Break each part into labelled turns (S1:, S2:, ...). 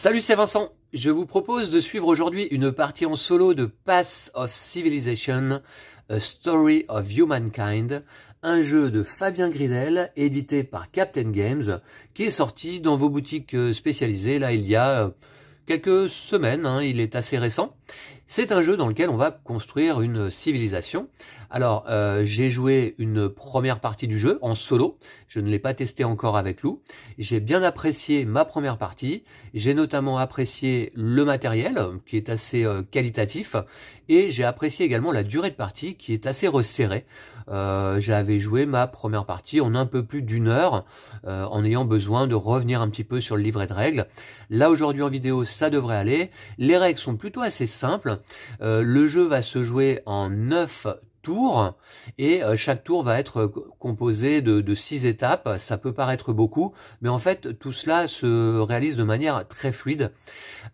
S1: Salut, c'est Vincent. Je vous propose de suivre aujourd'hui une partie en solo de Pass of Civilization, A Story of Humankind, un jeu de Fabien Grisel, édité par Captain Games, qui est sorti dans vos boutiques euh, spécialisées, là, il y a euh, quelques semaines, hein, il est assez récent. C'est un jeu dans lequel on va construire une civilisation. Alors, euh, j'ai joué une première partie du jeu en solo. Je ne l'ai pas testé encore avec Lou. J'ai bien apprécié ma première partie. J'ai notamment apprécié le matériel, euh, qui est assez euh, qualitatif. Et j'ai apprécié également la durée de partie, qui est assez resserrée. Euh, j'avais joué ma première partie en un peu plus d'une heure, euh, en ayant besoin de revenir un petit peu sur le livret de règles. Là aujourd'hui en vidéo, ça devrait aller. Les règles sont plutôt assez simples. Euh, le jeu va se jouer en 9 tours et chaque tour va être composé de, de six étapes. Ça peut paraître beaucoup, mais en fait tout cela se réalise de manière très fluide.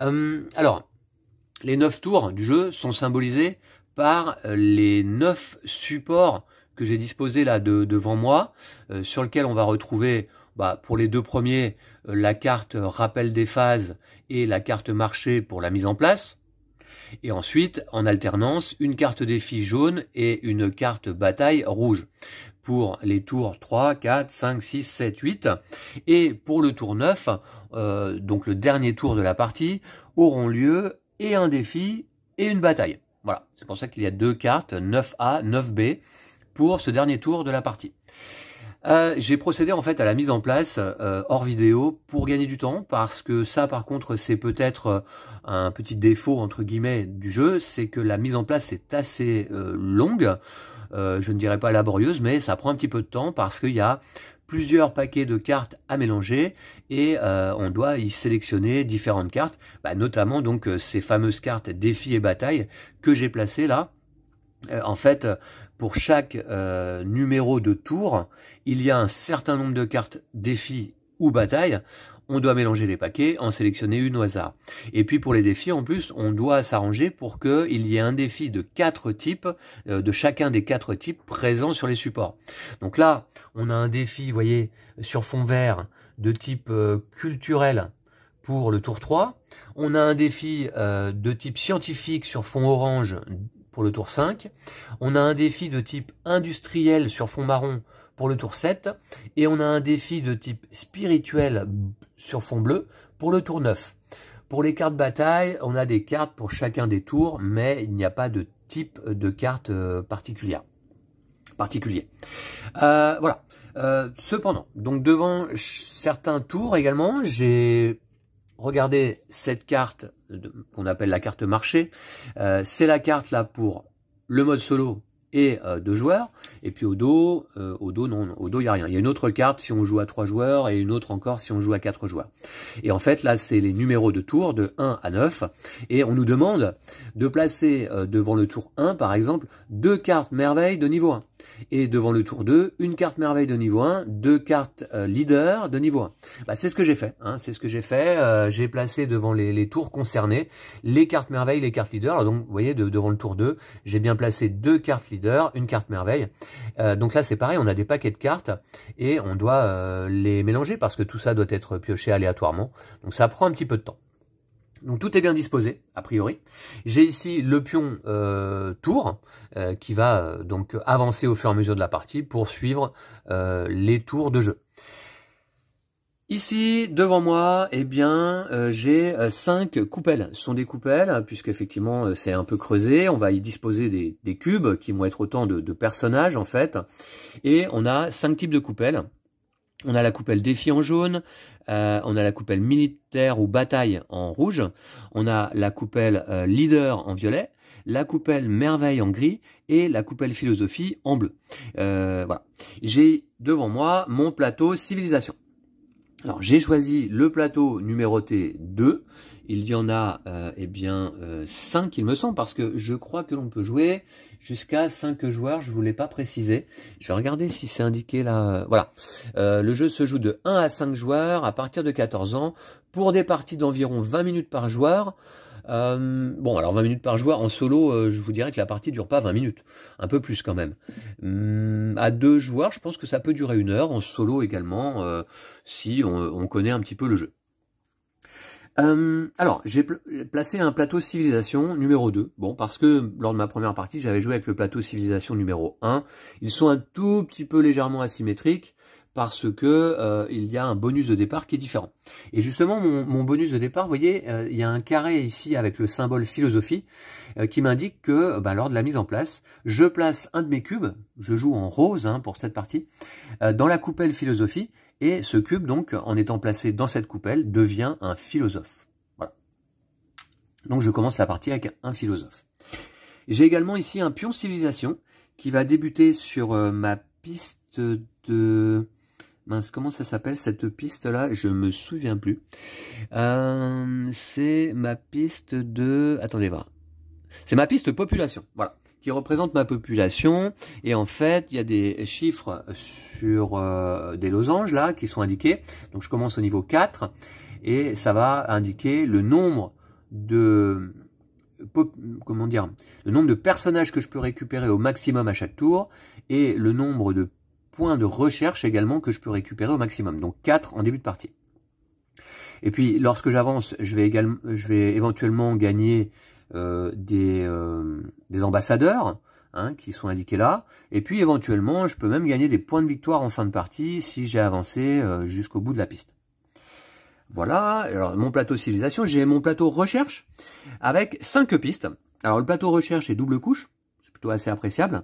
S1: alors, les neuf tours du jeu sont symbolisés par les neuf supports que j'ai disposé là de, devant moi, euh, sur lequel on va retrouver bah, pour les deux premiers euh, la carte rappel des phases et la carte marché pour la mise en place. Et ensuite, en alternance, une carte défi jaune et une carte bataille rouge pour les tours 3, 4, 5, 6, 7, 8. Et pour le tour 9, euh, donc le dernier tour de la partie, auront lieu et un défi et une bataille. Voilà, c'est pour ça qu'il y a deux cartes, 9A, 9B, pour ce dernier tour de la partie. Euh, j'ai procédé en fait à la mise en place euh, hors vidéo pour gagner du temps parce que ça par contre c'est peut-être euh, un petit défaut entre guillemets du jeu, c'est que la mise en place est assez longue, je ne dirais pas laborieuse mais ça prend un petit peu de temps parce qu'il y a plusieurs paquets de cartes à mélanger et on doit y sélectionner différentes cartes, bah, notamment donc ces fameuses cartes défi et bataille que j'ai placées là en fait, pour chaque euh, numéro de tour, il y a un certain nombre de cartes défis ou bataille. On doit mélanger les paquets, en sélectionner une au hasard. Et puis pour les défis, en plus, on doit s'arranger pour qu'il y ait un défi de quatre types, euh, de chacun des quatre types présents sur les supports. Donc là, on a un défi, vous voyez, sur fond vert, de type euh, culturel pour le tour 3. On a un défi de type scientifique sur fond orange pour le tour 5. On a un défi de type industriel sur fond marron pour le tour 7. Et on a un défi de type spirituel sur fond bleu pour le tour 9. Pour les cartes bataille, on a des cartes pour chacun des tours, mais il n'y a pas de type de carte euh, particulière. particulier. Euh, voilà. Euh, cependant, donc devant certains tours également, j'ai regardé cette carte qu'on appelle la carte marché. Euh, c'est la carte là pour le mode solo et euh, deux joueurs. Et puis au dos, euh, au dos non, au dos il n'y a rien. Il y a une autre carte si on joue à trois joueurs et une autre encore si on joue à quatre joueurs. Et en fait là c'est les numéros de tour de 1 à 9 et on nous demande de placer devant le tour 1 par exemple deux cartes merveilles de niveau 1. Et devant le tour 2, une carte merveille de niveau 1, deux cartes euh, leader de niveau 1. Bah, c'est ce que j'ai fait. Hein, c'est ce que j'ai fait. Euh, j'ai placé devant les, tours concernés les cartes merveille, les cartes leader. donc, vous voyez, devant le tour 2, j'ai bien placé deux cartes leader, une carte merveille. Euh, donc là, c'est pareil, on a des paquets de cartes et on doit les mélanger parce que tout ça doit être pioché aléatoirement. Donc ça prend un petit peu de temps. Donc tout est bien disposé, a priori. J'ai ici le pion euh, tour, euh, qui va euh, donc avancer au fur et à mesure de la partie pour suivre les tours de jeu. Ici, devant moi, eh bien, j'ai cinq coupelles. Ce sont des coupelles, hein, puisque effectivement, c'est un peu creusé. On va y disposer des, cubes qui vont être autant de, de, personnages, en fait. Et on a cinq types de coupelles. On a la coupelle défi en jaune, euh, on a la coupelle militaire ou bataille en rouge, on a la coupelle euh, leader en violet, la coupelle merveille en gris et la coupelle philosophie en bleu. Euh, voilà. J'ai devant moi mon plateau civilisation. Alors j'ai choisi le plateau numéroté 2. Il y en a eh bien 5 il me semble parce que je crois que l'on peut jouer jusqu'à 5 joueurs, je ne voulais pas préciser. Je vais regarder si c'est indiqué là. Voilà. Euh, le jeu se joue de 1 à 5 joueurs à partir de 14 ans pour des parties d'environ 20 minutes par joueur. Euh, bon, alors 20 minutes par joueur en solo, euh, je vous dirais que la partie dure pas 20 minutes, un peu plus quand même. Hum, à deux joueurs, je pense que ça peut durer une heure en solo également, si on connaît un petit peu le jeu. Euh, alors, j'ai placé un plateau civilisation numéro 2. Bon, parce que lors de ma première partie, j'avais joué avec le plateau civilisation numéro 1. Ils sont un tout petit peu légèrement asymétriques parce que euh, il y a un bonus de départ qui est différent. Et justement, mon, bonus de départ, vous voyez, euh, il y a un carré ici avec le symbole philosophie qui m'indique que bah, lors de la mise en place, je place un de mes cubes, je joue en rose hein, pour cette partie, dans la coupelle philosophie, et ce cube, donc, en étant placé dans cette coupelle, devient un philosophe. Voilà. Donc je commence la partie avec un philosophe. J'ai également ici un pion civilisation qui va débuter sur euh, ma piste de... Mince, comment ça s'appelle cette piste-là Je me souviens plus. Euh, c'est ma piste de... Attendez voir. C'est ma piste population, voilà qui représente ma population. Et en fait, il y a des chiffres sur euh, des losanges là qui sont indiqués. Donc je commence au niveau 4 et ça va indiquer le nombre de comment dire le nombre de personnages que je peux récupérer au maximum à chaque tour et le nombre de points de recherche également que je peux récupérer au maximum. Donc 4 en début de partie. Et puis lorsque j'avance, je vais également je vais éventuellement gagner euh, des, euh, des, ambassadeurs, hein, qui sont indiqués là. Et puis éventuellement, je peux même gagner des points de victoire en fin de partie si j'ai avancé euh, jusqu'au bout de la piste. Voilà, alors mon plateau civilisation, j'ai mon plateau recherche avec cinq pistes. Alors le plateau recherche est double couche, c'est plutôt assez appréciable.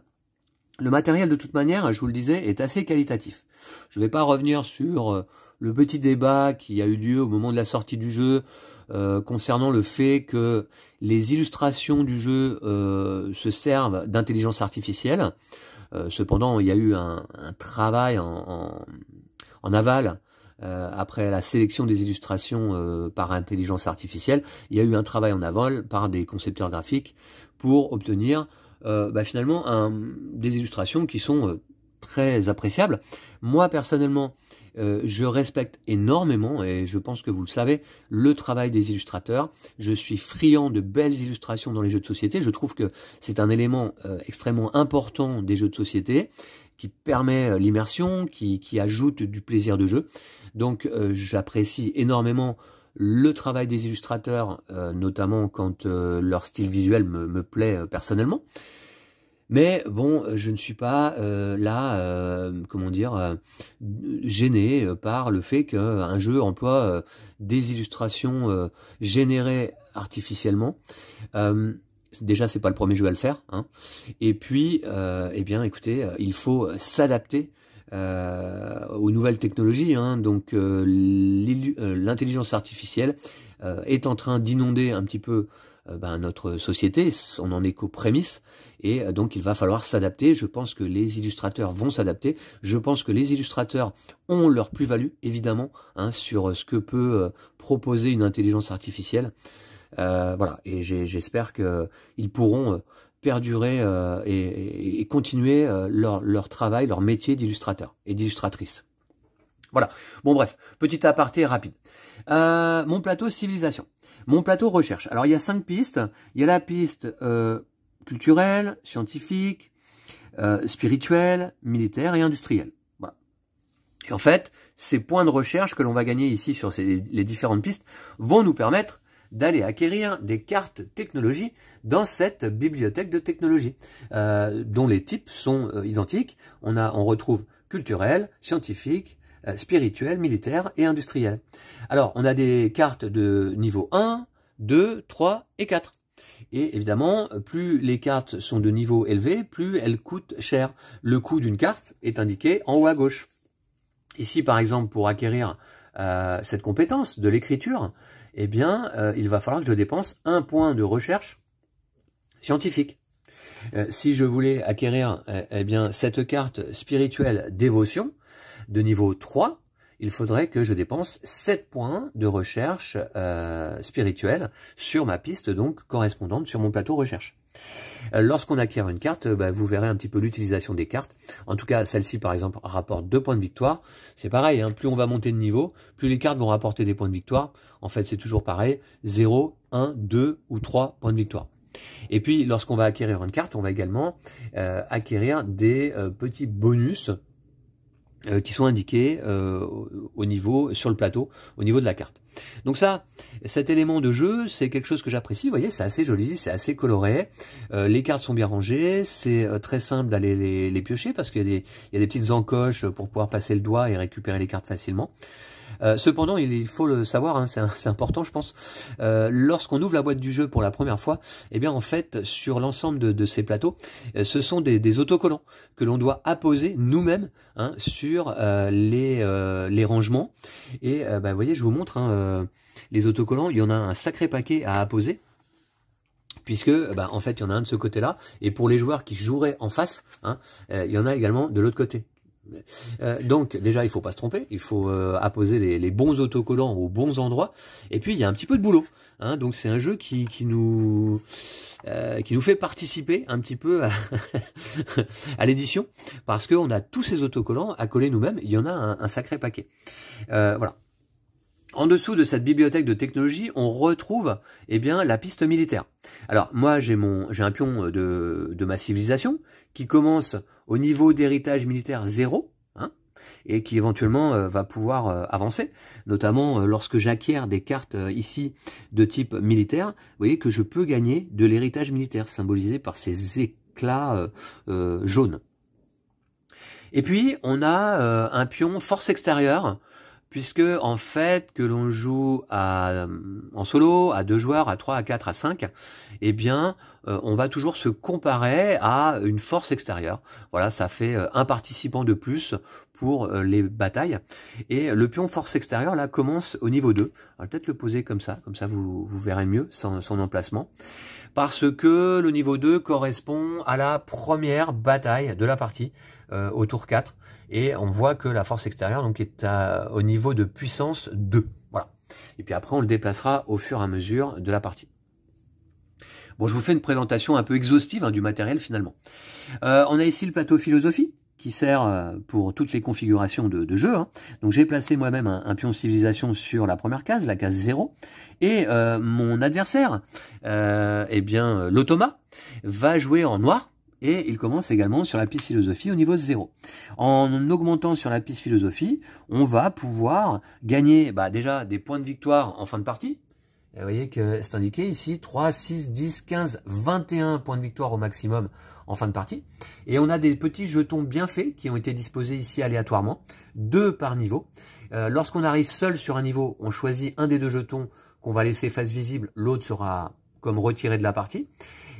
S1: Le matériel de toute manière, je vous le disais, est assez qualitatif. Je ne vais pas revenir sur le petit débat qui a eu lieu au moment de la sortie du jeu euh, concernant le fait que les illustrations du jeu euh, se servent d'intelligence artificielle. Euh, cependant, il y a eu un, travail en, aval après la sélection des illustrations par intelligence artificielle. Il y a eu un travail en aval par des concepteurs graphiques pour obtenir bah, finalement des illustrations qui sont très appréciables. Moi personnellement, euh, je respecte énormément, et je pense que vous le savez, le travail des illustrateurs. Je suis friand de belles illustrations dans les jeux de société. Je trouve que c'est un élément euh, extrêmement important des jeux de société qui permet euh, l'immersion, qui, qui, ajoute du plaisir de jeu. Donc j'apprécie énormément le travail des illustrateurs, notamment quand leur style visuel me, me plaît personnellement. Mais bon, euh, je ne suis pas euh, là, euh, comment dire, gêné par le fait qu'un jeu emploie des illustrations générées artificiellement. Déjà, c'est pas le premier jeu à le faire. Hein. Et puis, eh bien, écoutez, il faut s'adapter aux nouvelles technologies. Hein. Donc l'intelligence artificielle est en train d'inonder un petit peu ben, notre société, on en est qu'aux prémices, et euh, donc il va falloir s'adapter. Je pense que les illustrateurs vont s'adapter. Je pense que les illustrateurs ont leur plus-value, évidemment, hein, sur euh, ce que peut euh, proposer une intelligence artificielle. voilà, et j'espère qu'ils pourront perdurer et, continuer leur, travail, leur métier d'illustrateur et d'illustratrice. Voilà. Bon bref, petit aparté rapide. mon plateau civilisation. Mon plateau recherche. Alors il y a cinq pistes. Il y a la piste culturel, scientifique, euh, militaire et industriel. Et en fait, ces points de recherche que l'on va gagner ici sur les différentes pistes vont nous permettre d'aller acquérir des cartes technologie dans cette bibliothèque de technologie, euh, dont les types sont euh, identiques. On, a, on retrouve culturel, scientifique, euh, spirituel, militaire et industriel. Alors, on a des cartes de niveau 1, 2, 3 et 4. Et évidemment, plus les cartes sont de niveau élevé, plus elles coûtent cher. Le coût d'une carte est indiqué en haut à gauche. Ici, par exemple, pour acquérir euh, cette compétence de l'écriture, eh bien, euh, il va falloir que je dépense un point de recherche scientifique. Euh, si je voulais acquérir eh bien, cette carte spirituelle dévotion de niveau 3, il faudrait que je dépense 7 points de recherche euh, spirituelle sur ma piste donc correspondante sur mon plateau recherche. Euh, lorsqu'on acquiert une carte, euh, bah, vous verrez un petit peu l'utilisation des cartes. En tout cas, celle-ci par exemple rapporte 2 points de victoire. C'est pareil, hein, plus on va monter de niveau, plus les cartes vont rapporter des points de victoire. En fait, c'est toujours pareil, 0, 1, 2 ou 3 points de victoire. Et puis, lorsqu'on va acquérir une carte, on va également acquérir des petits bonus euh, qui sont indiqués euh, au niveau sur le plateau, au niveau de la carte. Donc ça, cet élément de jeu, c'est quelque chose que j'apprécie. Vous voyez, c'est assez joli, c'est assez coloré. Euh, les cartes sont bien rangées. C'est très simple d'aller les, piocher parce qu'il y, a des petites encoches pour pouvoir passer le doigt et récupérer les cartes facilement. Euh, cependant, il, faut le savoir, hein, c'est important je pense, euh, lorsqu'on ouvre la boîte du jeu pour la première fois, eh bien en fait, sur l'ensemble de, ces plateaux, euh, ce sont des, autocollants que l'on doit apposer nous-mêmes hein, sur les, les, rangements. Et bah, vous voyez, je vous montre hein, les autocollants, il y en a un sacré paquet à apposer puisque bah, en fait il y en a un de ce côté là et pour les joueurs qui joueraient en face hein, il y en a également de l'autre côté euh, donc déjà, il faut pas se tromper, il faut euh, apposer les, bons autocollants aux bons endroits. Et puis il y a un petit peu de boulot. Hein. donc c'est un jeu qui, nous euh, qui nous fait participer un petit peu à, l'édition parce qu'on a tous ces autocollants à coller nous-mêmes. Il y en a un, sacré paquet. voilà. En dessous de cette bibliothèque de technologie, on retrouve eh bien la piste militaire. Alors moi j'ai mon j'ai un pion de, de ma civilisation qui commence au niveau d'héritage militaire zéro, hein, et qui éventuellement euh, va pouvoir euh, avancer, notamment euh, lorsque j'acquiers des cartes ici de type militaire, vous voyez que je peux gagner de l'héritage militaire, symbolisé par ces éclats jaunes. Et puis, on a un pion force extérieure, puisque en fait que l'on joue en solo à deux joueurs, à trois, à quatre, à cinq, eh bien euh, on va toujours se comparer à une force extérieure. Voilà, ça fait euh, un participant de plus pour euh, les batailles. Et le pion force extérieure, là, commence au niveau 2. On va peut-être le poser comme ça, comme ça vous, vous verrez mieux son, son, emplacement. Parce que le niveau 2 correspond à la première bataille de la partie, au tour 4. Et on voit que la force extérieure donc est à, au niveau de puissance 2. Voilà. Et puis après, on le déplacera au fur et à mesure de la partie. Bon, je vous fais une présentation un peu exhaustive hein, du matériel finalement. Euh, on a ici le plateau philosophie qui sert euh, pour toutes les configurations de, jeu. Hein. Donc j'ai placé moi-même un, pion civilisation sur la première case, la case 0, et euh, mon adversaire, euh, eh bien l'Automa, va jouer en noir, et il commence également sur la piste philosophie au niveau 0. En augmentant sur la piste philosophie, on va pouvoir gagner bah, déjà des points de victoire en fin de partie. vous voyez que c'est indiqué ici 3, 6, 10, 15, 21 points de victoire au maximum en fin de partie. Et on a des petits jetons bien faits qui ont été disposés ici aléatoirement, deux par niveau. Euh, lorsqu'on arrive seul sur un niveau, on choisit un des deux jetons qu'on va laisser face visible, l'autre sera comme retiré de la partie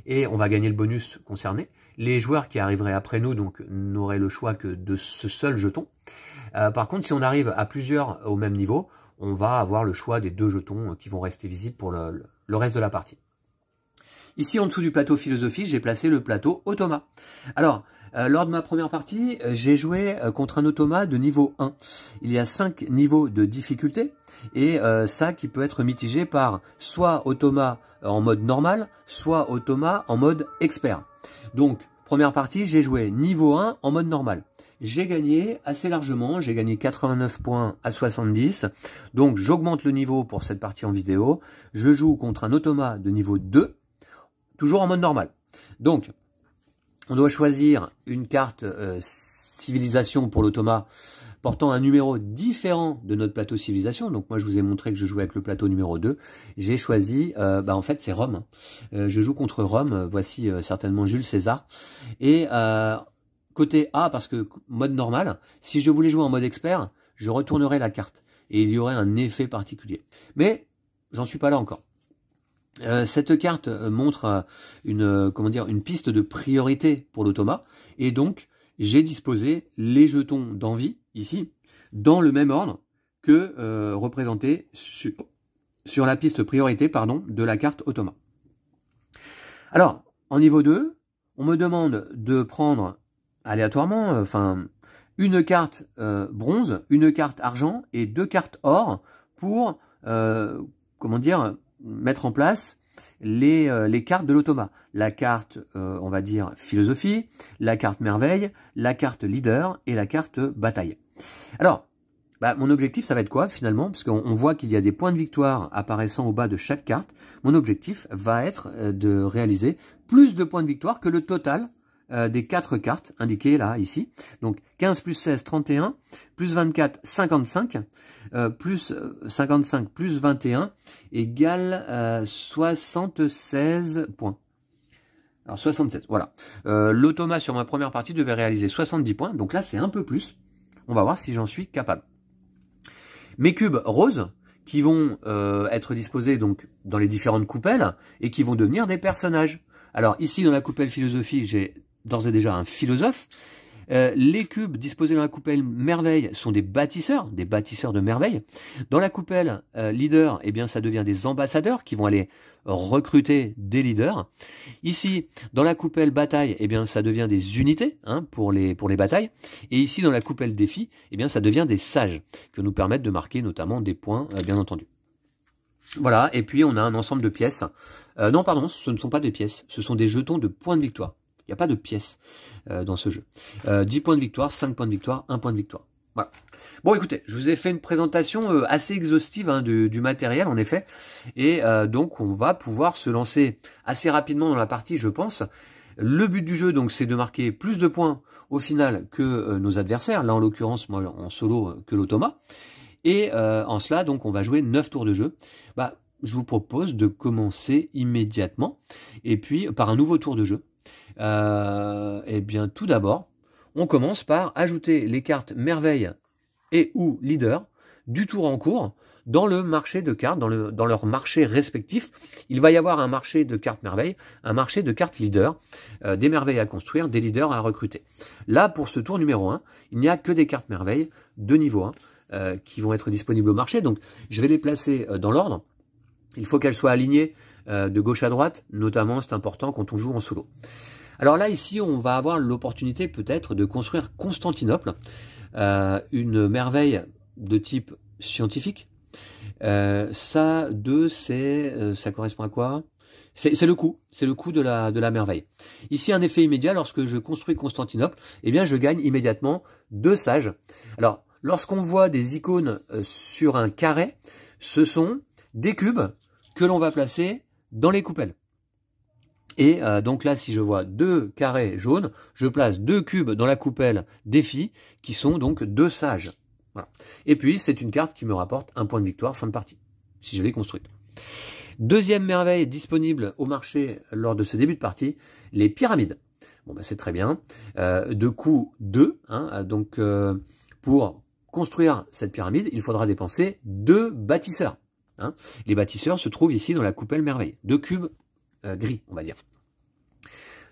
S1: et on va gagner le bonus concerné. Les joueurs qui arriveraient après nous donc n'auraient le choix que de ce seul jeton. Euh, par contre, si on arrive à plusieurs au même niveau, on va avoir le choix des deux jetons euh, qui vont rester visibles pour le, reste de la partie. Ici, en dessous du plateau philosophie, j'ai placé le plateau automa. Alors, euh, lors de ma première partie, j'ai joué contre un automa de niveau 1. Il y a 5 niveaux de difficulté, et ça qui peut être mitigé par soit automa en mode normal, soit automa en mode expert. Donc, Première partie, j'ai joué niveau 1 en mode normal. J'ai gagné assez largement, j'ai gagné 89 points à 70. Donc j'augmente le niveau pour cette partie en vidéo. Je joue contre un automa de niveau 2, toujours en mode normal. Donc, on doit choisir une carte euh, civilisation pour l'automa portant un numéro différent de notre plateau civilisation. Donc moi, je vous ai montré que je jouais avec le plateau numéro 2. J'ai choisi, euh, bah, en fait, c'est Rome. Euh, je joue contre Rome. Euh, voici certainement Jules César. Et côté A, parce que mode normal, si je voulais jouer en mode expert, je retournerais la carte. Et il y aurait un effet particulier. Mais j'en suis pas là encore cette carte montre une, comment dire, une piste de priorité pour l'automa et donc j'ai disposé les jetons d'envie, ici, dans le même ordre que euh, représenté sur, la piste priorité pardon, de la carte automa. Alors, en niveau 2, on me demande de prendre aléatoirement euh, enfin, une carte euh, bronze, une carte argent et deux cartes or pour, comment dire, mettre en place les, euh, les cartes de l'Automa, La carte, euh, on va dire, philosophie, la carte merveille, la carte leader et la carte bataille. Alors, bah, mon objectif, ça va être quoi finalement Parce qu'on voit qu'il y a des points de victoire apparaissant au bas de chaque carte. Mon objectif va être euh, de réaliser plus de points de victoire que le total des quatre cartes indiquées là, ici. Donc 15 plus 16, 31, plus 24, 55. Euh, plus 55 euh, plus 21 égale 76 euh, points. Alors 76, voilà. Euh, sur ma première partie devait réaliser 70 points, donc là c'est un peu plus. On va voir si j'en suis capable. Mes cubes roses qui vont être disposés donc dans les différentes coupelles et qui vont devenir des personnages. Alors ici dans la coupelle philosophie, j'ai d'ores et déjà un philosophe euh, les cubes disposés dans la coupelle merveille sont des bâtisseurs, des bâtisseurs de merveille. Dans la coupelle euh, leader, eh bien, ça devient des ambassadeurs qui vont aller recruter des leaders. Ici, dans la coupelle bataille, eh bien, ça devient des unités hein, pour, les, pour les batailles. Et ici, dans la coupelle défi, eh bien, ça devient des sages qui nous permettent de marquer notamment des points, euh, bien entendu. Voilà, et puis on a un ensemble de pièces. non, pardon, ce ne sont pas des pièces, ce sont des jetons de points de victoire. Il n'y a pas de pièces euh, dans ce jeu. 10 euh, points de victoire, 5 points de victoire, 1 point de victoire. Voilà. Bon, écoutez, je vous ai fait une présentation euh, assez exhaustive hein, du, matériel, en effet. Et donc, on va pouvoir se lancer assez rapidement dans la partie, je pense. Le but du jeu, donc, c'est de marquer plus de points au final que nos adversaires. Là, en l'occurrence, moi, en solo, que l'automa. Et en cela, donc, on va jouer 9 tours de jeu. Bah, je vous propose de commencer immédiatement et puis par un nouveau tour de jeu euh, eh bien, tout d'abord, on commence par ajouter les cartes merveille et ou leader du tour en cours dans le marché de cartes, dans, leur marché respectif. Il va y avoir un marché de cartes Merveille, un marché de cartes leaders, euh, des merveilles à construire, des leaders à recruter. Là, pour ce tour numéro 1, il n'y a que des cartes merveilles de niveau 1 euh, qui vont être disponibles au marché. Donc, je vais les placer dans l'ordre. Il faut qu'elles soient alignées de gauche à droite, notamment c'est important quand on joue en solo. Alors là, ici, on va avoir l'opportunité peut-être de construire Constantinople, euh, une merveille de type scientifique. Euh, ça, deux, c'est, euh, ça correspond à quoi c'est le coût, c'est le coût de la, de la merveille. Ici, un effet immédiat, lorsque je construis Constantinople, eh bien, je gagne immédiatement deux sages. Alors, lorsqu'on voit des icônes sur un carré, ce sont des cubes que l'on va placer dans les coupelles. Et euh, donc là, si je vois deux carrés jaunes, je place deux cubes dans la coupelle défi, qui sont donc deux sages. Et puis, c'est une carte qui me rapporte un point de victoire fin de partie, si je l'ai construite. Deuxième merveille disponible au marché lors de ce début de partie, les pyramides. Bon, ben, c'est très bien. Euh, de coût 2, hein, donc euh, pour construire cette pyramide, il faudra dépenser deux bâtisseurs. Hein. Les bâtisseurs se trouvent ici dans la coupelle merveille, deux cubes euh, gris, on va dire.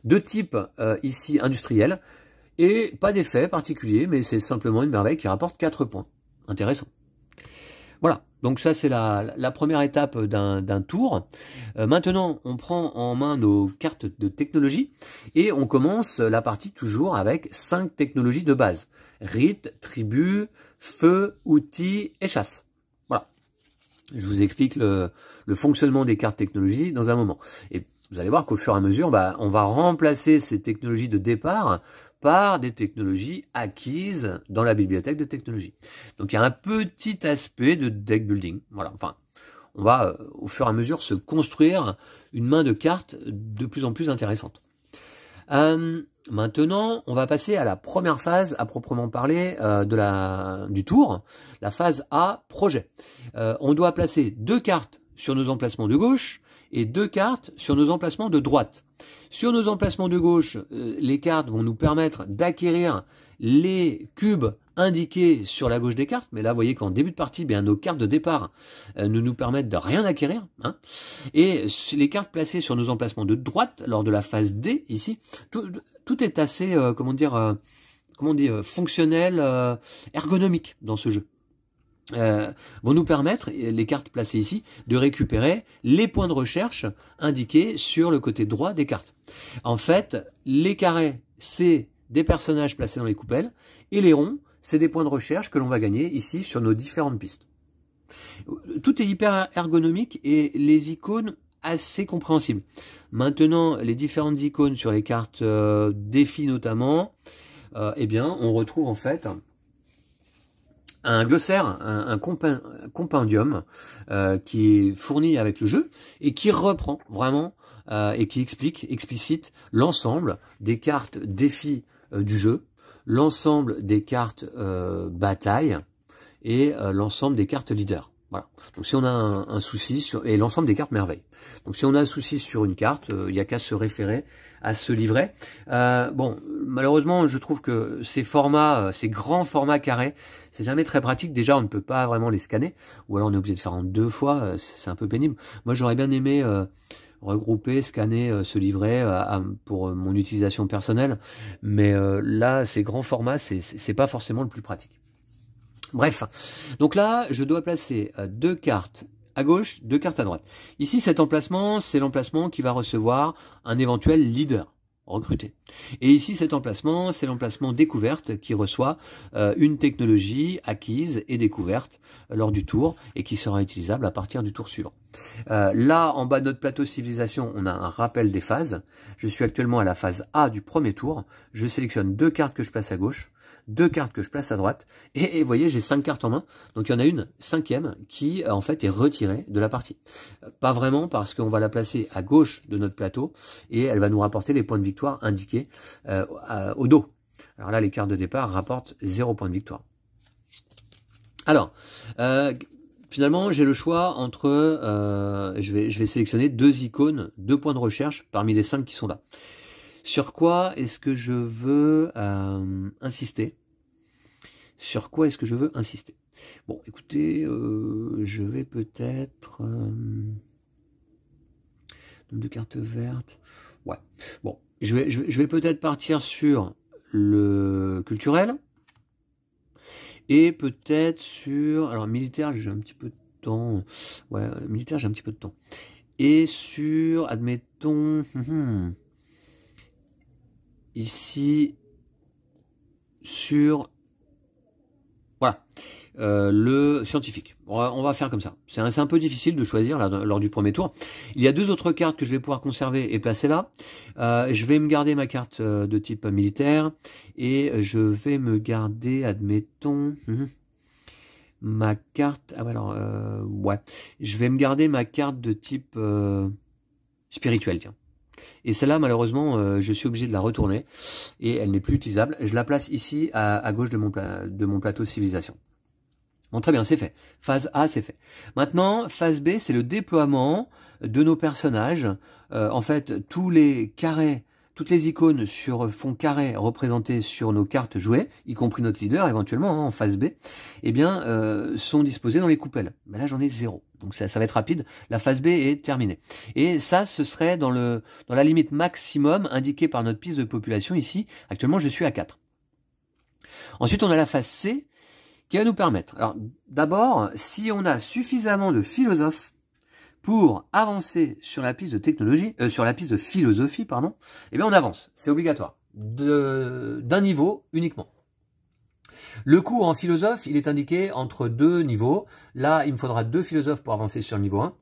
S1: Deux types, euh, ici industriels, et pas d'effet particulier, mais c'est simplement une merveille qui rapporte 4 points. Intéressant. Voilà, donc ça c'est la, la, première étape d'un tour. Euh, maintenant, on prend en main nos cartes de technologie et on commence la partie toujours avec cinq technologies de base. Rite, tribu, feu, outils et chasse. Je vous explique le, fonctionnement des cartes technologies dans un moment. Et vous allez voir qu'au fur et à mesure, bah, on va remplacer ces technologies de départ par des technologies acquises dans la bibliothèque de technologie. Donc il y a un petit aspect de deck building. Voilà, enfin, on va euh, au fur et à mesure se construire une main de cartes de plus en plus intéressante. Euh, maintenant, on va passer à la première phase à proprement parler euh, de la, du tour, la phase A, projet. Euh, on doit placer deux cartes sur nos emplacements de gauche et deux cartes sur nos emplacements de droite. Sur nos emplacements de gauche, les cartes vont nous permettre d'acquérir les cubes indiqués sur la gauche des cartes, mais là vous voyez qu'en début de partie, bien, nos cartes de départ euh, ne nous permettent de rien acquérir. Hein. Et les cartes placées sur nos emplacements de droite lors de la phase D ici, tout, est assez, euh, comment dire, euh, comment dire, fonctionnel, ergonomique dans ce jeu. vont nous permettre, les cartes placées ici, de récupérer les points de recherche indiqués sur le côté droit des cartes. En fait, les carrés, c'est des personnages placés dans les coupelles, et les ronds, c'est des points de recherche que l'on va gagner ici sur nos différentes pistes. Tout est hyper ergonomique et les icônes assez compréhensibles. Maintenant, les différentes icônes sur les cartes euh, défis notamment, euh, eh bien, on retrouve en fait un glossaire, un, compendium euh, qui est fourni avec le jeu et qui reprend vraiment euh, et qui explique, explicite l'ensemble des cartes défis du jeu l'ensemble des cartes euh, bataille et euh, l'ensemble des cartes leader. Voilà. Donc si on a un, souci sur et l'ensemble des cartes merveilles. Donc si on a un souci sur une carte, il euh, n'y a qu'à se référer à ce livret. bon, malheureusement, je trouve que ces formats, ces grands formats carrés, c'est jamais très pratique. Déjà, on ne peut pas vraiment les scanner, ou alors on est obligé de faire en deux fois. C'est un peu pénible. Moi, j'aurais bien aimé regrouper, scanner euh, se ce livret euh, pour euh, mon utilisation personnelle. Mais là, ces grands formats, c'est pas forcément le plus pratique. Bref, donc là, je dois placer deux cartes à gauche, deux cartes à droite. Ici, cet emplacement, c'est l'emplacement qui va recevoir un éventuel leader recruter. Et ici, cet emplacement, c'est l'emplacement découverte qui reçoit euh, une technologie acquise et découverte euh, lors du tour et qui sera utilisable à partir du tour suivant. Euh, là, en bas de notre plateau civilisation, on a un rappel des phases. Je suis actuellement à la phase A du premier tour. Je sélectionne deux cartes que je place à gauche deux cartes que je place à droite, et, vous voyez, j'ai cinq cartes en main, donc il y en a une cinquième qui, euh, en fait, est retirée de la partie. Euh, pas vraiment, parce qu'on va la placer à gauche de notre plateau, et elle va nous rapporter les points de victoire indiqués euh, au dos. Alors là, les cartes de départ rapportent zéro point de victoire. Alors, finalement, j'ai le choix entre... je, vais, je vais sélectionner deux icônes, deux points de recherche parmi les cinq qui sont là. Euh, sur quoi est-ce que je veux insister Sur quoi est-ce que je veux insister Bon, écoutez, euh, je vais peut-être... Nom euh, de cartes vertes. Ouais. Bon, je vais, je peut-être partir sur le culturel et peut-être sur alors militaire j'ai un petit peu de temps ouais militaire j'ai un petit peu de temps et sur admettons hum, hum, ici sur voilà euh, le scientifique. On va, faire comme ça. C'est un, un, peu difficile de choisir lors du premier tour. Il y a deux autres cartes que je vais pouvoir conserver et placer là. Euh, je vais me garder ma carte euh, de type militaire et je vais me garder, admettons, hum, ma carte. Ah alors ouais, je vais me garder ma carte de type spirituel. Tiens. Et celle-là, malheureusement, euh, je suis obligé de la retourner et elle n'est plus utilisable. Je la place ici à, gauche de mon, de mon plateau civilisation. Bon, très bien, c'est fait. Phase A, c'est fait. Maintenant, phase B, c'est le déploiement de nos personnages. Euh, en fait, tous les carrés, toutes les icônes sur fond carré représentées sur nos cartes jouées, y compris notre leader éventuellement hein, en phase B, eh bien, euh, sont disposées dans les coupelles. Mais là, j'en ai zéro. Donc ça, ça, va être rapide. La phase B est terminée. Et ça, ce serait dans, le, dans la limite maximum indiquée par notre piste de population ici. Actuellement, je suis à 4. Ensuite, on a la phase C qui va nous permettre. Alors d'abord, si on a suffisamment de philosophes pour avancer sur la piste de technologie, euh, sur la piste de philosophie, pardon, eh bien on avance. C'est obligatoire. D'un niveau uniquement. Le cours en philosophe, il est indiqué entre deux niveaux. Là, il me faudra deux philosophes pour avancer sur le niveau 1,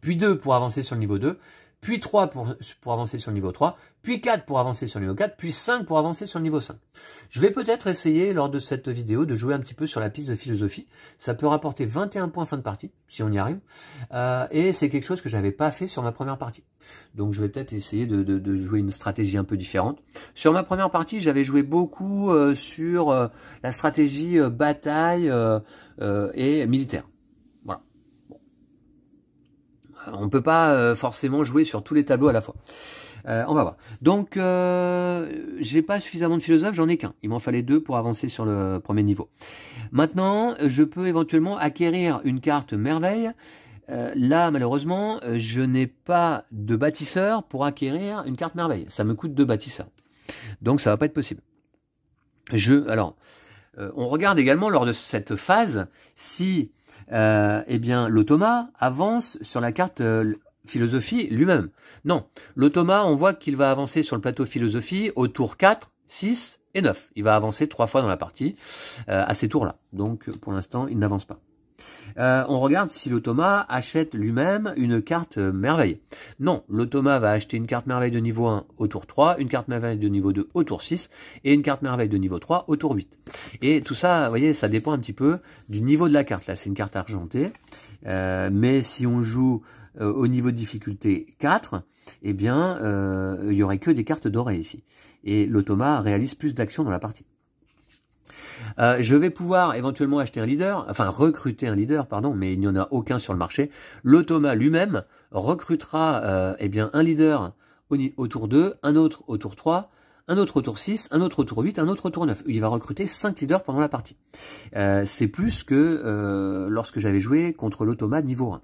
S1: puis deux pour avancer sur le niveau 2, puis 3 pour, pour avancer sur le niveau 3, puis 4 pour avancer sur le niveau 4, puis 5 pour avancer sur le niveau 5. Je vais peut-être essayer, lors de cette vidéo, de jouer un petit peu sur la piste de philosophie. Ça peut rapporter 21 points fin de partie, si on y arrive. Euh, et c'est quelque chose que j'avais pas fait sur ma première partie. Donc je vais peut-être essayer de, jouer une stratégie un peu différente. Sur ma première partie, j'avais joué beaucoup euh, sur euh, la stratégie bataille et militaire on ne peut pas euh, forcément jouer sur tous les tableaux à la fois. Euh, on va voir. Donc, euh, j'ai pas suffisamment de philosophes, j'en ai qu'un. Il m'en fallait deux pour avancer sur le premier niveau. Maintenant, je peux éventuellement acquérir une carte merveille. Euh, là, malheureusement, je n'ai pas de bâtisseur pour acquérir une carte merveille. Ça me coûte deux bâtisseurs. Donc, ça va pas être possible. Je, alors, on regarde également lors de cette phase si euh, eh bien, l'automa avance sur la carte euh, philosophie lui-même. Non, l'automa, on voit qu'il va avancer sur le plateau philosophie au tour 4, 6 et 9. Il va avancer trois fois dans la partie euh, à ces tours-là. Donc, pour l'instant, il n'avance pas. Euh, on regarde si l'automa achète lui-même une carte merveille. Non, l'automa va acheter une carte merveille de niveau 1 au tour 3, une carte merveille de niveau 2 au tour 6 et une carte merveille de niveau 3 au tour 8. Et tout ça, vous voyez, ça dépend un petit peu du niveau de la carte. Là, c'est une carte argentée, euh, mais si on joue euh, au niveau de difficulté 4, eh bien, il n'y aurait que des cartes dorées ici. Et l'automa réalise plus d'actions dans la partie. Euh, je vais pouvoir éventuellement acheter un leader, enfin recruter un leader, pardon, mais il n'y en a aucun sur le marché. L'Automa lui-même recrutera euh, eh bien, un leader au, tour 2, un autre au tour 3, un autre au tour 6, un autre au tour 8, un autre au tour 9. Il va recruter 5 leaders pendant la partie. Euh, c'est plus que lorsque j'avais joué contre l'automat niveau 1.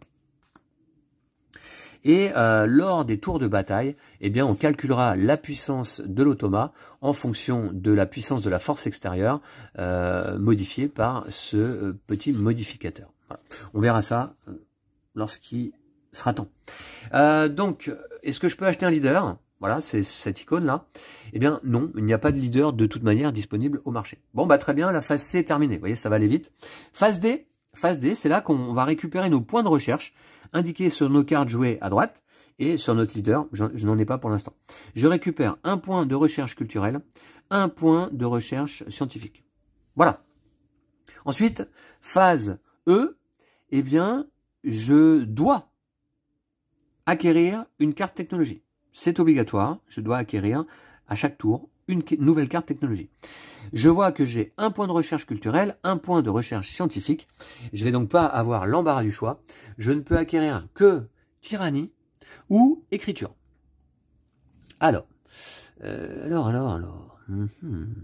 S1: Et lors des tours de bataille, eh bien on calculera la puissance de l'automa en fonction de la puissance de la force extérieure euh, modifiée par ce euh, petit modificateur. On verra ça euh, lorsqu'il sera temps. donc, est-ce que je peux acheter un leader voilà, c'est cette icône-là. Eh bien, non, il n'y a pas de leader de toute manière disponible au marché. Bon, bah très bien, la phase C est terminée. Vous voyez, ça va aller vite. Phase D, phase D, c'est là qu'on va récupérer nos points de recherche indiqués sur nos cartes jouées à droite. Et sur notre leader, je, n'en ai pas pour l'instant. Je récupère un point de recherche culturelle, un point de recherche scientifique. Voilà. Ensuite, phase E, eh bien, je dois acquérir une carte technologie. C'est obligatoire, je dois acquérir à chaque tour une nouvelle carte technologie. Je vois que j'ai un point de recherche culturelle, un point de recherche scientifique. Je ne vais donc pas avoir l'embarras du choix. Je ne peux acquérir que tyrannie, ou écriture. Alors, euh, alors, alors, alors. Mhm.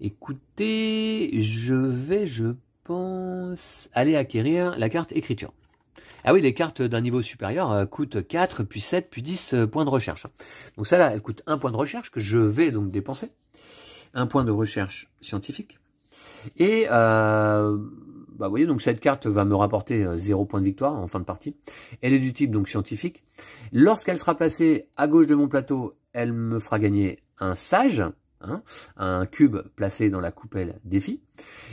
S1: Écoutez, je vais, je pense, aller acquérir la carte écriture. Ah oui, les cartes d'un niveau supérieur euh, coûtent 4, puis 7, puis 10 points de recherche. Donc ça là, elle coûte un point de recherche que je vais donc dépenser. Un point de recherche scientifique. Et euh, bah, vous voyez, donc cette carte va me rapporter euh, zéro point de victoire en fin de partie. Elle est du type donc scientifique. Lorsqu'elle sera placée à gauche de mon plateau, elle me fera gagner un sage, hein, un cube placé dans la coupelle défi.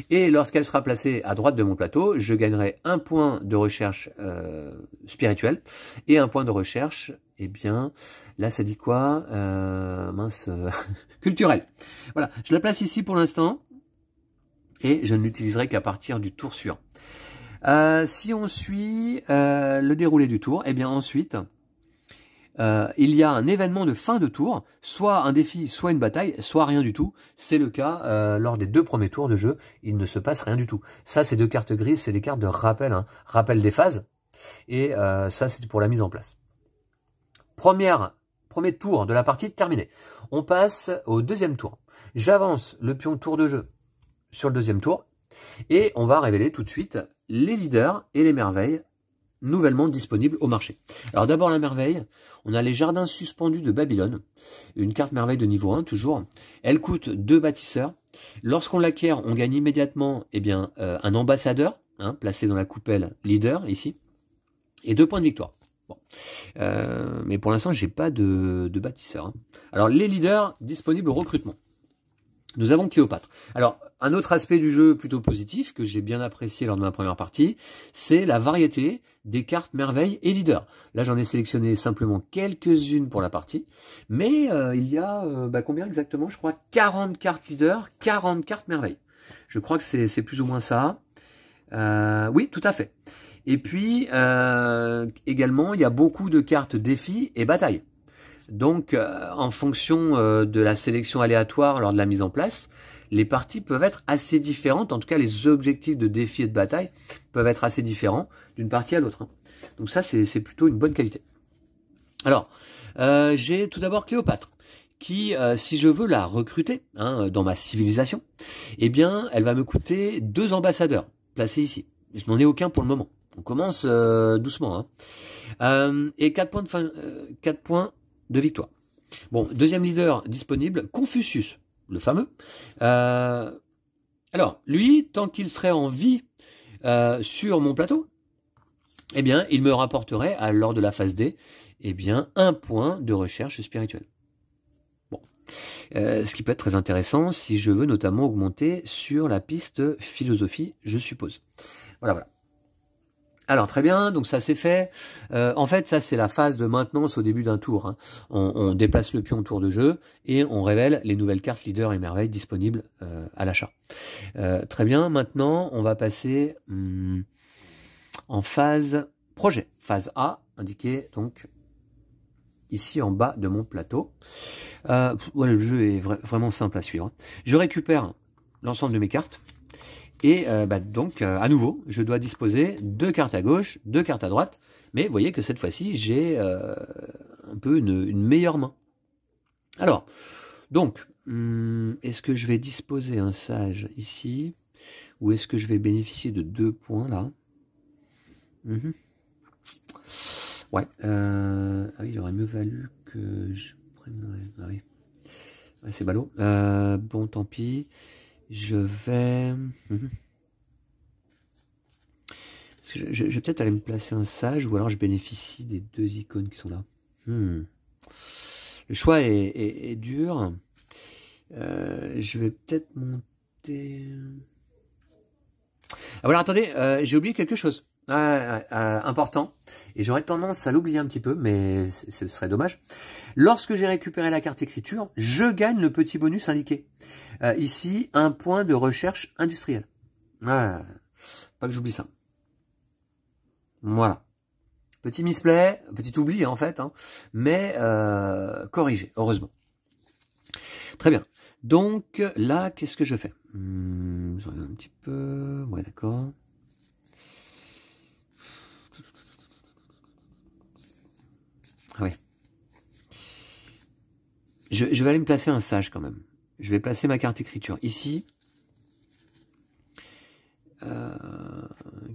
S1: Et lorsqu'elle sera placée à droite de mon plateau, je gagnerai un point de recherche euh, spirituelle et un point de recherche, eh bien, là ça dit quoi euh, Mince, euh, culturel. Voilà, je la place ici pour l'instant et je ne l'utiliserai qu'à partir du tour suivant. Euh, si on suit euh, le déroulé du tour, eh bien ensuite, euh, il y a un événement de fin de tour, soit un défi, soit une bataille, soit rien du tout. C'est le cas lors des deux premiers tours de jeu, il ne se passe rien du tout. Ça, c'est deux cartes grises, c'est des cartes de rappel, hein. rappel des phases, et ça, c'est pour la mise en place. Première, premier tour de la partie terminé. On passe au deuxième tour. J'avance le pion tour de jeu sur le deuxième tour. Et on va révéler tout de suite les leaders et les merveilles nouvellement disponibles au marché. Alors d'abord la merveille, on a les jardins suspendus de Babylone, une carte merveille de niveau 1 toujours. Elle coûte deux bâtisseurs. Lorsqu'on l'acquiert, on gagne immédiatement eh bien, euh, un ambassadeur, hein, placé dans la coupelle leader ici, et deux points de victoire. Euh, mais pour l'instant, j'ai pas de, de bâtisseur. Hein. Alors les leaders disponibles au recrutement. Nous avons Cléopâtre. Alors, un autre aspect du jeu plutôt positif que j'ai bien apprécié lors de ma première partie, c'est la variété des cartes merveilles et leaders. Là, j'en ai sélectionné simplement quelques-unes pour la partie, mais euh, il y a euh, bah, combien exactement Je crois 40 cartes leaders, 40 cartes merveilles. Je crois que c'est plus ou moins ça. Euh, oui, tout à fait. Et puis, également, il y a beaucoup de cartes défis et batailles. Donc, euh, en fonction euh, de la sélection aléatoire lors de la mise en place, les parties peuvent être assez différentes. En tout cas, les objectifs de défi et de bataille peuvent être assez différents d'une partie à l'autre. Hein. Donc ça, c'est plutôt une bonne qualité. Alors, euh, j'ai tout d'abord Cléopâtre qui, si je veux la recruter hein, dans ma civilisation, eh bien, elle va me coûter deux ambassadeurs placés ici. Je n'en ai aucun pour le moment. On commence doucement. Hein. et 4 points, de fin, 4 points de victoire. Bon, deuxième leader disponible, Confucius, le fameux. Euh, alors, lui, tant qu'il serait en vie euh, sur mon plateau, eh bien, il me rapporterait, à, lors de la phase D, eh bien, un point de recherche spirituelle. Bon. Euh, ce qui peut être très intéressant si je veux notamment augmenter sur la piste philosophie, je suppose. Voilà, voilà. Alors très bien, donc ça c'est fait. Euh, en fait, ça c'est la phase de maintenance au début d'un tour. Hein. On, déplace le pion tour de jeu et on révèle les nouvelles cartes leader et merveille disponibles euh, à l'achat. Euh, très bien, maintenant on va passer hmm, en phase projet. Phase A, indiquée donc ici en bas de mon plateau. Voilà, le jeu est vraiment simple à suivre. Hein. Je récupère l'ensemble de mes cartes. Et euh, bah, donc, euh, à nouveau, je dois disposer deux cartes à gauche, deux cartes à droite. Mais vous voyez que cette fois-ci, j'ai euh, un peu une, meilleure main. Alors, donc, hmm, est-ce que je vais disposer un sage ici Ou est-ce que je vais bénéficier de deux points là mhm. Ouais. ah oui, il aurait mieux valu que je prenne... Ah C'est ballot. bon, tant pis. Je vais... Mhm. Je, vais peut-être aller me placer un sage ou alors je bénéficie des deux icônes qui sont là. Hmm. Le choix est, dur. Euh, je vais peut-être monter... Ah voilà, attendez, euh, j'ai oublié quelque chose. Euh, important. Et j'aurais tendance à l'oublier un petit peu, mais ce serait dommage. Lorsque j'ai récupéré la carte écriture, je gagne le petit bonus indiqué. Euh, ici, un point de recherche industrielle. pas que j'oublie ça. Voilà. Petit misplay, petit oubli hein, en fait, hein, mais euh, corrigé, heureusement. Très bien. Donc là, qu'est-ce que je fais J'en hmm, Je un petit peu. Ouais, d'accord. Ah je, vais aller me placer un sage quand même. Je vais placer ma carte écriture. Ici. Euh,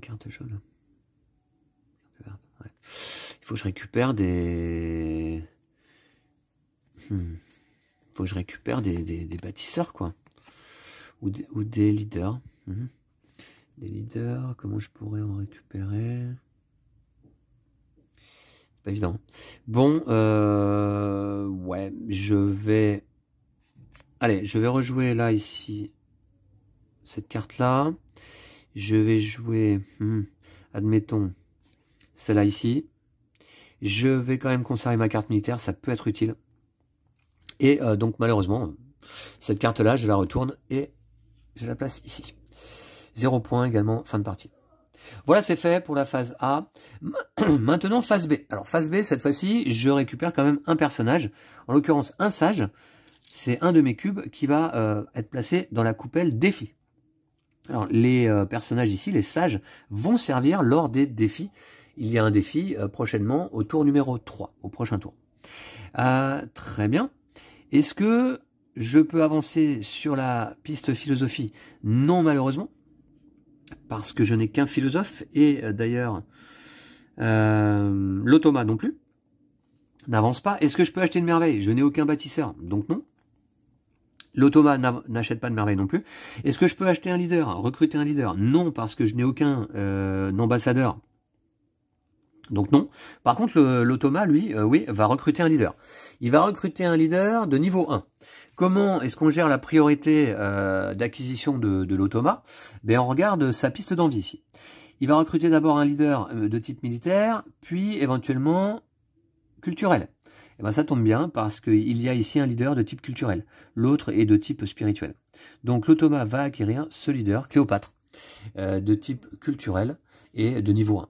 S1: carte jaune. Il faut que je récupère des... Hmm. Il faut que je récupère des, bâtisseurs, quoi. Ou des, leaders. Hmm. Des leaders, comment je pourrais en récupérer évident. Bon, euh, ouais, je vais... Allez, je vais rejouer là, ici, cette carte-là. Je vais jouer, hmm, admettons, celle-là ici. Je vais quand même conserver ma carte militaire, ça peut être utile. Et euh, donc, malheureusement, cette carte-là, je la retourne et je la place ici. zéro point également, fin de partie. Voilà, c'est fait pour la phase A. Maintenant, phase B. Alors, phase B, cette fois-ci, je récupère quand même un personnage, en l'occurrence un sage. C'est un de mes cubes qui va euh, être placé dans la coupelle défi. Alors, les euh, personnages ici, les sages, vont servir lors des défis. Il y a un défi euh, prochainement au tour numéro 3, au prochain tour. très bien. Est-ce que je peux avancer sur la piste philosophie Non, malheureusement parce que je n'ai qu'un philosophe, et euh, d'ailleurs euh, l'automa non plus, n'avance pas. Est-ce que je peux acheter une merveille Je n'ai aucun bâtisseur, donc non. L'automa n'achète pas de merveille non plus. Est-ce que je peux acheter un leader, recruter un leader Non, parce que je n'ai aucun euh, ambassadeur. Donc non. Par contre, l'automa, lui, euh, oui, va recruter un leader. Il va recruter un leader de niveau 1. Comment est-ce qu'on gère la priorité euh, d'acquisition de, de l'automa ben, On regarde sa piste d'envie ici. Il va recruter d'abord un leader euh, de type militaire, puis éventuellement culturel. Et eh ben, ça tombe bien parce qu'il y a ici un leader de type culturel. L'autre est de type spirituel. Donc l'automa va acquérir ce leader, Cléopâtre, euh, de type culturel et de niveau 1.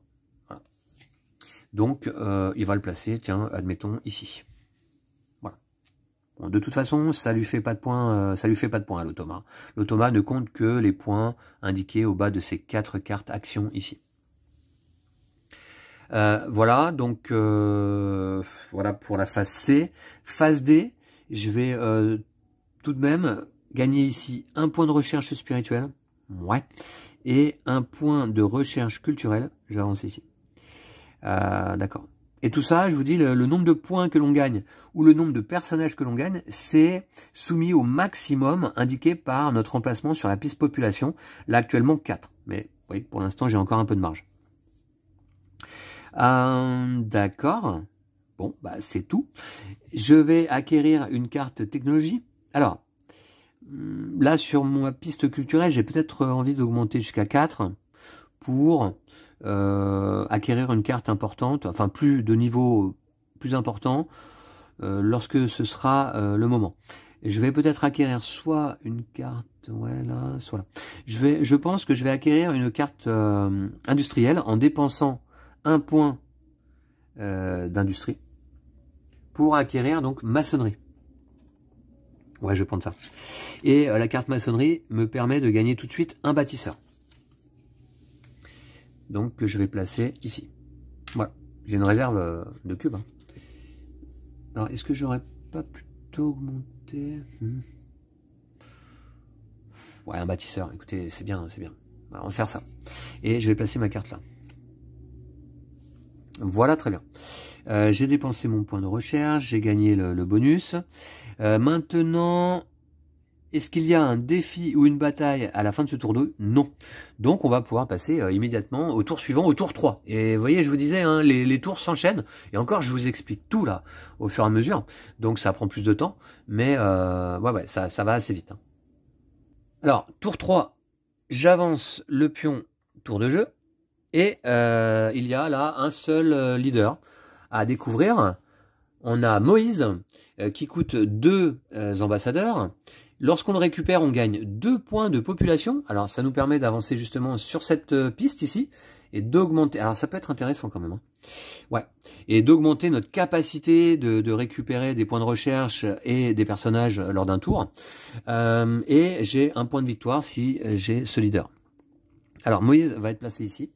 S1: Donc il va le placer, tiens, admettons, ici de toute façon, ça lui fait pas de points, euh, ça lui fait pas de points à l'automa. L'automa ne compte que les points indiqués au bas de ces quatre cartes actions ici. Euh, voilà, donc euh, voilà pour la phase C. Phase D, je vais tout de même gagner ici un point de recherche spirituelle. Ouais. Et un point de recherche culturelle. Je vais avancer ici. D'accord. Et tout ça, je vous dis, le, nombre de points que l'on gagne ou le nombre de personnages que l'on gagne, c'est soumis au maximum indiqué par notre emplacement sur la piste population. Là, actuellement, 4. Mais oui, pour l'instant, j'ai encore un peu de marge. Euh, d'accord. Bon, bah, c'est tout. Je vais acquérir une carte technologie. Alors, hum, là, sur ma piste culturelle, j'ai peut-être envie d'augmenter jusqu'à 4 pour euh, acquérir une carte importante, enfin plus de niveau plus important, euh, lorsque ce sera euh, le moment. je vais peut-être acquérir soit une carte, ouais soit là. Je, vais, je pense que je vais acquérir une carte industrielle en dépensant un point d'industrie pour acquérir donc maçonnerie. Ouais, je vais prendre ça. Et la carte maçonnerie me permet de gagner tout de suite un bâtisseur donc que je vais placer ici. Voilà, j'ai une réserve euh, de cubes. Hein. Alors, est-ce que j'aurais pas plutôt augmenté hmm. Ouais, un bâtisseur, écoutez, c'est bien, c'est bien. on va faire ça. Et je vais placer ma carte là. Voilà, très bien. Euh, j'ai dépensé mon point de recherche, j'ai gagné le, bonus. Euh, maintenant, est-ce qu'il y a un défi ou une bataille à la fin de ce tour 2 Non. Donc on va pouvoir passer euh, immédiatement au tour suivant, au tour 3. Et vous voyez, je vous disais, hein, les, tours s'enchaînent. Et encore, je vous explique tout là, au fur et à mesure. Donc ça prend plus de temps. Mais euh, ouais, ouais, ça, va assez vite. Hein. Alors, tour 3, j'avance le pion tour de jeu. Et euh, il y a là un seul leader à découvrir. On a Moïse, qui coûte deux ambassadeurs, Lorsqu'on le récupère, on gagne deux points de population. Alors ça nous permet d'avancer justement sur cette euh, piste ici et d'augmenter. Alors ça peut être intéressant quand même. Hein. Ouais. Et d'augmenter notre capacité de, récupérer des points de recherche et des personnages lors d'un tour. Euh, et j'ai un point de victoire si euh, j'ai ce leader. Alors Moïse va être placé ici.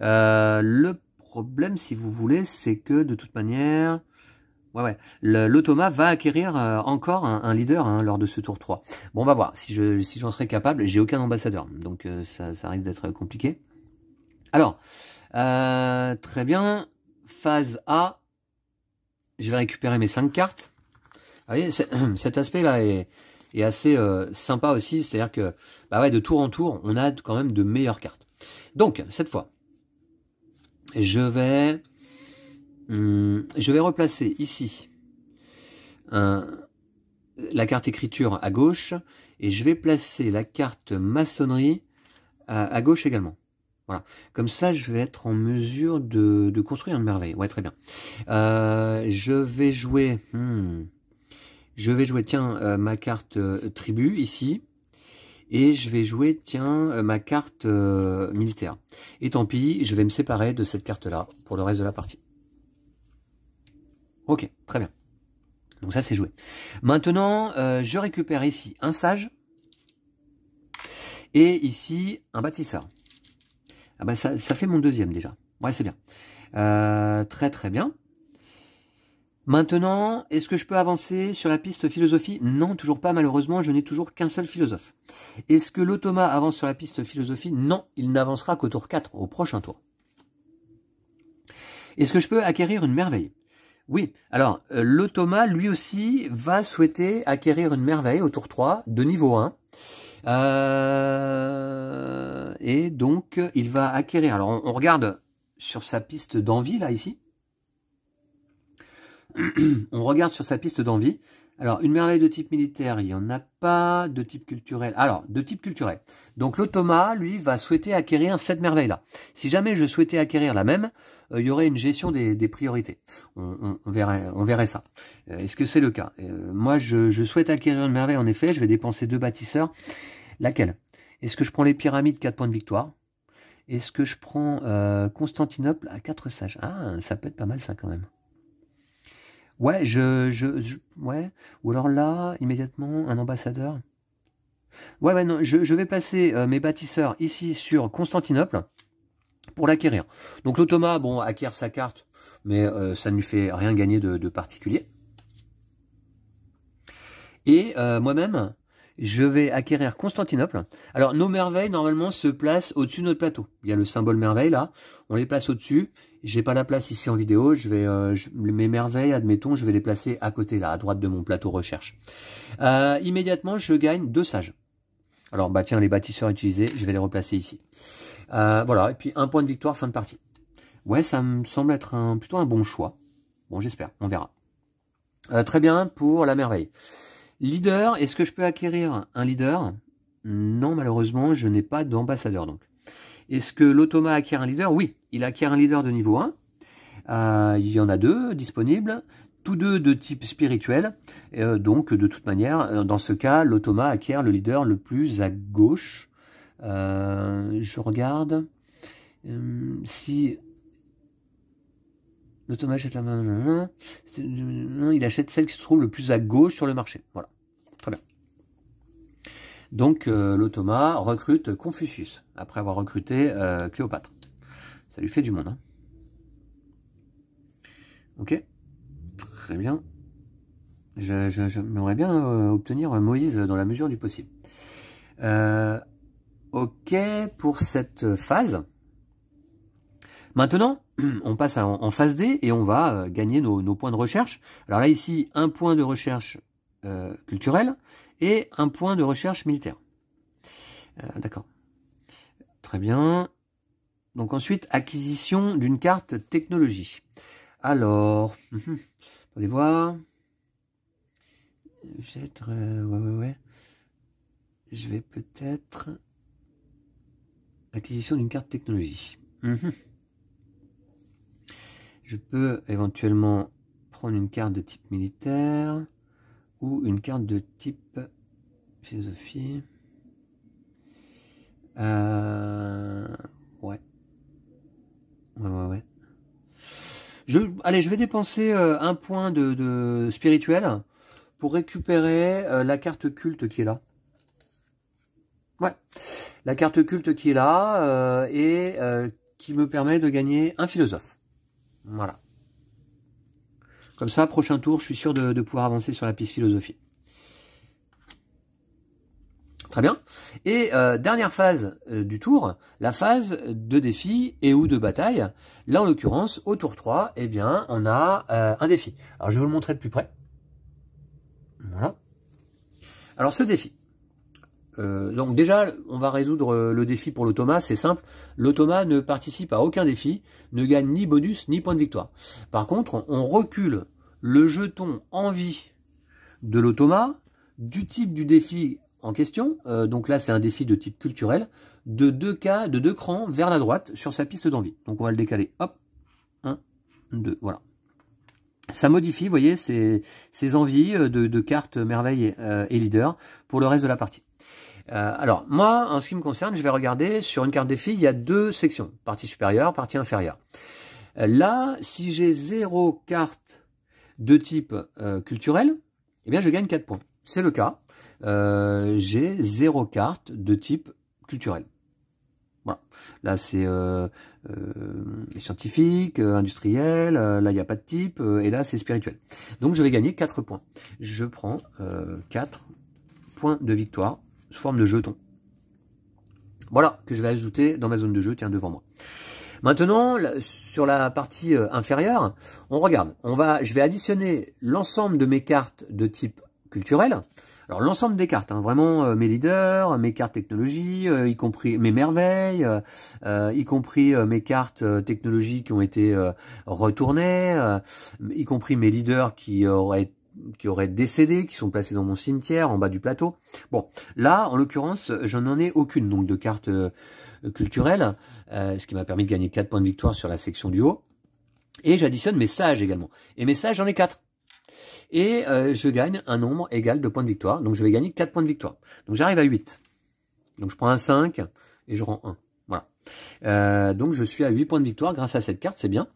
S1: le problème, si vous voulez, c'est que de toute manière, Ouais, ouais. va acquérir euh, encore un, leader hein, lors de ce tour 3. Bon, on bah, va voir. Si j'en serais capable, j'ai aucun ambassadeur. Donc, euh, ça, risque d'être compliqué. Alors, euh, très bien. Phase A. Je vais récupérer mes 5 cartes. Vous voyez, cet aspect-là est, est, assez sympa aussi. C'est-à-dire que, bah ouais, de tour en tour, on a quand même de meilleures cartes. Donc, cette fois, je vais euh, je vais replacer ici la carte écriture à gauche et je vais placer la carte maçonnerie à, gauche également. Voilà. Comme ça, je vais être en mesure de, construire une merveille. Ouais, très bien. Euh, je vais jouer... Hmm, je vais jouer, tiens, euh, ma carte tribu ici. Et je vais jouer, tiens, ma carte militaire. Et tant pis, je vais me séparer de cette carte-là pour le reste de la partie. Ok, très bien. Donc ça c'est joué. Maintenant, euh, je récupère ici un sage et ici un bâtisseur. Ah ben ça, ça fait mon deuxième déjà. Ouais, c'est bien. Euh, très très bien. Maintenant, est-ce que je peux avancer sur la piste philosophie Non, toujours pas, malheureusement, je n'ai toujours qu'un seul philosophe. Est-ce que l'automa avance sur la piste philosophie Non, il n'avancera qu'au tour 4, au prochain tour. Est-ce que je peux acquérir une merveille oui, alors euh, le lui aussi, va souhaiter acquérir une merveille autour tour 3 de niveau 1. Euh, et donc, il va acquérir. Alors, on, regarde sur sa piste d'envie, là, ici. on regarde sur sa piste d'envie. Alors, une merveille de type militaire, il n'y en a pas. De type culturel. Alors, de type culturel. Donc, le lui, va souhaiter acquérir cette merveille-là. Si jamais je souhaitais acquérir la même, euh, il y aurait une gestion des, priorités. On, verrait, ça. Euh, est-ce que c'est le cas euh, Moi, je, souhaite acquérir une merveille, en effet. Je vais dépenser deux bâtisseurs. Laquelle Est-ce que je prends les pyramides 4 points de victoire Est-ce que je prends Constantinople à 4 sages Ah, ça peut être pas mal ça quand même. Ouais, je, ouais. Ou alors là, immédiatement, un ambassadeur. Ouais, ouais, non, je, vais placer mes bâtisseurs ici sur Constantinople pour l'acquérir. Donc l'automa, bon, acquiert sa carte, mais euh, ça ne lui fait rien gagner de, particulier. Et euh, moi-même, je vais acquérir Constantinople. Alors nos merveilles, normalement, se placent au-dessus de notre plateau. Il y a le symbole merveille là, on les place au-dessus. J'ai pas la place ici en vidéo, je vais euh, mes merveilles, admettons, je vais les placer à côté là, à droite de mon plateau recherche. immédiatement, je gagne deux sages. Alors bah tiens, les bâtisseurs utilisés, je vais les replacer ici. Euh, voilà, et puis un point de victoire, fin de partie. Ouais, ça me semble être plutôt un bon choix. Bon, j'espère, on verra. Euh, très bien pour la merveille. Leader, est-ce que je peux acquérir un leader Non, malheureusement, je n'ai pas d'ambassadeur donc. Est-ce que l'automa acquiert un leader Oui, il acquiert un leader de niveau 1. Euh, il y en a deux disponibles, tous deux de type spirituel. donc, de toute manière, dans ce cas, l'automa acquiert le leader le plus à gauche euh, je regarde euh, si le achète la main. Il achète celle qui se trouve le plus à gauche sur le marché. Voilà. Très bien. Donc euh, l'automate recrute Confucius après avoir recruté Cléopâtre. Ça lui fait du monde. Hein. Ok. Très bien. J'aimerais je, je, bien obtenir Moïse dans la mesure du possible. OK pour cette phase. Maintenant, on passe en phase D et on va euh, gagner nos, points de recherche. Alors là, ici, un point de recherche euh, culturel et un point de recherche militaire. Euh, d'accord. Très bien. Donc ensuite, acquisition d'une carte technologie. Alors, attendez voir. être ouais. Je vais peut-être Acquisition d'une carte technologie. Mhm. Je peux éventuellement prendre une carte de type militaire ou une carte de type philosophie. Euh, ouais. Ouais, ouais, ouais. Je, allez, je vais dépenser euh, un point de, spirituel pour récupérer euh, la carte culte qui est là. Ouais. La carte culte qui est là euh, et euh, qui me permet de gagner un philosophe. Voilà. Comme ça, prochain tour, je suis sûr de, pouvoir avancer sur la piste philosophie. Très bien. Et euh, dernière phase du tour, la phase de défi et ou de bataille. Là, en l'occurrence, au tour 3, eh bien, on a un défi. Alors, je vais vous le montrer de plus près. Voilà. Alors, ce défi, euh, donc déjà, on va résoudre euh, le défi pour l'automa, c'est simple. L'automa ne participe à aucun défi, ne gagne ni bonus ni point de victoire. Par contre, on recule le jeton envie de l'automa du type du défi en question, euh, donc là c'est un défi de type culturel, de deux, cas, de deux crans vers la droite sur sa piste d'envie. Donc on va le décaler, hop, 1, 2, voilà. Ça modifie, vous voyez, ces, envies euh, de, cartes merveille et leader pour le reste de la partie. Euh, alors, moi, en ce qui me concerne, je vais regarder sur une carte des filles, il y a deux sections, partie supérieure, partie inférieure. Euh, là, si j'ai zéro carte de type euh, culturel, eh bien, je gagne 4 points. C'est le cas. j'ai zéro carte de type culturel. Voilà. Là, c'est scientifique, industriel, là, il n'y a pas de type, et là, c'est spirituel. Donc, je vais gagner 4 points. Je prends 4 points de victoire forme de jetons. Voilà, que je vais ajouter dans ma zone de jeu, tiens, devant moi. Maintenant, sur la partie euh, inférieure, on regarde. On va, je vais additionner l'ensemble de mes cartes de type culturel. Alors l'ensemble des cartes, hein, vraiment euh, mes leaders, mes cartes technologie, euh, y compris mes merveilles, y compris mes cartes technologie qui ont été retournées, y compris mes leaders qui auraient qui auraient décédé, qui sont placés dans mon cimetière en bas du plateau. Bon, là, en l'occurrence, je n'en ai aucune donc de carte euh, culturelle, euh, ce qui m'a permis de gagner 4 points de victoire sur la section du haut. Et j'additionne mes sages également. Et mes sages, j'en ai 4. Et euh, je gagne un nombre égal de points de victoire. Donc je vais gagner 4 points de victoire. Donc j'arrive à 8. Donc je prends un 5 et je rends 1. Voilà. donc je suis à 8 points de victoire grâce à cette carte, c'est bien.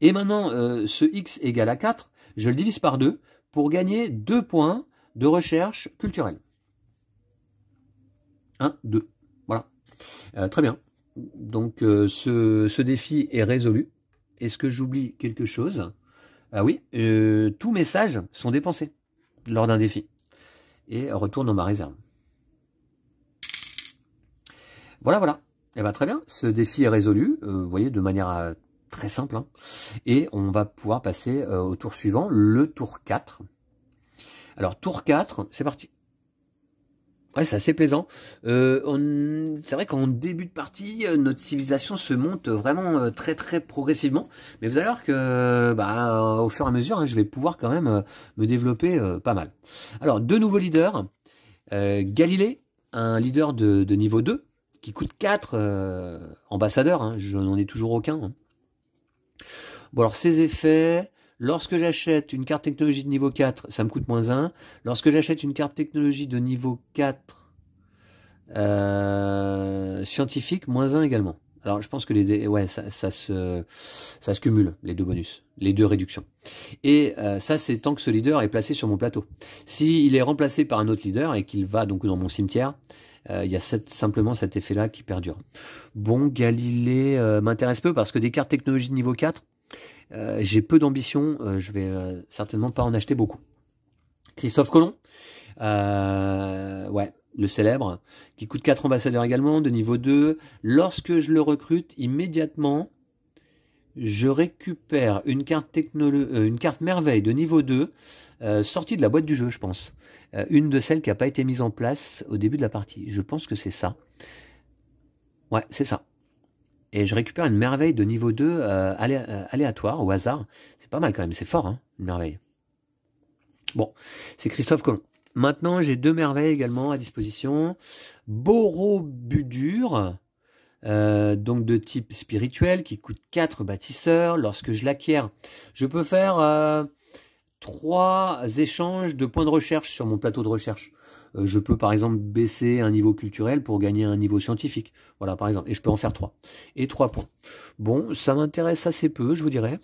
S1: Et maintenant, ce x égal à 4, je le divise par 2 pour gagner deux points de recherche culturelle. 1, 2. Voilà. Euh, très bien. Donc euh, ce, défi est résolu. Est-ce que j'oublie quelque chose Ah oui, euh, tous tous messages sont dépensés lors d'un défi et retourne dans ma réserve. Voilà, voilà. Eh bien, très bien, ce défi est résolu, vous voyez, de manière à très simple. Hein. Et on va pouvoir passer euh, au tour suivant, le tour 4. Alors, tour 4, c'est parti. Ouais, c'est assez plaisant. Euh, c'est vrai qu'en début de partie, euh, notre civilisation se monte vraiment très très progressivement. Mais vous allez voir que, bah, au fur et à mesure, hein, je vais pouvoir quand même me développer pas mal. Alors, deux nouveaux leaders. Galilée, un leader de, niveau 2, qui coûte 4 ambassadeurs. Hein. je n'en ai toujours aucun. Hein. Bon, alors ces effets, lorsque j'achète une carte technologie de niveau 4, ça me coûte moins 1. Lorsque j'achète une carte technologie de niveau 4 euh, scientifique, moins 1 également. Alors je pense que les ouais, ça, se... cumule, les deux bonus, les deux réductions. Et euh, ça, c'est tant que ce leader est placé sur mon plateau. S'il est remplacé par un autre leader et qu'il va donc dans mon cimetière, euh, il y a cette, simplement cet effet-là qui perdure. Bon, Galilée euh, m'intéresse peu parce que des cartes technologie de niveau 4, euh, j'ai peu d'ambition, je vais certainement pas en acheter beaucoup. Christophe Colomb, ouais, le célèbre, qui coûte 4 ambassadeurs également, de niveau 2. Lorsque je le recrute, immédiatement, je récupère une carte, technologie, une carte merveille de niveau 2 euh, sortie de la boîte du jeu, je pense. Euh, une de celles qui n'a pas été mise en place au début de la partie. Je pense que c'est ça. Ouais, c'est ça. Et je récupère une merveille de niveau 2 euh, aléatoire, au hasard. C'est pas mal quand même, c'est fort, hein, une merveille. Bon, c'est Christophe Colomb. Maintenant, j'ai deux merveilles également à disposition. Borobudur, donc de type spirituel qui coûte 4 bâtisseurs. Lorsque je l'acquiers, je peux faire trois échanges de points de recherche sur mon plateau de recherche. Euh, je peux par exemple baisser un niveau culturel pour gagner un niveau scientifique. Voilà, par exemple. Et je peux en faire trois. Et trois points. Bon, ça m'intéresse assez peu, je vous dirais.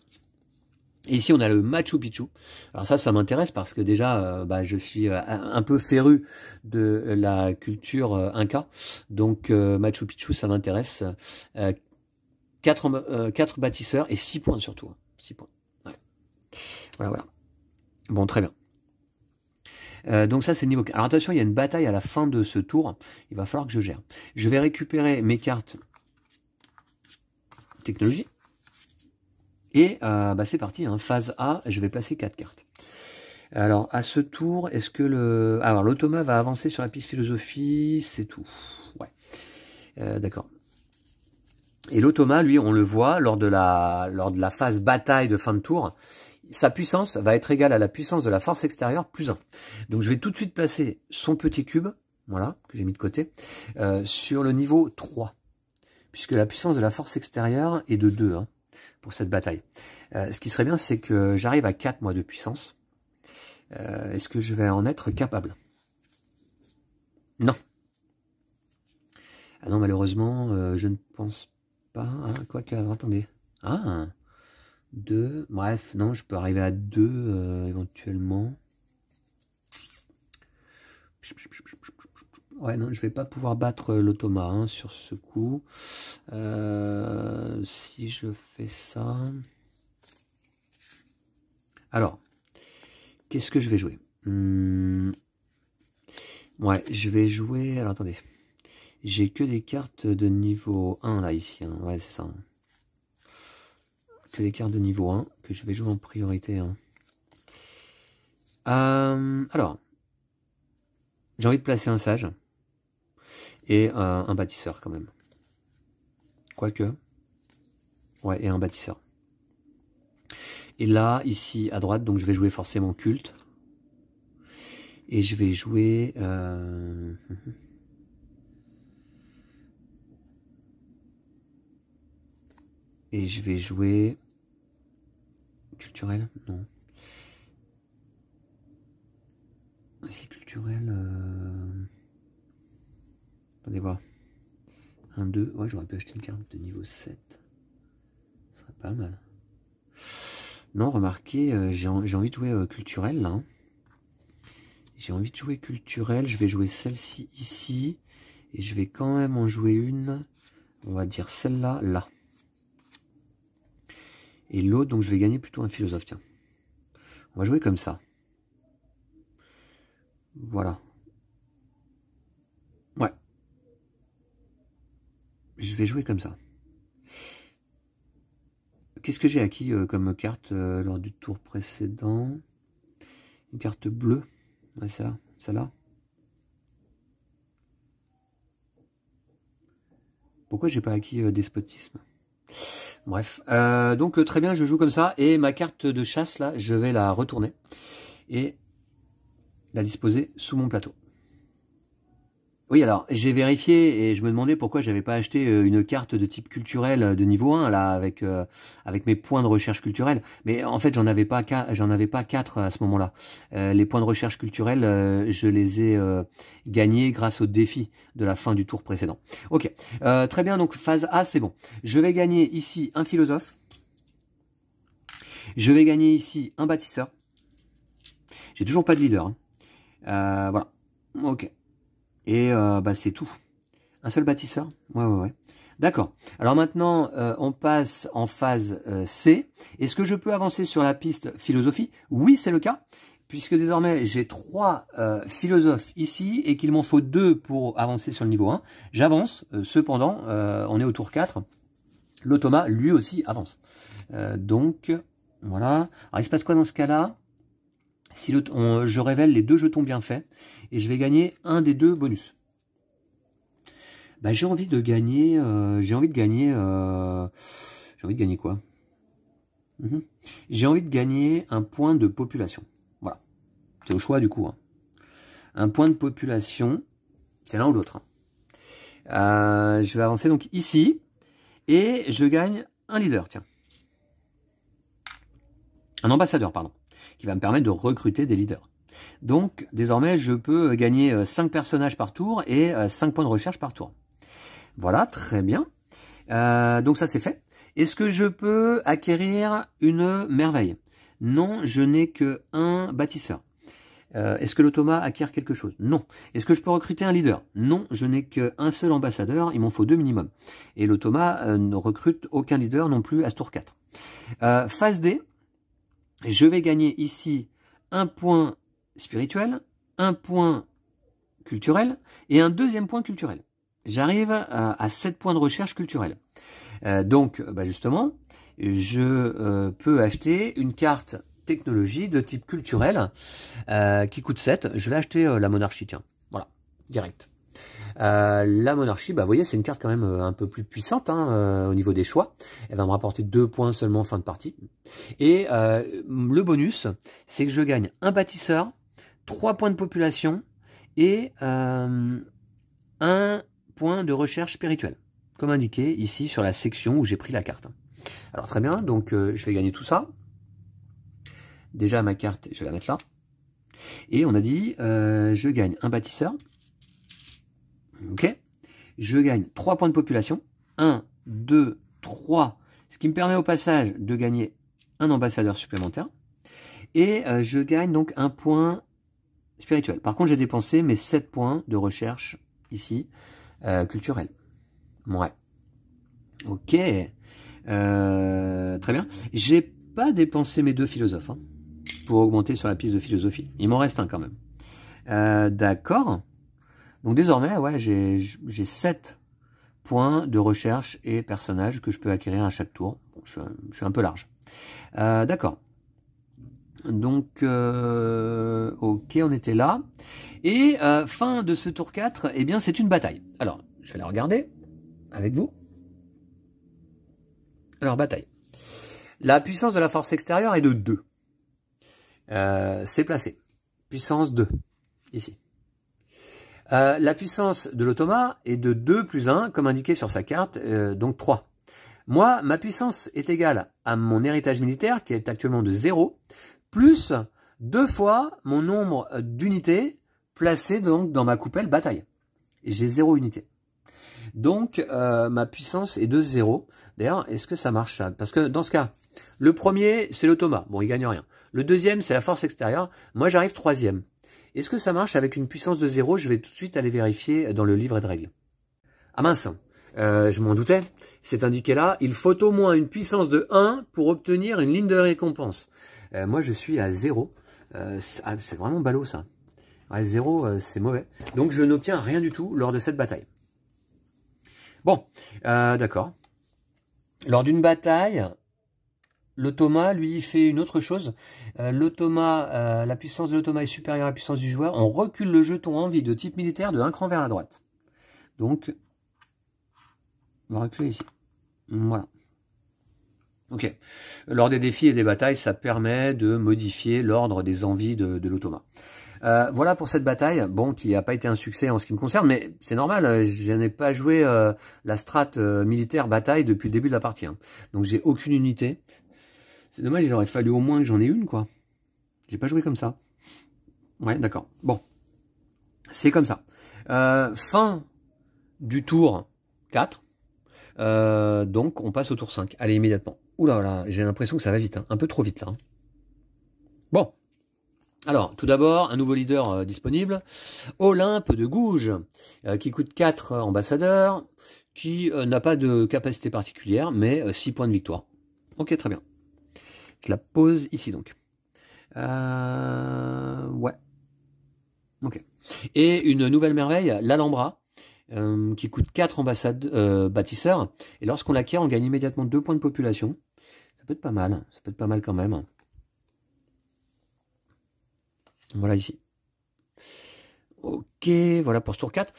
S1: Ici, on a le Machu Picchu. Alors ça, ça m'intéresse parce que déjà, euh, bah, je suis euh, un peu féru de la culture inca. Donc Machu Picchu, ça m'intéresse. Quatre, quatre, bâtisseurs et six points surtout. Hein. Six points. Ouais. Voilà, voilà. Bon, très bien. Euh, donc ça c'est niveau. Alors attention, il y a une bataille à la fin de ce tour. Il va falloir que je gère. Je vais récupérer mes cartes technologie. Et euh, bah, c'est parti, hein. phase A, je vais placer 4 cartes. Alors à ce tour, est-ce que le. Ah, alors l'automa va avancer sur la piste philosophie, c'est tout. Ouais. Euh, d'accord. Et l'automa, lui, on le voit lors de, la, lors de la phase bataille de fin de tour sa puissance va être égale à la puissance de la force extérieure plus 1. Donc je vais tout de suite placer son petit cube, voilà, que j'ai mis de côté, euh, sur le niveau 3, puisque la puissance de la force extérieure est de 2 hein, pour cette bataille. Euh, ce qui serait bien, c'est que j'arrive à 4 mois de puissance. Euh, est-ce que je vais en être capable Non. Ah non, malheureusement, je ne pense pas... Hein, quoi que... Attendez. Ah 2. Bref, non, je peux arriver à 2 euh, éventuellement. Ouais, non, je vais pas pouvoir battre euh, l'automa hein, sur ce coup. Euh, si je fais ça... Alors, qu'est-ce que je vais jouer hmm. Ouais, je vais jouer... Alors, attendez. J'ai que des cartes de niveau 1, là, ici. Hein. Ouais, c'est ça. Hein que les cartes de niveau 1 que je vais jouer en priorité. Euh, alors, j'ai envie de placer un sage et euh, un bâtisseur quand même. Quoique. Ouais, et un bâtisseur. Et là, ici à droite, donc je vais jouer forcément culte. Et je vais jouer... Euh, et je vais jouer culturel Non. Ah, si culturel. Euh... Attendez voir. Un 2. Ouais, j'aurais pu acheter une carte de niveau 7. Ce serait pas mal. Non, remarquez, euh, j'ai j'ai envie de jouer euh, culturel hein. J'ai envie de jouer culturel. Je vais jouer celle-ci ici. Et je vais quand même en jouer une. On va dire celle-là, là. Et l'autre, donc je vais gagner plutôt un philosophe, tiens. On va jouer comme ça. Voilà. Ouais. Je vais jouer comme ça. Qu'est-ce que j'ai acquis euh, comme carte euh, lors du tour précédent Une carte bleue. Ouais, ça, celle-là. Pourquoi j'ai pas acquis euh, despotisme Bref, euh, donc euh, très bien, je joue comme ça, et ma carte de chasse, là, je vais la retourner, et la disposer sous mon plateau. Oui, alors j'ai vérifié et je me demandais pourquoi j'avais pas acheté euh, une carte de type culturel euh, de niveau 1 là avec euh, avec mes points de recherche culturelle. Mais en fait, j'en avais pas j'en avais pas quatre à ce moment-là. les points de recherche culturelle, je les ai gagnés grâce au défi de la fin du tour précédent. Ok, très bien. Donc phase A, c'est bon. Je vais gagner ici un philosophe. Je vais gagner ici un bâtisseur. J'ai toujours pas de leader. Hein. voilà. Ok. Et euh, bah, c'est tout. Un seul bâtisseur Ouais, ouais, ouais. D'accord. Alors maintenant, euh, on passe en phase euh, C. Est-ce que je peux avancer sur la piste philosophie Oui, c'est le cas, puisque désormais j'ai trois philosophes ici et qu'il m'en faut deux pour avancer sur le niveau 1. J'avance, cependant, on est au tour 4. L'automa, lui aussi, avance. donc, voilà. Alors il se passe quoi dans ce cas-là si le je révèle les deux jetons bien faits et je vais gagner un des deux bonus. Bah, j'ai envie de gagner. Euh, j'ai envie de gagner. Euh, j'ai envie de gagner quoi mhm. J'ai envie de gagner un point de population. Voilà. C'est au choix du coup. Hein. Un point de population, c'est l'un ou l'autre. Hein. Euh, je vais avancer donc ici et je gagne un leader, tiens. Un ambassadeur, pardon qui va me permettre de recruter des leaders. Donc désormais, je peux gagner 5 euh, personnages par tour et 5 euh, points de recherche par tour. Voilà, très bien. Euh, donc ça c'est fait. Est-ce que je peux acquérir une merveille Non, je n'ai que un bâtisseur. Est-ce que l'automa acquiert quelque chose Non. Est-ce que je peux recruter un leader Non, je n'ai qu'un seul ambassadeur, il m'en faut deux minimum. Et l'automa ne recrute aucun leader non plus à ce tour 4. phase D, je vais gagner ici un point spirituel, un point culturel et un deuxième point culturel. J'arrive à, sept 7 points de recherche culturelle. Euh, donc, euh, bah, justement, je euh, peux acheter une carte technologie de type culturel qui coûte 7. Je vais acheter la monarchie, tiens. Voilà, direct. Euh, la monarchie, bah, vous voyez, c'est une carte quand même euh, un peu plus puissante hein, euh, au niveau des choix. Elle va me rapporter deux points seulement en fin de partie. Et le bonus, c'est que je gagne un bâtisseur, trois points de population et euh, un point de recherche spirituelle, comme indiqué ici sur la section où j'ai pris la carte. Alors très bien, donc je vais gagner tout ça. Déjà ma carte, je vais la mettre là. Et on a dit, je gagne un bâtisseur, Ok Je gagne 3 points de population. 1, 2, 3. Ce qui me permet au passage de gagner un ambassadeur supplémentaire. Et euh, je gagne donc un point spirituel. Par contre, j'ai dépensé mes 7 points de recherche ici, euh, culturelle. Ouais. Ok. Euh, très bien. J'ai pas dépensé mes deux philosophes hein, pour augmenter sur la piste de philosophie. Il m'en reste un quand même. Euh, d'accord. Donc désormais, ouais, j'ai 7 points de recherche et personnages que je peux acquérir à chaque tour. je, suis un peu large. Euh, d'accord. Donc, euh, ok, on était là. Et euh, fin de ce tour 4, eh bien, c'est une bataille. Alors, je vais la regarder avec vous. Alors, bataille. La puissance de la force extérieure est de 2. c'est placé. Puissance 2, ici. Euh, la puissance de l'automa est de 2 plus 1, comme indiqué sur sa carte, euh, donc 3. Moi, ma puissance est égale à mon héritage militaire, qui est actuellement de 0, plus deux fois mon nombre d'unités placées donc dans ma coupelle bataille. j'ai 0 unité. Donc, euh, ma puissance est de 0. D'ailleurs, est-ce que ça marche Parce que dans ce cas, le premier, c'est l'automa. Bon, il gagne rien. Le deuxième, c'est la force extérieure. Moi, j'arrive troisième. Est-ce que ça marche avec une puissance de zéro Je vais tout de suite aller vérifier dans le livre de règles. Ah mince, hein. euh, je m'en doutais. C'est indiqué là, il faut au moins une puissance de 1 pour obtenir une ligne de récompense. Euh, moi, je suis à 0. Euh, ah, c'est vraiment ballot, ça. à 0, c'est mauvais. Donc, je n'obtiens rien du tout lors de cette bataille. Bon, d'accord. Lors d'une bataille, le Thomas, lui, fait une autre chose. Euh, euh, la puissance de l'automa est supérieure à la puissance du joueur, on recule le jeton envie de type militaire de un cran vers la droite. Donc, on va reculer ici. Voilà. Ok. Lors des défis et des batailles, ça permet de modifier l'ordre des envies de, de l'automa. Euh, voilà pour cette bataille, bon, qui n'a pas été un succès en ce qui me concerne, mais c'est normal, je n'ai pas joué la strate militaire bataille depuis le début de la partie. Hein. Donc j'ai aucune unité, c'est dommage, il aurait fallu au moins que j'en ai une, quoi. J'ai pas joué comme ça. Ouais, d'accord. Bon. C'est comme ça. Euh, fin du tour 4. Euh, donc, on passe au tour 5. Allez, immédiatement. Ouh là là, j'ai l'impression que ça va vite. Hein. Un peu trop vite, là. Hein. Bon. Alors, tout d'abord, un nouveau leader euh, disponible. Olympe de Gouges, qui coûte 4 ambassadeurs, qui n'a pas de capacité particulière, mais 6 points de victoire. Ok, très bien. Je la pose ici donc. Euh, ouais. Ok. Et une nouvelle merveille, l'Alhambra, euh, qui coûte 4 ambassades euh, bâtisseurs. Et lorsqu'on l'acquiert, on gagne immédiatement 2 points de population. Ça peut être pas mal. Ça peut être pas mal quand même. Voilà ici. Ok, voilà pour ce tour 4.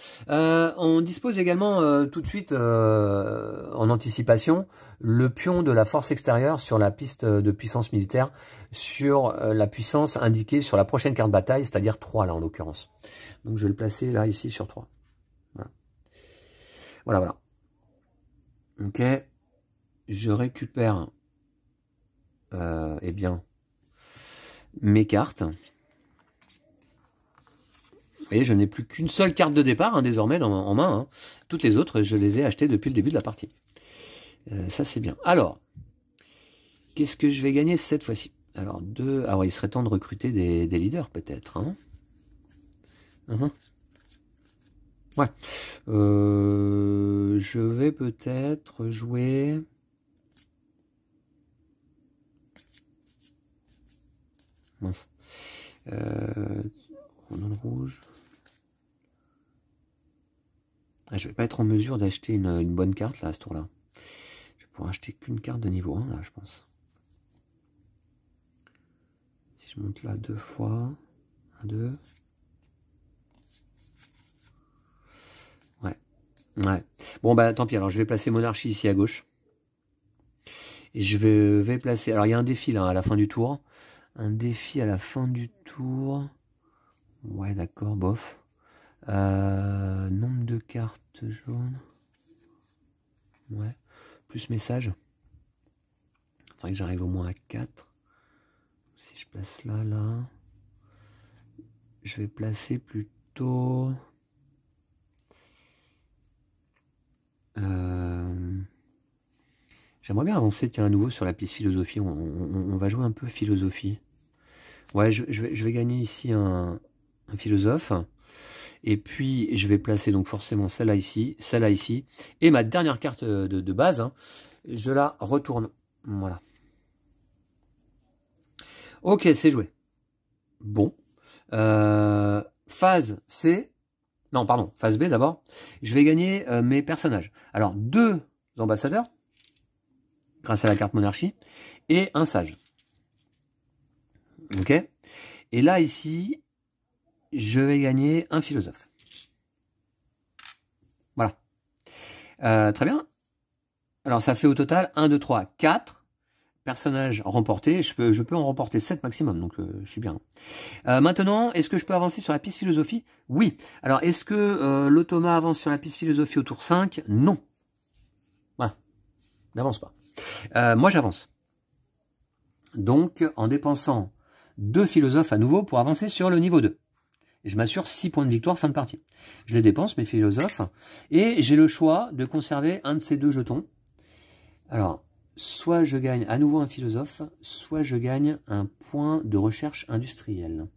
S1: on dispose également tout de suite en anticipation le pion de la force extérieure sur la piste de puissance militaire, sur euh, la puissance indiquée sur la prochaine carte bataille, c'est-à-dire 3 là en l'occurrence. Donc je vais le placer là ici sur 3. Voilà, voilà. voilà. Ok, je récupère euh, eh bien, mes cartes. Et je n'ai plus qu'une seule carte de départ hein, désormais en main. Hein. Toutes les autres, je les ai achetées depuis le début de la partie. Euh, ça, c'est bien. Alors, qu'est-ce que je vais gagner cette fois-ci Alors, deux. Alors, ah il serait temps de recruter des, leaders, peut-être. Hein. Hein, hein. Ouais. Euh, je vais peut-être jouer. Mince. Euh, rouge. Ah, je vais pas être en mesure d'acheter une, une, bonne carte là à ce tour-là pour acheter qu'une carte de niveau 1 là je pense. Si je monte là deux fois, un, deux. Ouais. Ouais. Bon bah tant pis, alors je vais placer monarchie ici à gauche. Et je vais, vais placer. Alors il y a un défi là à la fin du tour. Un défi à la fin du tour. Ouais d'accord, bof. Euh, nombre de cartes jaunes. Ouais plus message. C'est vrai que j'arrive au moins à 4. Si je place là, là. Je vais placer plutôt... Euh, j'aimerais bien avancer, tiens, à nouveau sur la piste philosophie. On, va jouer un peu philosophie. Ouais, je, vais, gagner ici un philosophe. Et puis, je vais placer donc forcément celle-là ici, celle-là ici. Et ma dernière carte euh, de, base, hein, je la retourne. Voilà. Ok, c'est joué. Bon. Euh, phase C. Non, pardon, phase B d'abord. Je vais gagner euh, mes personnages. Alors, deux ambassadeurs, grâce à la carte monarchie, et un sage. Ok Et là, ici, je vais gagner un philosophe. Voilà. Euh, très bien. Alors ça fait au total 1, 2, 3, 4 personnages remportés. Je peux, je peux en remporter 7 maximum, donc euh, je suis bien. Euh, maintenant, est-ce que je peux avancer sur la piste philosophie Oui. Alors est-ce que l'automa avance sur la piste philosophie au tour 5 Non. Voilà. N'avance pas. moi j'avance. Donc en dépensant deux philosophes à nouveau pour avancer sur le niveau 2 je m'assure 6 points de victoire fin de partie. Je les dépense, mes philosophes, et j'ai le choix de conserver un de ces deux jetons. Alors, soit je gagne à nouveau un philosophe, soit je gagne un point de recherche industrielle.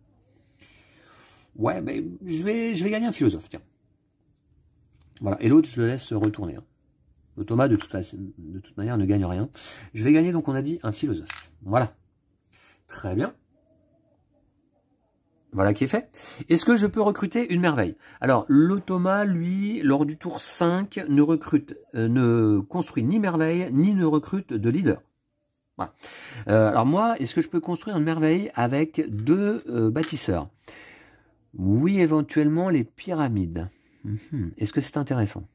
S1: Ouais, mais je vais, je vais gagner un philosophe, tiens. Voilà, et l'autre, je le laisse retourner. Hein. Thomas, de de toute manière, ne gagne rien. Je vais gagner, donc on a dit, un philosophe. Voilà. Très bien. Voilà qui est fait. Est-ce que je peux recruter une merveille Alors, le lui, lors du tour 5, ne recrute, euh, ne construit ni merveille, ni ne recrute de leader. Voilà. Euh, alors moi, est-ce que je peux construire une merveille avec deux euh, bâtisseurs Oui, éventuellement les pyramides. Mhm. Est-ce que c'est intéressant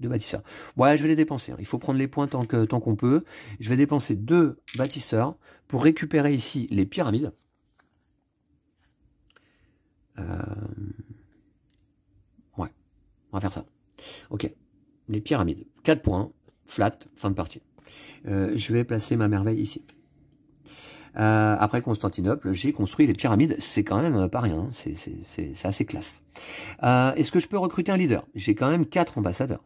S1: Deux bâtisseurs. Ouais, je vais les dépenser. Il faut prendre les points tant qu'on tant peut. Je vais dépenser deux bâtisseurs pour récupérer ici les pyramides. Euh, ouais, on va faire ça. Ok, les pyramides. 4 points, flat, fin de partie. Euh, je vais placer ma merveille ici. Euh, après Constantinople, j'ai construit les pyramides. C'est quand même pas rien. Hein. C'est assez classe. Est-ce que je peux recruter un leader J'ai quand même quatre ambassadeurs.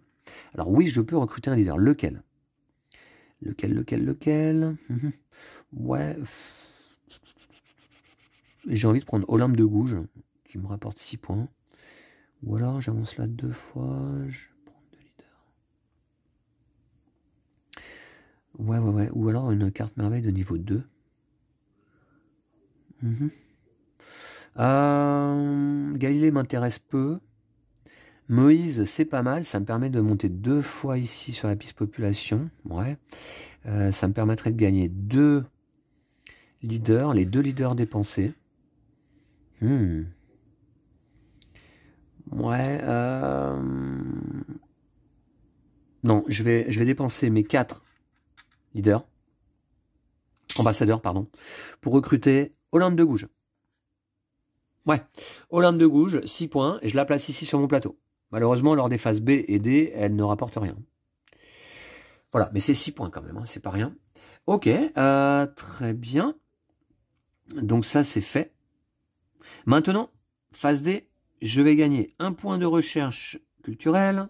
S1: Alors oui, je peux recruter un leader. Lequel Lequel, lequel, lequel mhm. Ouais. J'ai envie de prendre Olympe de Gouges qui me rapporte 6 points. Ou alors j'avance là deux fois, je prends deux leaders. Ouais, ouais, ouais. Ou alors une carte merveille de niveau 2. Mhm. Euh, Galilée m'intéresse peu. Moïse, c'est pas mal. Ça me permet de monter deux fois ici sur la piste population. Ouais. Euh, ça me permettrait de gagner deux leaders, les deux leaders dépensés. Hmm. Ouais. Euh, non, je vais, je vais dépenser mes 4 leaders, ambassadeurs, pardon, pour recruter Olympe de Gouge. Ouais, Olympe de Gouges, 6 points, et je la place ici sur mon plateau. Malheureusement, lors des phases B et D, elle ne rapporte rien. Voilà, mais c'est 6 points quand même, hein, c'est pas rien. Ok, euh, très bien. Donc ça, c'est fait. Maintenant, phase D, je vais gagner un point de recherche culturelle,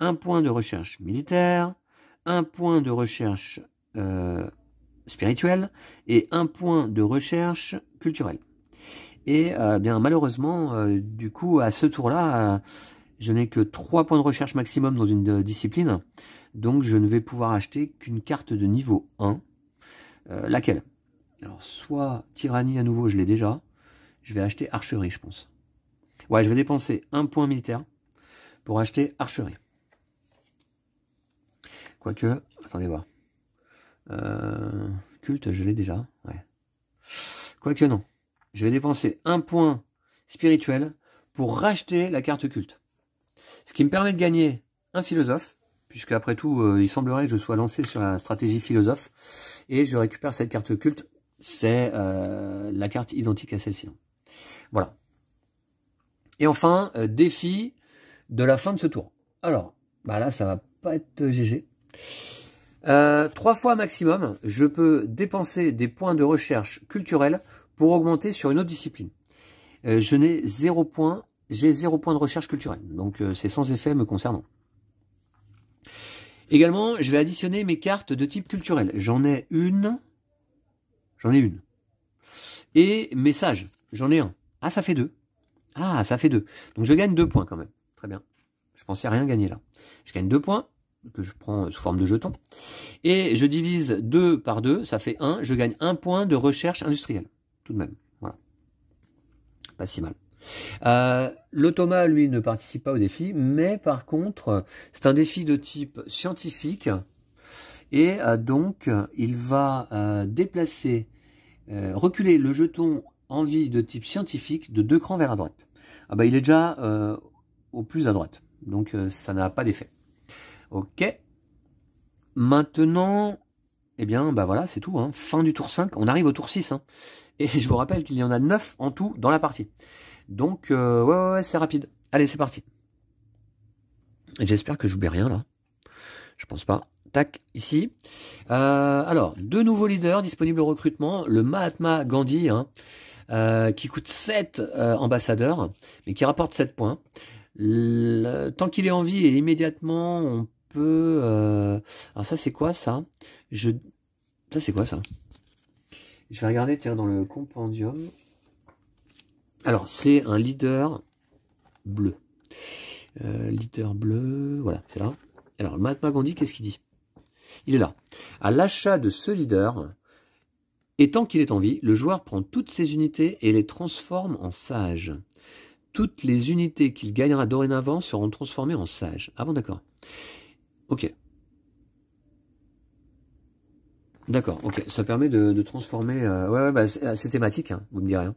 S1: un point de recherche militaire, un point de recherche euh, spirituelle et un point de recherche culturelle. Et euh, bien malheureusement, euh, du coup, à ce tour-là, euh, je n'ai que trois points de recherche maximum dans une discipline, donc je ne vais pouvoir acheter qu'une carte de niveau 1. laquelle Alors, soit tyrannie à nouveau, je l'ai déjà. Je vais acheter archerie, je pense. Ouais, je vais dépenser un point militaire pour acheter archerie. Quoique, attendez voir. Euh, culte, je l'ai déjà. Ouais. Quoique non. Je vais dépenser un point spirituel pour racheter la carte culte. Ce qui me permet de gagner un philosophe, puisque après tout, euh, il semblerait que je sois lancé sur la stratégie philosophe, et je récupère cette carte culte, c'est euh, la carte identique à celle-ci. Voilà, et enfin, euh, défi de la fin de ce tour. Alors, bah là, ça va pas être GG. Euh, trois fois maximum, je peux dépenser des points de recherche culturelle pour augmenter sur une autre discipline. Euh, je n'ai zéro point, j'ai zéro point de recherche culturelle, donc c'est sans effet me concernant. Également, je vais additionner mes cartes de type culturel. J'en ai une, j'en ai une. Et message, j'en ai un. Ah, ça fait deux. Ah, ça fait 2. Donc je gagne 2 points quand même. Très bien. Je pensais rien gagner là. Je gagne 2 points que je prends euh, sous forme de jetons. Et je divise 2 par 2, ça fait 1. Je gagne 1 point de recherche industrielle. Tout de même. Voilà. Pas si mal. Euh, L'automa, lui, ne participe pas au défi, mais par contre, c'est un défi de type scientifique. Et euh, donc, il va euh, déplacer, reculer le jeton envie de type scientifique de deux crans vers la droite. Ah bah il est déjà euh, au plus à droite, donc euh, ça n'a pas d'effet. Ok. Maintenant, eh bien bah voilà, c'est tout. Hein. Fin du tour 5, on arrive au tour 6. Hein. Et je vous rappelle qu'il y en a 9 en tout dans la partie. Donc euh, ouais, ouais, ouais c'est rapide. Allez, c'est parti. J'espère que je j'oublie rien là. Je pense pas tac, ici. alors, deux nouveaux leaders disponibles au recrutement, le Mahatma Gandhi, hein, euh, qui coûte 7 euh, ambassadeurs, mais qui rapporte 7 points. tant qu'il est en vie et immédiatement, on peut... Euh, alors ça, c'est quoi ça Je... Ça, c'est quoi ça Je vais regarder dans le compendium. Alors, c'est un leader bleu. leader bleu, voilà, c'est là. Alors, Mahatma Gandhi, qu'est-ce qu'il dit Il est là. À l'achat de ce leader, et tant qu'il est en vie, le joueur prend toutes ses unités et les transforme en sages. Toutes les unités qu'il gagnera dorénavant seront transformées en sages. Ah bon, d'accord. Ok. D'accord, ok. Ça permet de, transformer... Euh, ouais, ouais, bah, euh, c'est thématique, hein, vous me direz. Hein.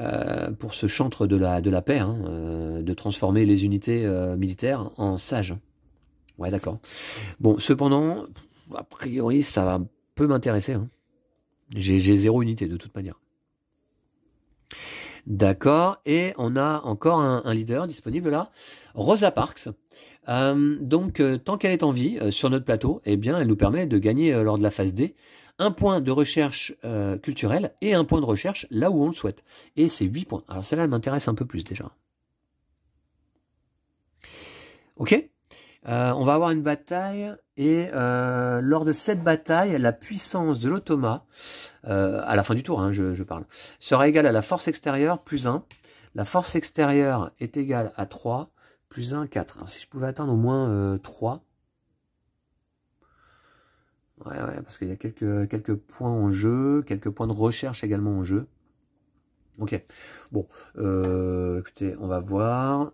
S1: Euh, pour ce chantre de la, de la paix, hein, de transformer les unités militaires en sages. Ouais, d'accord. Bon, cependant, a priori, ça va peu m'intéresser. Hein. J'ai zéro unité de toute manière. D'accord. Et on a encore un, leader disponible là, Rosa Parks. Euh, donc, euh, tant qu'elle est en vie euh, sur notre plateau, eh bien, elle nous permet de gagner lors de la phase D un point de recherche culturelle et un point de recherche là où on le souhaite. Et c'est huit points. Alors, celle-là m'intéresse un peu plus déjà. Ok euh, on va avoir une bataille et euh, lors de cette bataille, la puissance de l'automa, euh, à la fin du tour, hein, je, je, parle, sera égale à la force extérieure plus 1. La force extérieure est égale à 3 plus 1, 4. si je pouvais atteindre au moins 3. Ouais, ouais, parce qu'il y a quelques, quelques points en jeu, quelques points de recherche également en jeu. Ok, bon, écoutez, on va voir.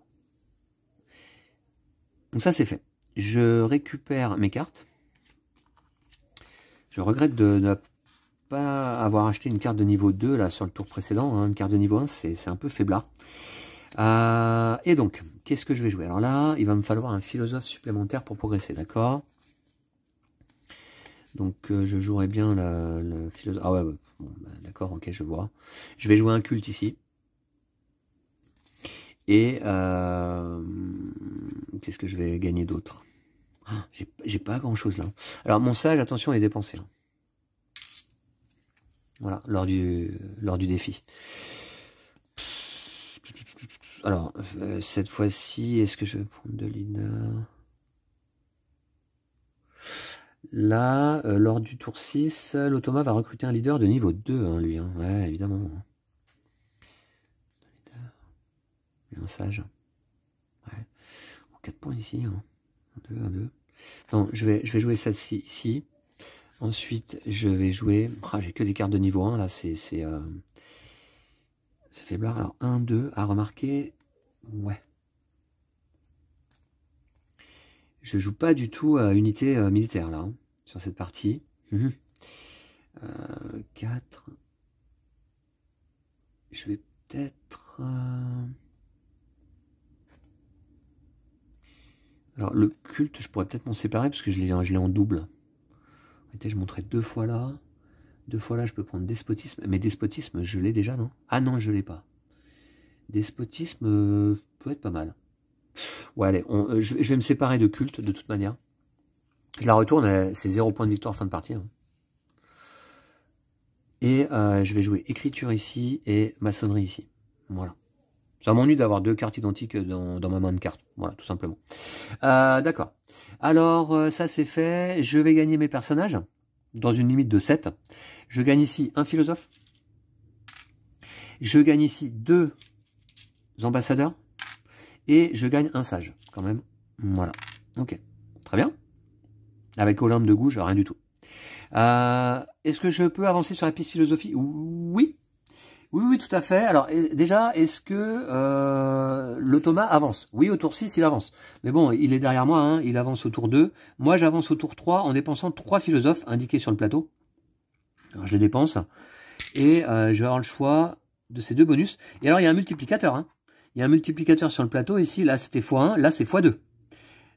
S1: Donc ça c'est fait. Je récupère mes cartes. Je regrette de ne pas avoir acheté une carte de niveau 2 là sur le tour précédent. Hein. Une carte de niveau 1 c'est un peu faiblard. Euh, et donc, qu'est-ce que je vais jouer Alors là, il va me falloir un philosophe supplémentaire pour progresser, d'accord donc euh, je jouerai bien le, philosophe. Ah ouais, bah, d'accord, ok, je vois. Je vais jouer un culte ici. Et euh, Qu'est-ce que je vais gagner d'autre ah, J'ai pas grand-chose là. Alors mon sage, attention, est dépensé. Hein. Voilà, lors du, lors du défi. Alors, euh, cette fois-ci, est-ce que je vais prendre de l'INA Là, euh, lors du tour 6, l'automa va recruter un leader de niveau 2, hein, lui. Hein. Ouais, évidemment. un sage. 4 points ici. 1, 2, 1, 2. je vais, je vais jouer celle-ci ici. Ensuite, je vais jouer... Ah, j'ai que des cartes de niveau 1, là, c'est... C'est euh, faiblard. Alors, 1, 2, à remarquer. Ouais. Je joue pas du tout à unité euh, militaire, là, hein, sur cette partie. 4... Mhm. Euh, je vais peut-être... Alors le culte, je pourrais peut-être m'en séparer parce que je l'ai en double. En je montrais deux fois là. Deux fois là, je peux prendre despotisme. Mais despotisme, je l'ai déjà, non Ah non, je l'ai pas. Despotisme euh, peut être pas mal. Ouais, allez, euh, je, vais me séparer de culte de toute manière. Je la retourne, euh, c'est zéro point de victoire fin de partie. Hein. Et je vais jouer écriture ici et maçonnerie ici. Voilà. Ça m'ennuie d'avoir deux cartes identiques dans, ma main de cartes. Voilà, tout simplement. Euh, d'accord. Alors, euh, ça c'est fait. Je vais gagner mes personnages dans une limite de 7. Je gagne ici un philosophe. Je gagne ici deux ambassadeurs. Et je gagne un sage, quand même. Voilà. Ok. Très bien. Avec Olympe de Gouges, rien du tout. Euh, est-ce que je peux avancer sur la piste philosophie Oui, oui, oui, tout à fait. Alors déjà, est-ce que euh, le Thomas avance Oui, au tour 6, il avance. Mais bon, il est derrière moi, hein. il avance au tour 2. Moi, j'avance au tour 3 en dépensant 3 philosophes indiqués sur le plateau. Alors, je les dépense. Et euh, je vais avoir le choix de ces deux bonus. Et alors, il y a un multiplicateur. Hein. Il y a un multiplicateur sur le plateau. Ici, là, c'était x1. Là, c'est x2.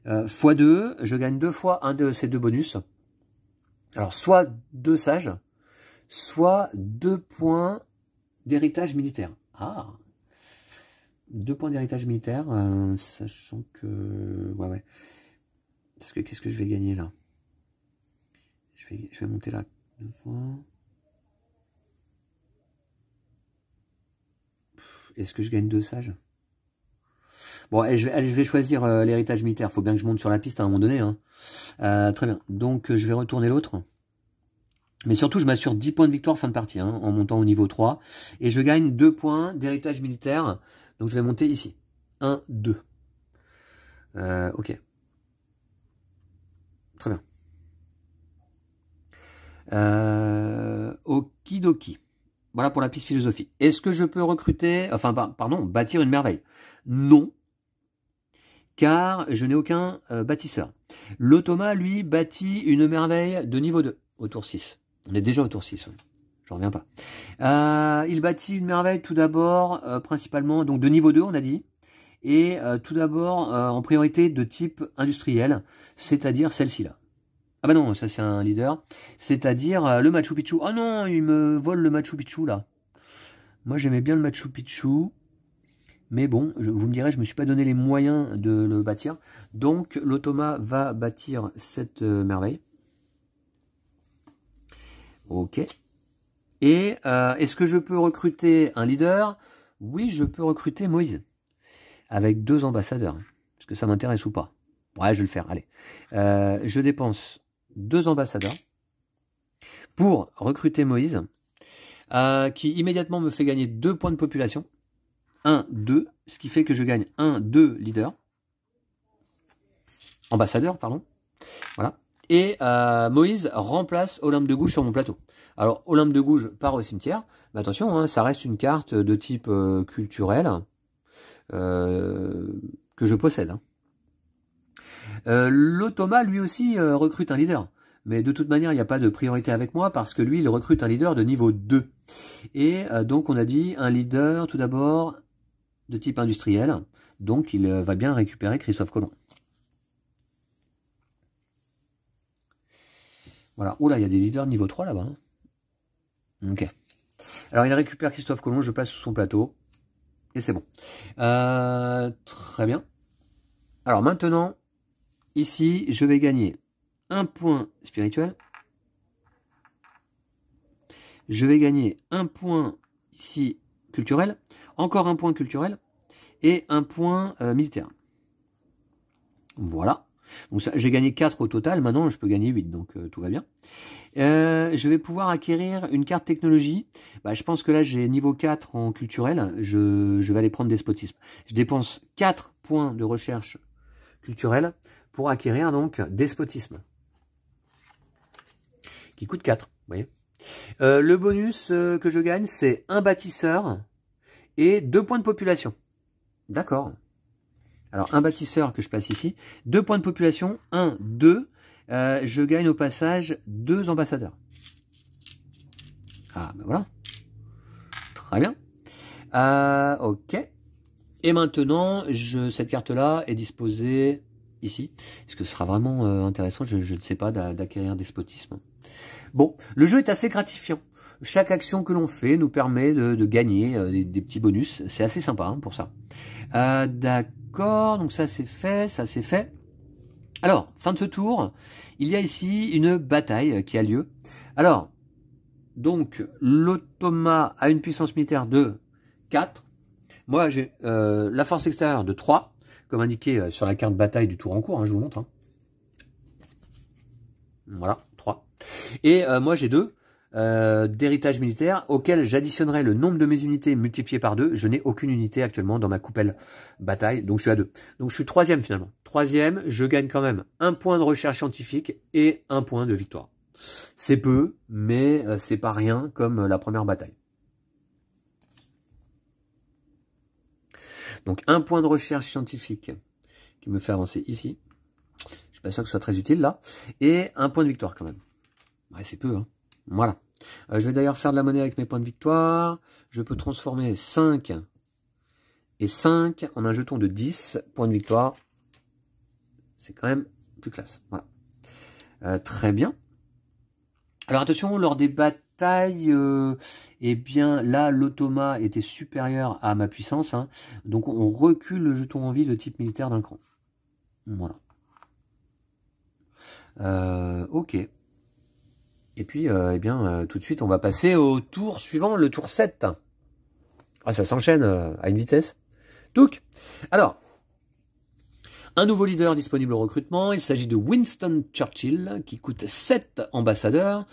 S1: Euh, x2, je gagne deux fois un de ces deux bonus. Alors, soit deux sages, soit deux points d'héritage militaire. Ah Deux points d'héritage militaire, euh, sachant que... Ouais, ouais. Parce que qu'est-ce que je vais gagner là je vais, je vais monter là Est-ce que je gagne deux sages Bon, je, vais, je vais choisir euh, l'héritage militaire. Faut bien que je monte sur la piste à un moment donné. Hein. Euh, très bien. Donc, je vais retourner l'autre. Mais surtout, je m'assure 10 points de victoire fin de partie, hein, en montant au niveau 3. Et je gagne 2 points d'héritage militaire. Donc je vais monter ici. 1, 2. Euh, ok. Très bien. Euh, okidoki. Voilà pour la piste philosophie. Est-ce que je peux recruter, enfin pardon, bâtir une merveille Non, car je n'ai aucun euh, bâtisseur. L'automa, lui, bâtit une merveille de niveau 2 au tour 6. On est déjà autour tour 6, je reviens pas. Euh, il bâtit une merveille tout d'abord, euh, principalement, donc de niveau 2, on a dit, et euh, tout d'abord en priorité de type industriel, c'est-à-dire celle-ci là. Ah bah non, ça c'est un leader, c'est-à-dire le Machu Picchu. Ah oh non, il me vole le Machu Picchu là. Moi j'aimais bien le Machu Picchu, mais bon, vous me direz, je ne me suis pas donné les moyens de le bâtir. Donc l'Automa va bâtir cette merveille. OK. Et euh, est-ce que je peux recruter un leader Oui, je peux recruter Moïse. Avec deux ambassadeurs. Est-ce que ça m'intéresse ou pas Ouais, je vais le faire. Allez. Euh, je dépense deux ambassadeurs pour recruter Moïse, euh, qui immédiatement me fait gagner deux points de population. Un, deux, ce qui fait que je gagne un, deux leaders. Ambassadeurs, pardon. Voilà. Et euh, Moïse remplace Olympe de Gouges sur mon plateau. Alors, Olympe de Gouges part au cimetière. Mais attention, hein, ça reste une carte de type euh, culturel euh, que je possède. Hein. L'automa, lui aussi, recrute un leader. Mais de toute manière, il n'y a pas de priorité avec moi parce que lui, il recrute un leader de niveau 2. Et donc, on a dit un leader, tout d'abord, de type industriel. Donc, il va bien récupérer Christophe Colomb. Voilà. là, il y a des leaders niveau 3 là-bas. Hein. Ok. Alors, il récupère Christophe Colomb, je place sous son plateau. Et c'est bon. Euh, très bien. Alors maintenant, ici, je vais gagner un point spirituel. Je vais gagner un point ici culturel, encore un point culturel et un point euh, militaire. Voilà j'ai gagné 4 au total, maintenant je peux gagner 8, donc euh, tout va bien. Euh, je vais pouvoir acquérir une carte technologie. Bah, je pense que là j'ai niveau 4 en culturel, je, vais aller prendre despotisme. Je dépense 4 points de recherche culturelle pour acquérir donc despotisme. Qui coûte 4, vous voyez. Euh, le bonus que je gagne, c'est un bâtisseur et 2 points de population. D'accord. Alors, un bâtisseur que je passe ici. Deux points de population. Un, deux. Euh, je gagne au passage deux ambassadeurs. Ah, ben voilà. Très bien. Euh, ok. Et maintenant, je, cette carte-là est disposée ici. Ce que ce sera vraiment euh, intéressant, je, ne sais pas, d'acquérir des spotismes. Bon, le jeu est assez gratifiant chaque action que l'on fait nous permet de, gagner des, petits bonus. C'est assez sympa hein, pour ça. D'accord donc ça c'est fait, ça c'est fait. Alors, fin de ce tour, il y a ici une bataille euh, qui a lieu. Alors, donc l'automa a une puissance militaire de 4. Moi j'ai euh, la force extérieure de 3, comme indiqué euh, sur la carte bataille du tour en cours, hein, je vous montre. Hein. Voilà, 3. Et moi j'ai 2. Euh, d'héritage militaire auquel j'additionnerai le nombre de mes unités multiplié par deux. Je n'ai aucune unité actuellement dans ma coupelle bataille, donc je suis à deux. Donc je suis troisième finalement. Troisième, je gagne quand même un point de recherche scientifique et un point de victoire. C'est peu, mais euh, c'est pas rien comme euh, la première bataille. Donc un point de recherche scientifique qui me fait avancer ici. Je suis pas sûr que ce soit très utile là. Et un point de victoire quand même. Ouais, c'est peu, hein. Voilà. Euh, je vais d'ailleurs faire de la monnaie avec mes points de victoire. Je peux transformer 5 et 5 en un jeton de 10 points de victoire. C'est quand même plus classe. Voilà. Euh, très bien. Alors attention, lors des batailles, euh, eh bien là, l'automa était supérieur à ma puissance. Hein. donc on recule le jeton en vie de type militaire d'un cran. Voilà. ok. Et puis, euh, eh bien, euh, tout de suite, on va passer au tour suivant, le tour 7. Ah, ça s'enchaîne euh, à une vitesse. Donc, alors, un nouveau leader disponible au recrutement, il s'agit de Winston Churchill, qui coûte 7 ambassadeurs.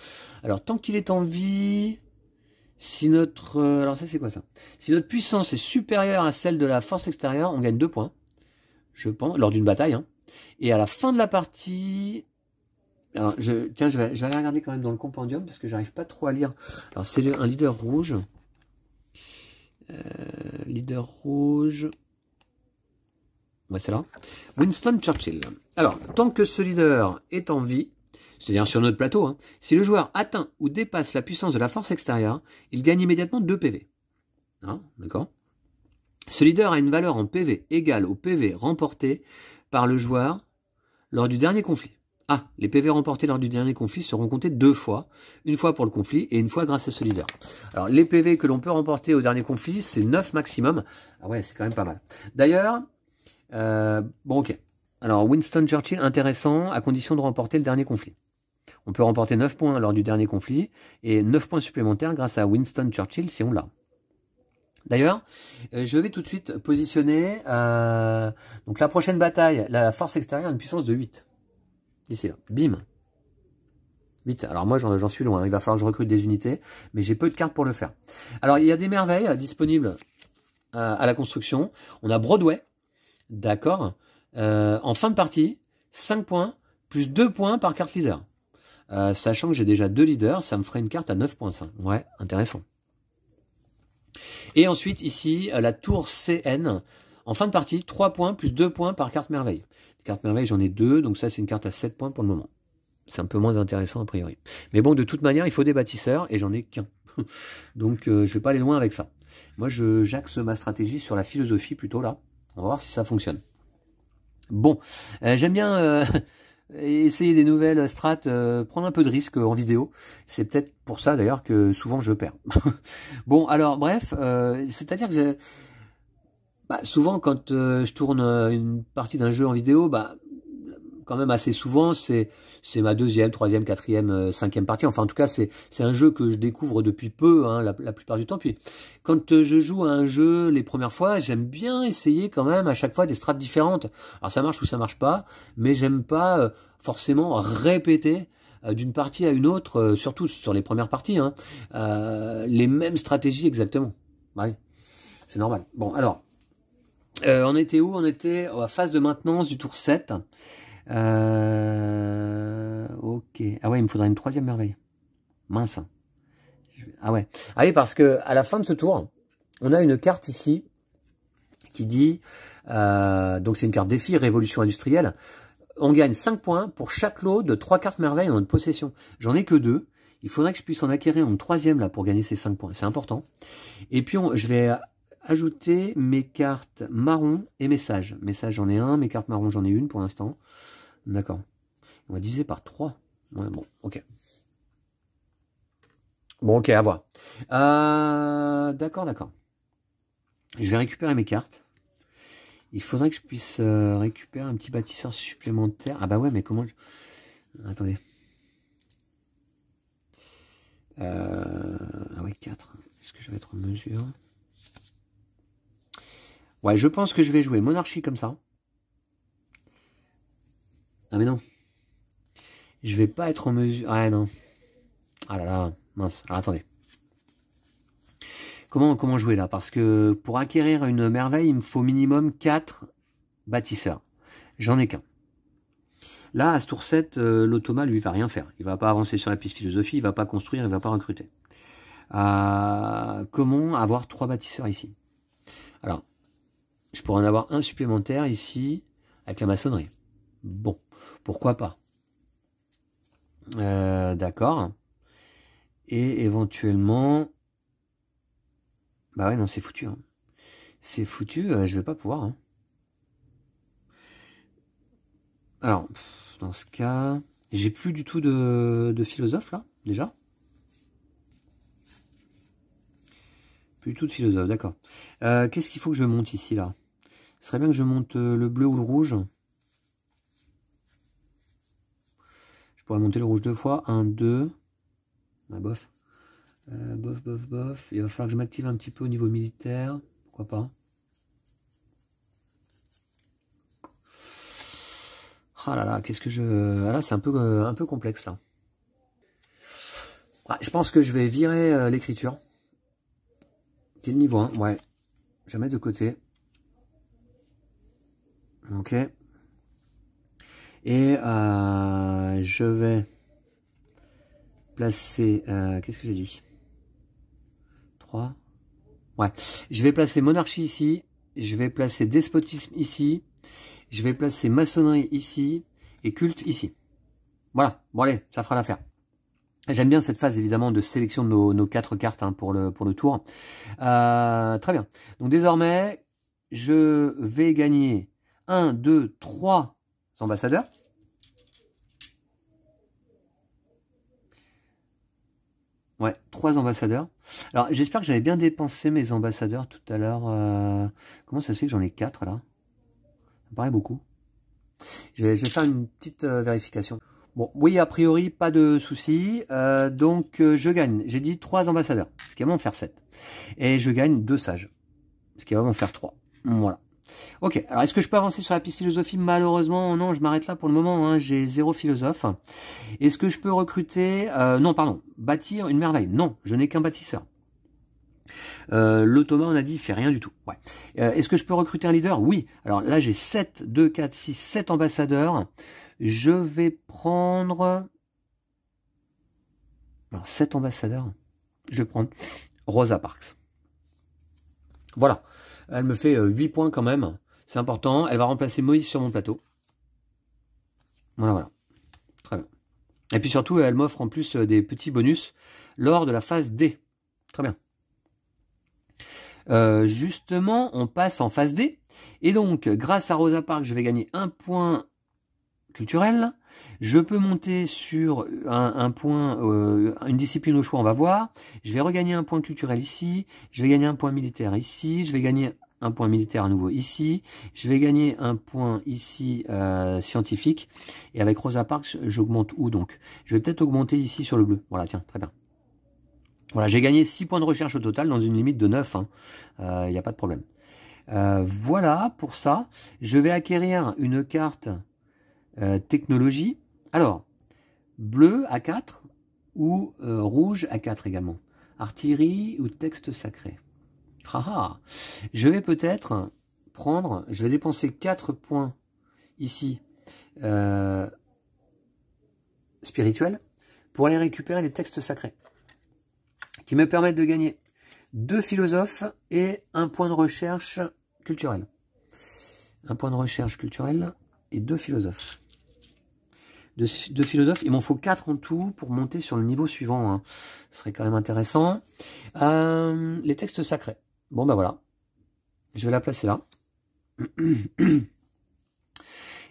S1: Alors, tant qu'il est en vie, si notre... alors ça, c'est quoi ça Si notre puissance est supérieure à celle de la force extérieure, on gagne 2 points, je pense, lors d'une bataille. Hein. Et à la fin de la partie, alors, je, tiens, je vais, vais aller regarder quand même dans le compendium parce que j'arrive pas trop à lire. Alors, c'est un leader rouge. Euh, leader rouge. Ouais, c'est là. Winston Churchill. Alors, tant que ce leader est en vie, c'est-à-dire sur notre plateau, hein, si le joueur atteint ou dépasse la puissance de la force extérieure, il gagne immédiatement 2 PV. Hein, d'accord Ce leader a une valeur en PV égale au PV remporté par le joueur lors du dernier conflit. Ah, les PV remportés lors du dernier conflit seront comptés deux fois, une fois pour le conflit et une fois grâce à ce Alors les PV que l'on peut remporter au dernier conflit, c'est 9 maximum. Ah ouais, c'est quand même pas mal. D'ailleurs, euh, bon ok. Alors Winston Churchill, intéressant, à condition de remporter le dernier conflit. On peut remporter 9 points lors du dernier conflit et 9 points supplémentaires grâce à Winston Churchill si on l'a. D'ailleurs, euh, je vais tout de suite positionner euh, donc la prochaine bataille, la force extérieure, une puissance de 8. Ici, là. Bim. Vite. Alors moi, j'en suis loin. Il va falloir que je recrute des unités, mais j'ai peu de cartes pour le faire. Alors, il y a des merveilles euh, disponibles euh, à, la construction. On a Broadway. D'accord. Euh, en fin de partie, 5 points, plus 2 points par carte leader. sachant que j'ai déjà 2 leaders, ça me ferait une carte à 9.5. Ouais, intéressant. Et ensuite, ici, la tour CN. En fin de partie, 3 points plus 2 points par carte merveille. Carte merveille, j'en ai deux, donc ça c'est une carte à 7 points pour le moment. C'est un peu moins intéressant a priori. Mais bon, de toute manière, il faut des bâtisseurs et j'en ai qu'un. donc je euh, je vais pas aller loin avec ça. Moi, j'axe ma stratégie sur la philosophie plutôt là. On va voir si ça fonctionne. Bon, euh, j'aime bien euh, essayer des nouvelles strates, prendre un peu de risque en vidéo. C'est peut-être pour ça d'ailleurs que souvent je perds. bon, alors bref, c'est-à-dire que bah, souvent, quand euh, je tourne euh, une partie d'un jeu en vidéo, bah, quand même assez souvent, c'est ma deuxième, troisième, quatrième, euh, cinquième partie. Enfin, en tout cas, c'est un jeu que je découvre depuis peu, hein, la, plupart du temps. Puis, quand je joue à un jeu les premières fois, j'aime bien essayer quand même à chaque fois des strates différentes. Alors, ça marche ou ça marche pas, mais j'aime pas forcément répéter d'une partie à une autre, surtout sur les premières parties, hein, les mêmes stratégies exactement. c'est normal. Bon, alors, euh, on était où On était à la phase de maintenance du tour 7. Euh, ok. Ah ouais, il me faudra une troisième merveille. Mince. Ah ouais. Ah oui, parce que à la fin de ce tour, on a une carte ici qui dit... Euh, donc c'est une carte défi, révolution industrielle. On gagne 5 points pour chaque lot de 3 cartes merveilles dans notre possession. J'en ai que 2. Il faudrait que je puisse en acquérir une troisième là pour gagner ces 5 points. C'est important. Et puis je vais ajouter mes cartes marron et message. Message, j'en ai un. Mes cartes marron, j'en ai une pour l'instant. D'accord. On va diviser par 3. bon, ok. Bon, ok, à voir. Euh, d'accord, d'accord. Je vais récupérer mes cartes. Il faudrait que je puisse euh, récupérer un petit bâtisseur supplémentaire. Ah bah ouais, mais comment je... Attendez. Euh, ah ouais, 4. Est-ce que je vais être en mesure Ouais, je pense que je vais jouer monarchie comme ça. Ah mais non. Je vais pas être en mesure... Ah non. Ah là là, mince. Alors attendez. Comment, comment jouer là Parce que pour acquérir une merveille, il me faut minimum 4 bâtisseurs. J'en ai qu'un. Là, à ce tour 7, euh, lui, va rien faire. Il va pas avancer sur la piste philosophie, il va pas construire, il va pas recruter. Euh, comment avoir trois bâtisseurs ici Alors, je pourrais en avoir un supplémentaire ici avec la maçonnerie. Bon, pourquoi pas euh, D'accord. Et éventuellement... Bah ouais, non, c'est foutu. Hein. C'est foutu, je euh, je vais pas pouvoir. Hein. Alors, dans ce cas... J'ai plus du tout de, de philosophe, là, déjà. Plus du tout de philosophe, d'accord. Euh, qu'est-ce qu'il faut que je monte ici, là ce serait bien que je monte euh, le bleu ou le rouge. Je pourrais monter le rouge deux fois. Un, deux. Bah, bof. Euh, bof, bof, bof. Il va falloir que je m'active un petit peu au niveau militaire. Pourquoi pas Ah là là, qu'est-ce que je... Ah là, c'est un peu, euh, un peu complexe, là. je pense que je vais virer l'écriture. l'écriture. Quel niveau, hein Ouais. Je mets de côté ok et euh, je vais placer euh, qu'est-ce que j'ai dit 3 ouais je vais placer monarchie ici je vais placer despotisme ici je vais placer maçonnerie ici et culte ici voilà bon allez ça fera l'affaire J'aime bien cette phase évidemment de sélection de nos, nos quatre cartes hein, pour, le, pour le tour. Euh, très bien. Donc désormais, je vais gagner 1, 2, 3 ambassadeurs. Ouais, 3 ambassadeurs. Alors, j'espère que j'avais bien dépensé mes ambassadeurs tout à l'heure. Euh, comment ça se fait que j'en ai 4, là Ça me paraît beaucoup. Je vais, faire une petite euh, vérification. Bon, oui, a priori, pas de souci. Euh, donc, je gagne. J'ai dit 3 ambassadeurs, ce qui va m'en faire 7. Et je gagne 2 sages, ce qui va m'en faire 3. Voilà. Ok, alors est-ce que je peux avancer sur la piste philosophie Malheureusement, non, je m'arrête là pour le moment, hein. j'ai zéro philosophe. Est-ce que je peux recruter... Euh, non, pardon, bâtir une merveille Non, je n'ai qu'un bâtisseur. Euh, le Thomas, on a dit, il fait rien du tout. Ouais. Euh, est-ce que je peux recruter un leader Oui. Alors là, j'ai 7, 2, 4, 6, 7 ambassadeurs. Je vais prendre... Alors, 7 ambassadeurs. Je vais prendre Rosa Parks. Voilà. Elle me fait 8 euh, points quand même. C'est important. Elle va remplacer Moïse sur mon plateau. Voilà, voilà. Très bien. Et puis surtout, elle m'offre en plus euh, des petits bonus lors de la phase D. Très bien. Euh, justement, on passe en phase D. Et donc, grâce à Rosa Park, je vais gagner un point culturel. Je peux monter sur un, point, euh, une discipline au choix, on va voir. Je vais regagner un point culturel ici. Je vais gagner un point militaire ici. Je vais gagner un point militaire à nouveau ici. Je vais gagner un point ici euh, scientifique. Et avec Rosa Parks, j'augmente où donc Je vais peut-être augmenter ici sur le bleu. Voilà, tiens, très bien. Voilà, j'ai gagné 6 points de recherche au total dans une limite de 9. Il n'y a pas de problème. Euh, voilà pour ça. Je vais acquérir une carte euh, technologie. Alors, bleu à 4 ou rouge à 4 également. Artillerie ou texte sacré. Je vais peut-être prendre, je vais dépenser 4 points ici euh, spirituels pour aller récupérer les textes sacrés qui me permettent de gagner deux philosophes et un point de recherche culturel. Un point de recherche culturel et deux philosophes. Deux, philosophes, il m'en faut quatre en tout pour monter sur le niveau suivant. Hein. Ce serait quand même intéressant. Euh, les textes sacrés. Bon, ben voilà. Je vais la placer là.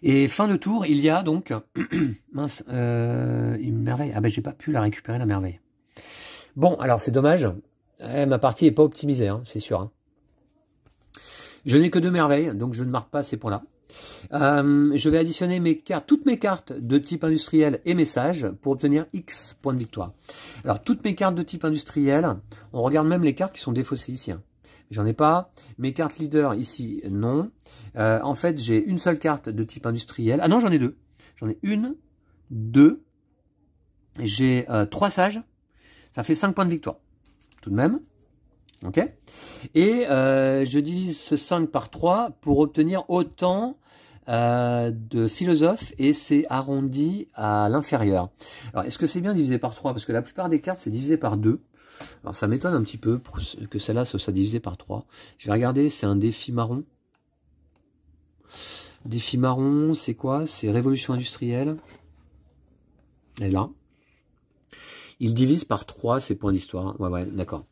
S1: Et fin de tour, il y a donc... mince, euh, une merveille. Ah ben, j'ai pas pu la récupérer, la merveille. Bon, alors c'est dommage. Eh, ma partie est pas optimisée, hein, c'est sûr. Hein. Je n'ai que deux merveilles, donc je ne marque pas ces points-là. Euh, je vais additionner mes cartes, toutes mes cartes de type industriel et message pour obtenir X points de victoire. Alors, toutes mes cartes de type industriel, on regarde même les cartes qui sont défaussées ici. Hein j'en ai pas. Mes cartes leader ici, non. Euh, en fait, j'ai une seule carte de type industriel. Ah non, j'en ai deux. J'en ai une, deux. J'ai euh, trois sages. Ça fait cinq points de victoire. Tout de même. Ok Et euh, je divise ce 5 par 3 pour obtenir autant de philosophes et c'est arrondi à l'inférieur. Alors, est-ce que c'est bien divisé par 3 Parce que la plupart des cartes, c'est divisé par 2. Alors ça m'étonne un petit peu que celle-là soit divisée par 3. Je vais regarder, c'est un défi marron. Défi marron, c'est quoi C'est révolution industrielle. Et là. Il divise par 3 ses points d'histoire. Ouais, ouais, d'accord.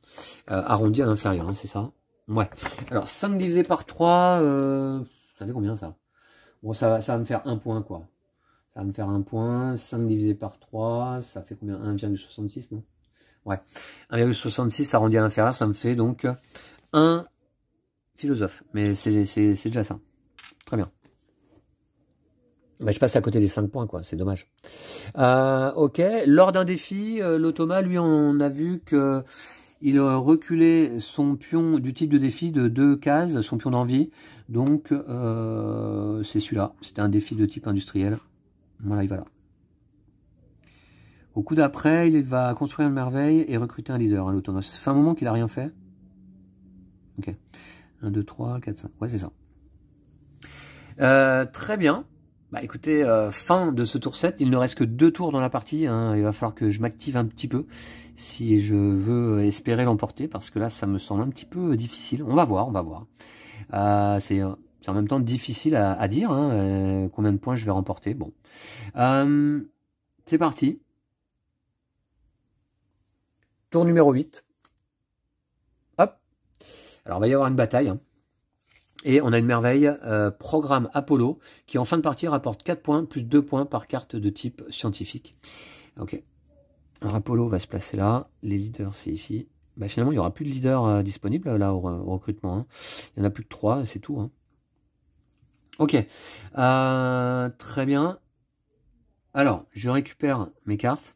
S1: Euh, arrondi à l'inférieur, hein, c'est ça Ouais. Alors 5 divisé par 3, euh, ça fait combien ça Bon, ça, ça va me faire un point quoi. Ça va me faire un point. 5 divisé par 3, ça fait combien 1,66 non Ouais. 1,66 arrondi à l'inférieur, ça me fait donc un philosophe. Mais c'est déjà ça. Très bien. mais bah, je passe à côté des 5 points, quoi. C'est dommage. Euh, ok. Lors d'un défi, euh, l'automa, lui, on a vu que il reculait son pion du type de défi de deux cases, son pion d'envie. Donc, euh, c'est celui-là. C'était un défi de type industriel. Voilà, il va là. Au coup d'après, il va construire une merveille et recruter un leader, hein, autonome. Ça un moment qu'il n'a rien fait. Ok. 1, 2, 3, 4, 5. Ouais, c'est ça. Euh, très bien. Bah écoutez, euh, fin de ce tour 7. Il ne reste que deux tours dans la partie. Hein. Il va falloir que je m'active un petit peu si je veux espérer l'emporter parce que là, ça me semble un petit peu difficile. On va voir, on va voir. Euh, c'est en même temps difficile à, dire hein, combien de points je vais remporter. Bon, c'est parti. Tour numéro 8. Hop. Alors, il va y avoir une bataille. Hein. Et on a une merveille, euh, programme Apollo, qui en fin de partie rapporte 4 points, plus 2 points par carte de type scientifique. Ok. Alors Apollo va se placer là, les leaders c'est ici. Bah, finalement, il n'y aura plus de leaders euh, disponibles là au, recrutement. Hein. Il n'y en a plus que 3, c'est tout. Hein. Ok. Euh, très bien. Alors, je récupère mes cartes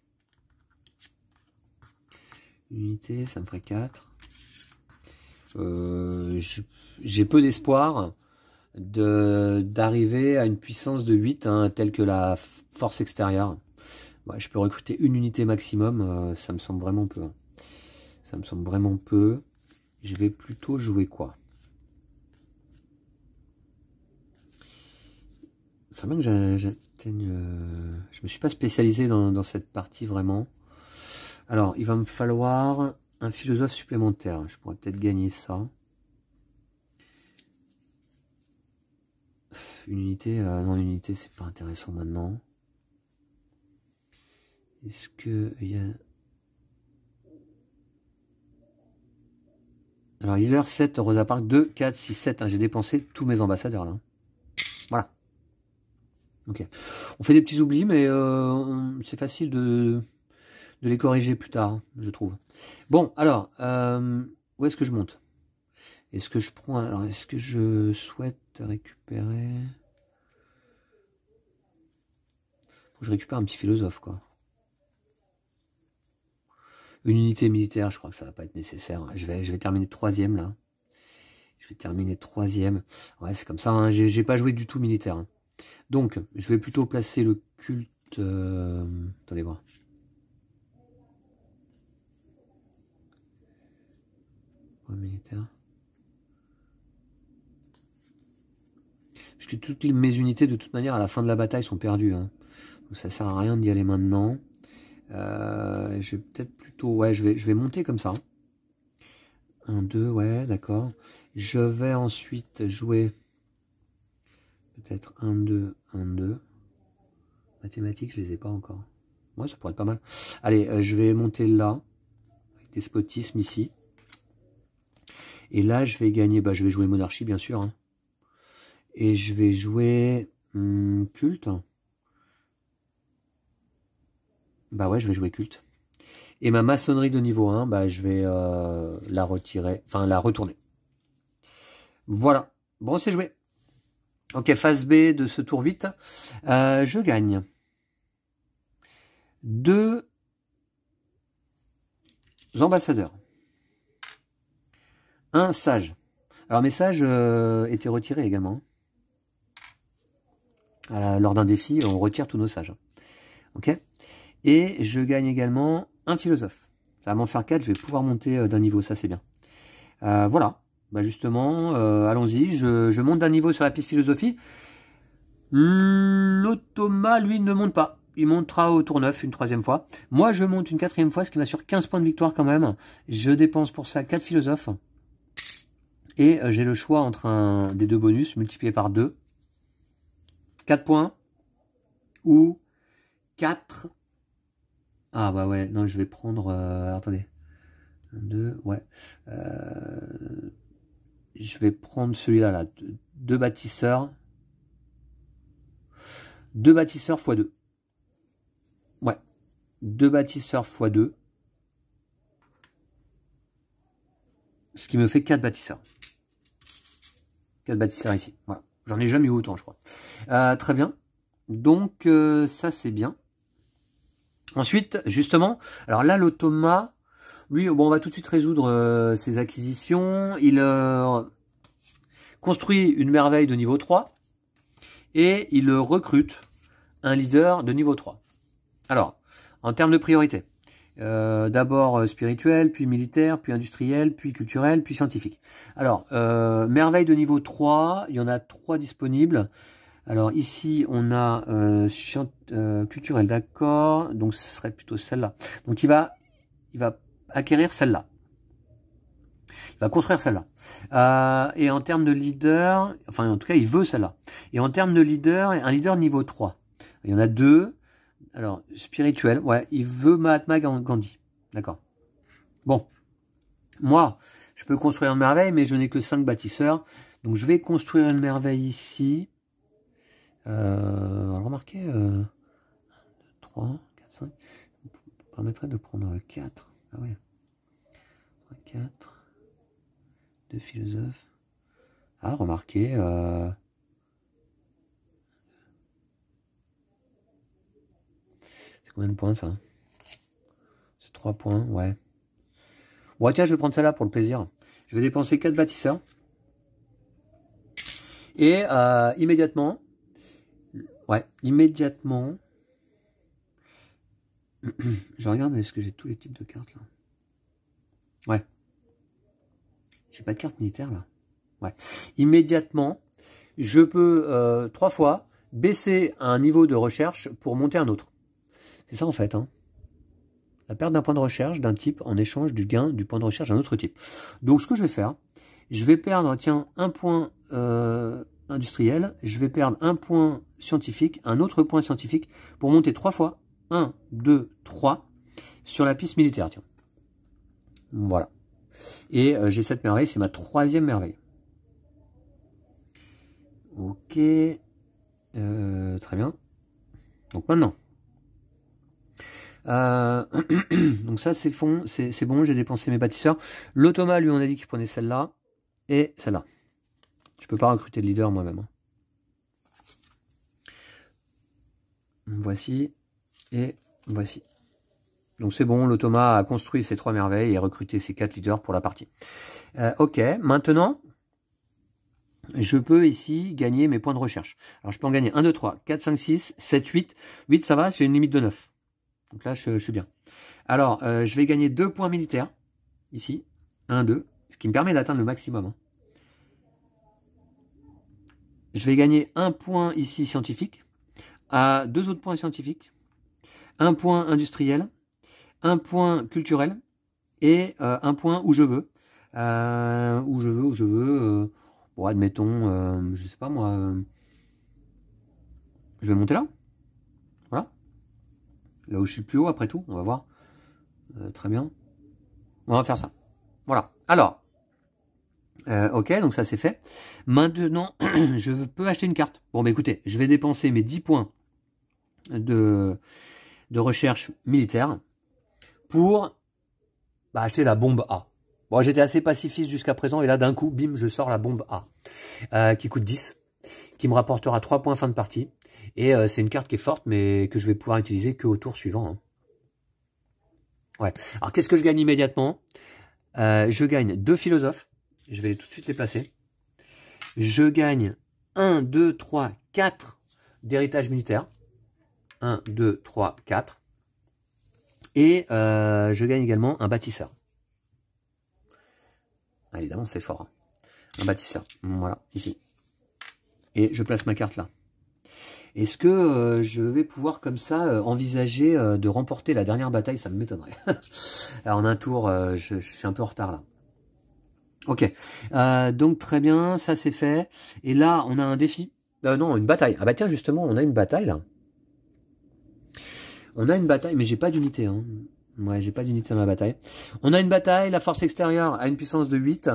S1: unité, ça me ferait 4. Euh, j'ai peu d'espoir d'arriver à une puissance de 8, hein, telle que la force extérieure. je peux recruter une unité maximum, euh, ça me semble vraiment peu. Ça me semble vraiment peu. Je vais plutôt jouer quoi c'est vrai que j'atteigne... Euh, je me suis pas spécialisé dans cette partie vraiment. Alors, il va me falloir un philosophe supplémentaire. Je pourrais peut-être gagner ça. Une unité, euh, non, une unité, c'est pas intéressant maintenant. Est-ce que il y a... Alors, leader 7, Rosa Park, 2, 4, 6, 7. J'ai dépensé tous mes ambassadeurs, là. Voilà. Ok. On fait des petits oublis, mais euh, c'est facile de de les corriger plus tard, je trouve. Bon, alors, euh, où est-ce que je monte Est-ce que je prends... Alors, est-ce que je souhaite récupérer... je récupère un petit philosophe, quoi. Une unité militaire, je crois que ça va pas être nécessaire. Je vais, je vais terminer troisième, là. Je vais terminer troisième. Ouais, c'est comme ça, hein. j'ai pas joué du tout militaire. Hein. Donc, je vais plutôt placer le culte... Euh, attendez voir. Parce que toutes mes unités, de toute manière, à la fin de la bataille, sont perdues. Hein. Donc ça sert à rien d'y aller maintenant. Euh, je vais peut-être plutôt... Ouais, je vais, je vais monter comme ça. 1, 2, ouais, d'accord. Je vais ensuite jouer... Peut-être 1, 2, 1, 2. Mathématiques, je les ai pas encore. Moi, ça pourrait être pas mal. Allez, euh, je vais monter là. Avec despotisme ici. Et là, je vais gagner, bah, je vais jouer monarchie, bien sûr. Hein. Et je vais jouer hmm, culte. Bah ouais, je vais jouer culte. Et ma maçonnerie de niveau 1, bah, je vais euh, la retirer, enfin la retourner. Voilà. Bon, c'est joué. Ok, phase B de ce tour 8. Euh, je gagne. Deux ambassadeurs. Un sage. Alors, mes sages euh, étaient retirés également. lors d'un défi, on retire tous nos sages. Ok Et je gagne également un philosophe. Ça va m'en faire 4, je vais pouvoir monter euh, d'un niveau, ça c'est bien. Euh, voilà, bah justement, allons-y, je, monte d'un niveau sur la piste philosophie. L'automa, lui, ne monte pas. Il montera au tour 9 une troisième fois. Moi, je monte une quatrième fois, ce qui m'assure 15 points de victoire quand même. Je dépense pour ça 4 philosophes. Et euh, j'ai le choix entre un des deux bonus multiplié par 2. 4 points. Ou 4. Ah bah ouais, non, je vais prendre... Euh, attendez. 2, ouais. Euh, je vais prendre celui-là, là. Deux, bâtisseurs. Deux bâtisseurs x 2. Ouais. Deux bâtisseurs x 2. Ce qui me fait 4 bâtisseurs quel bâtisseurs ici. Voilà. J'en ai jamais eu autant, je crois. Euh, très bien. Donc, euh, ça, c'est bien. Ensuite, justement, alors là, l'automa, lui, bon, on va tout de suite résoudre euh, ses acquisitions. Il construit une merveille de niveau 3 et il recrute un leader de niveau 3. Alors, en termes de priorité, euh, d'abord euh, spirituel, puis militaire, puis industriel, puis culturel, puis scientifique. Alors, euh, merveille de niveau 3, il y en a trois disponibles. Alors ici, on a euh, culturel, d'accord, donc ce serait plutôt celle-là. Donc il va, il va acquérir celle-là. Il va construire celle-là. et en termes de leader, enfin en tout cas, il veut celle-là. Et en termes de leader, un leader niveau 3. Il y en a deux. Alors, spirituel, ouais, il veut Mahatma Gandhi. D'accord. Bon. Moi, je peux construire une merveille, mais je n'ai que cinq bâtisseurs. Donc, je vais construire une merveille ici. Euh, 1, 2, 3, 4, 5. Vous permettrait de prendre 4. Euh, ah ouais. 4. de philosophes. Ah, remarquez, euh, combien de points ça C'est 3 points, ouais. Ouais, tiens, je vais prendre celle-là pour le plaisir. Je vais dépenser 4 bâtisseurs. Et euh, immédiatement, ouais, immédiatement, je regarde, est-ce que j'ai tous les types de cartes là Ouais. J'ai pas de carte militaire là. Ouais. Immédiatement, je peux 3 euh, trois fois baisser un niveau de recherche pour monter un autre. C'est ça en fait. Hein. La perte d'un point de recherche d'un type en échange du gain du point de recherche d'un autre type. Donc ce que je vais faire, je vais perdre, un point euh, industriel, je vais perdre un point scientifique, un autre point scientifique, pour monter trois fois, 1, 2, 3, sur la piste militaire, Voilà. Et euh, j'ai cette merveille, c'est ma troisième merveille. Ok. Euh, très bien. Donc maintenant, euh, donc ça, c'est bon, j'ai dépensé mes bâtisseurs. l'automa lui, on a dit qu'il prenait celle-là et celle-là. Je peux pas recruter de leader moi-même. Hein. Voici et voici. Donc c'est bon, l'automa a construit ses trois merveilles et a recruté ses quatre leaders pour la partie. Euh, ok, maintenant, je peux ici gagner mes points de recherche. Alors je peux en gagner 1, 2, 3, 4, 5, 6, 7, 8. 8 ça va, j'ai une limite de 9. Donc là, je, suis bien. Alors, euh, je vais gagner deux points militaires. Ici. Un, deux. Ce qui me permet d'atteindre le maximum. Hein. Je vais gagner un point ici scientifique. À deux autres points scientifiques. Un point industriel. Un point culturel. Et euh, un point euh, où je veux. où je veux, où je veux. bon, admettons, je sais pas moi. je vais monter là là où je suis plus haut, après tout, on va voir. Euh, très bien. On va faire ça. Voilà. Alors, euh, ok, donc ça c'est fait. Maintenant, je peux acheter une carte. Bon, mais bah, écoutez, je vais dépenser mes 10 points de, de recherche militaire pour bah, acheter la bombe A. Bon, j'étais assez pacifiste jusqu'à présent, et là d'un coup, bim, je sors la bombe A, euh, qui coûte 10, qui me rapportera 3 points fin de partie. Et euh, c'est une carte qui est forte, mais que je vais pouvoir utiliser qu'au tour suivant. Hein. Ouais. Alors, qu'est-ce que je gagne immédiatement euh, Je gagne deux philosophes. Je vais tout de suite les placer. Je gagne 1, 2, 3, 4 d'héritage militaire. 1, 2, 3, 4. Et euh, je gagne également un bâtisseur. Ah, évidemment, c'est fort. Hein. Un bâtisseur. Voilà, ici. Et je place ma carte là. Est-ce que euh, je vais pouvoir comme ça euh, envisager euh, de remporter la dernière bataille Ça m'étonnerait. en un tour, je, suis un peu en retard là. Ok, donc très bien, ça c'est fait. Et là, on a un défi. non, une bataille. Ah bah tiens, justement, on a une bataille là. On a une bataille, mais j'ai pas d'unité. Hein. Ouais, j'ai pas d'unité dans la bataille. On a une bataille, la force extérieure a une puissance de 8.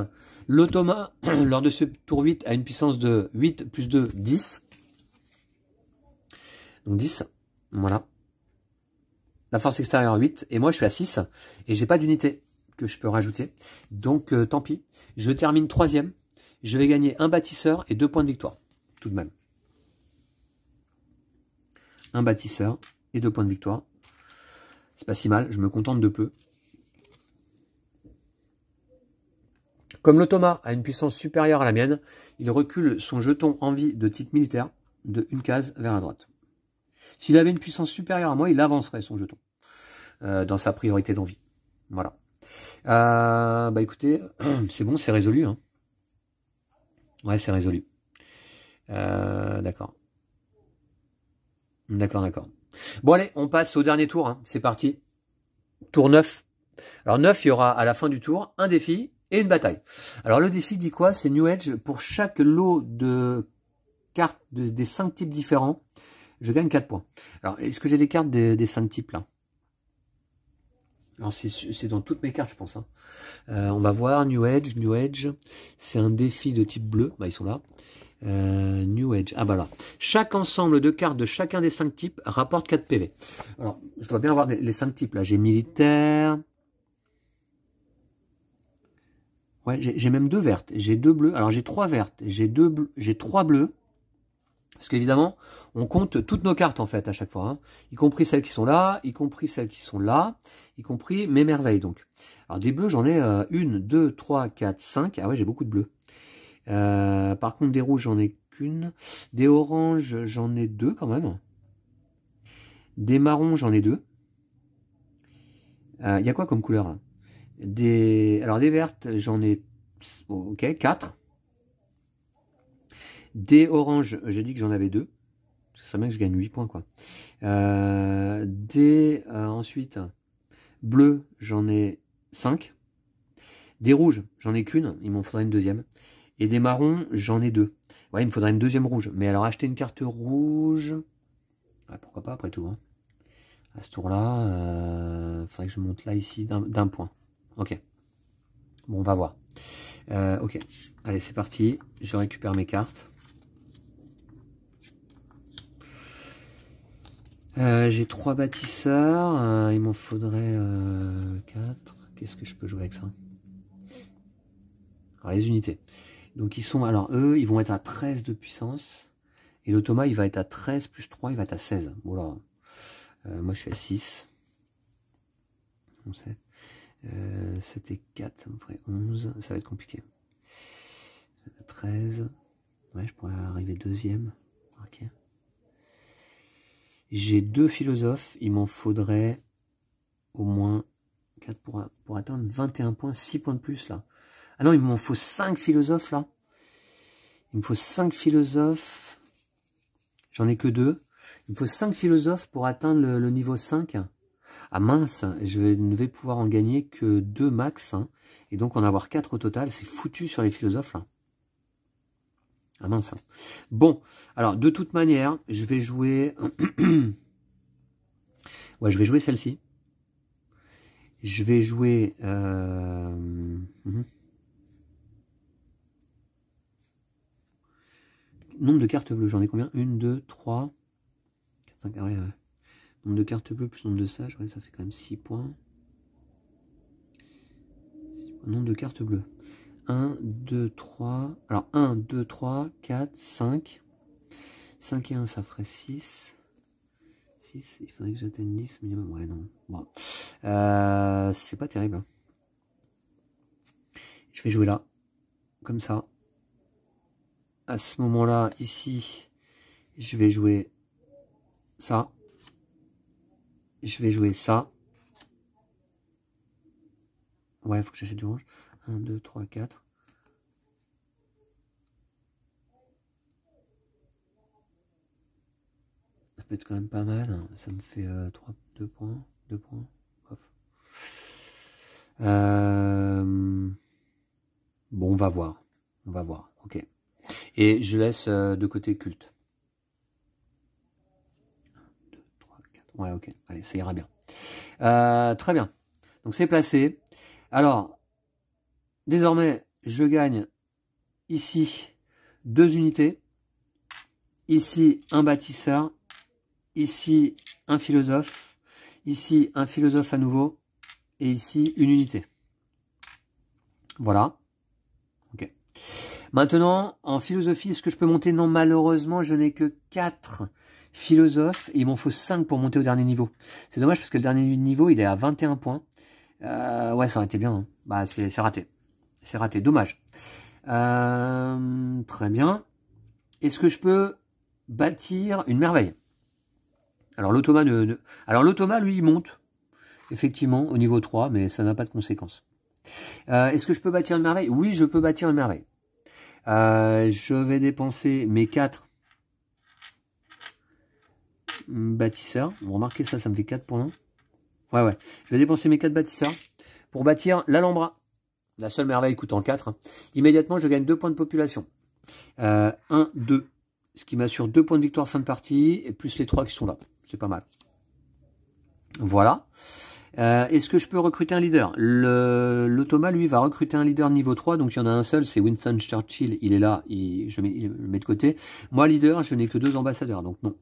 S1: L'automa, lors de ce tour 8, a une puissance de 8 plus 2, 10. Donc 10. Voilà. La force extérieure 8. Et moi, je suis à 6. Et j'ai pas d'unité que je peux rajouter. Donc, euh, tant pis. Je termine troisième. Je vais gagner un bâtisseur et deux points de victoire. Tout de même. Un bâtisseur et deux points de victoire. C'est pas si mal. Je me contente de peu. Comme Thomas a une puissance supérieure à la mienne, il recule son jeton en vie de type militaire de une case vers la droite. S'il avait une puissance supérieure à moi, il avancerait son jeton euh, dans sa priorité d'envie. Voilà. Euh, bah écoutez, c'est bon, c'est résolu. Hein. Ouais, c'est résolu. Euh, d'accord. D'accord, d'accord. Bon allez, on passe au dernier tour. Hein. C'est parti. Tour 9. Alors 9, il y aura à la fin du tour un défi et une bataille. Alors le défi dit quoi C'est New Edge. Pour chaque lot de cartes des cinq types différents, je gagne 4 points. Alors, est-ce que j'ai des cartes des, cinq 5 types là Alors, c'est dans toutes mes cartes, je pense. Hein. Euh, on va voir New Age. New Edge. C'est un défi de type bleu. Bah, ils sont là. Euh, New Edge. Ah, bah là. Chaque ensemble de cartes de chacun des 5 types rapporte 4 PV. Alors, je dois bien avoir les 5 types là. J'ai militaire. Ouais, j'ai même deux vertes. J'ai deux bleus. Alors, j'ai trois vertes. J'ai deux, j'ai trois bleus. Parce qu'évidemment, on compte toutes nos cartes en fait à chaque fois, hein. y compris celles qui sont là, y compris celles qui sont là, y compris mes merveilles donc. Alors des bleus, j'en ai euh, une, deux, trois, quatre, cinq. Ah ouais, j'ai beaucoup de bleus. Euh, par contre, des rouges, j'en ai qu'une. Des oranges, j'en ai deux quand même. Des marrons, j'en ai deux. Il euh, y a quoi comme couleur hein des... Alors des vertes, j'en ai... Oh, ok, quatre. Des oranges, j'ai dit que j'en avais deux. Ce serait bien que je gagne 8 points, quoi. Euh, des, euh, ensuite, bleu, j'en ai 5. Des rouges, j'en ai qu'une, il m'en faudrait une deuxième. Et des marrons, j'en ai deux. Ouais, il me faudrait une deuxième rouge. Mais alors, acheter une carte rouge... pourquoi pas, après tout. Hein. À ce tour-là, il euh, faudrait que je monte là, ici, d'un point. Ok. Bon, on va voir. ok, allez, c'est parti. Je récupère mes cartes. Euh, j'ai trois bâtisseurs. Euh, il m'en faudrait 4. Euh, Qu'est-ce que je peux jouer avec ça les unités. Donc, ils sont... Alors, eux, ils vont être à 13 de puissance. Et l'automa, il va être à 13 plus 3, il va être à 16. Bon, alors, moi, je suis à 6. 7. 7 et 4, ça me ferait 11. Ça va être compliqué. 13. Ouais, je pourrais arriver deuxième. Ok. J'ai deux philosophes, il m'en faudrait au moins 4 pour, atteindre 21 points, 6 points de plus là. Ah non, il m'en faut 5 philosophes là. Il me faut 5 philosophes. J'en ai que deux. Il me faut 5 philosophes pour atteindre le, niveau 5. Ah mince, je ne vais pouvoir en gagner que 2 max. Hein. Et donc en avoir 4 au total, c'est foutu sur les philosophes là. Ah mince. Hein. Bon, alors de toute manière, je vais jouer... ouais, je vais jouer celle-ci. Je vais jouer... Euh, mhm. Nombre de cartes bleues, j'en ai combien 1, 2, 3, 4, 5, Nombre de cartes bleues plus nombre de sages, ça fait quand même 6 points. Nombre de cartes bleues. 1, 2, 3. Alors 1, 2, 3, 4, 5. 5 et 1, ça ferait 6. 6, il faudrait que j'atteigne 10 minimum. Ouais, non. Bon. Euh, c'est pas terrible. Hein. Je vais jouer là. Comme ça. À ce moment-là, ici, je vais jouer ça. Je vais jouer ça. Ouais, il faut que j'achète du rouge. 1, 2, 3, 4. Ça peut être quand même pas mal. Hein. Ça me fait 3, euh, 2 points. 2 points. Euh, bon, on va voir. On va voir. Ok. Et je laisse euh, de côté culte. 1, 2, 3, 4. Ouais, ok. Allez, ça ira bien. très bien. Donc c'est placé. Alors, Désormais, je gagne ici deux unités, ici un bâtisseur, ici un philosophe, ici un philosophe à nouveau, et ici une unité. Voilà. Ok. Maintenant, en philosophie, est-ce que je peux monter Non, malheureusement, je n'ai que quatre philosophes, il m'en faut 5 pour monter au dernier niveau. C'est dommage parce que le dernier niveau, il est à 21 points. Euh, ouais, ça aurait été bien. Hein. Bah, c'est raté. C'est raté, dommage. Euh, très bien. Est-ce que je peux bâtir une merveille Alors l'automa Alors lui, il monte, effectivement, au niveau 3, mais ça n'a pas de conséquence. Euh, est-ce que je peux bâtir une merveille Oui, je peux bâtir une merveille. Euh, je vais dépenser mes 4 bâtisseurs. Vous remarquez ça, ça me fait 4 points. Ouais, ouais. Je vais dépenser mes 4 bâtisseurs pour bâtir l'Alhambra. La seule merveille coûte en 4. Hein. Immédiatement, je gagne 2 points de population. 1, euh, 2. Ce qui m'assure 2 points de victoire fin de partie, et plus les 3 qui sont là. C'est pas mal. Voilà. Euh, est-ce que je peux recruter un leader Le Le, lui, va recruter un leader niveau 3. Donc, il y en a un seul, c'est Winston Churchill. Il est là, il, je, mets, le mets de côté. Moi, leader, je n'ai que deux ambassadeurs, donc non.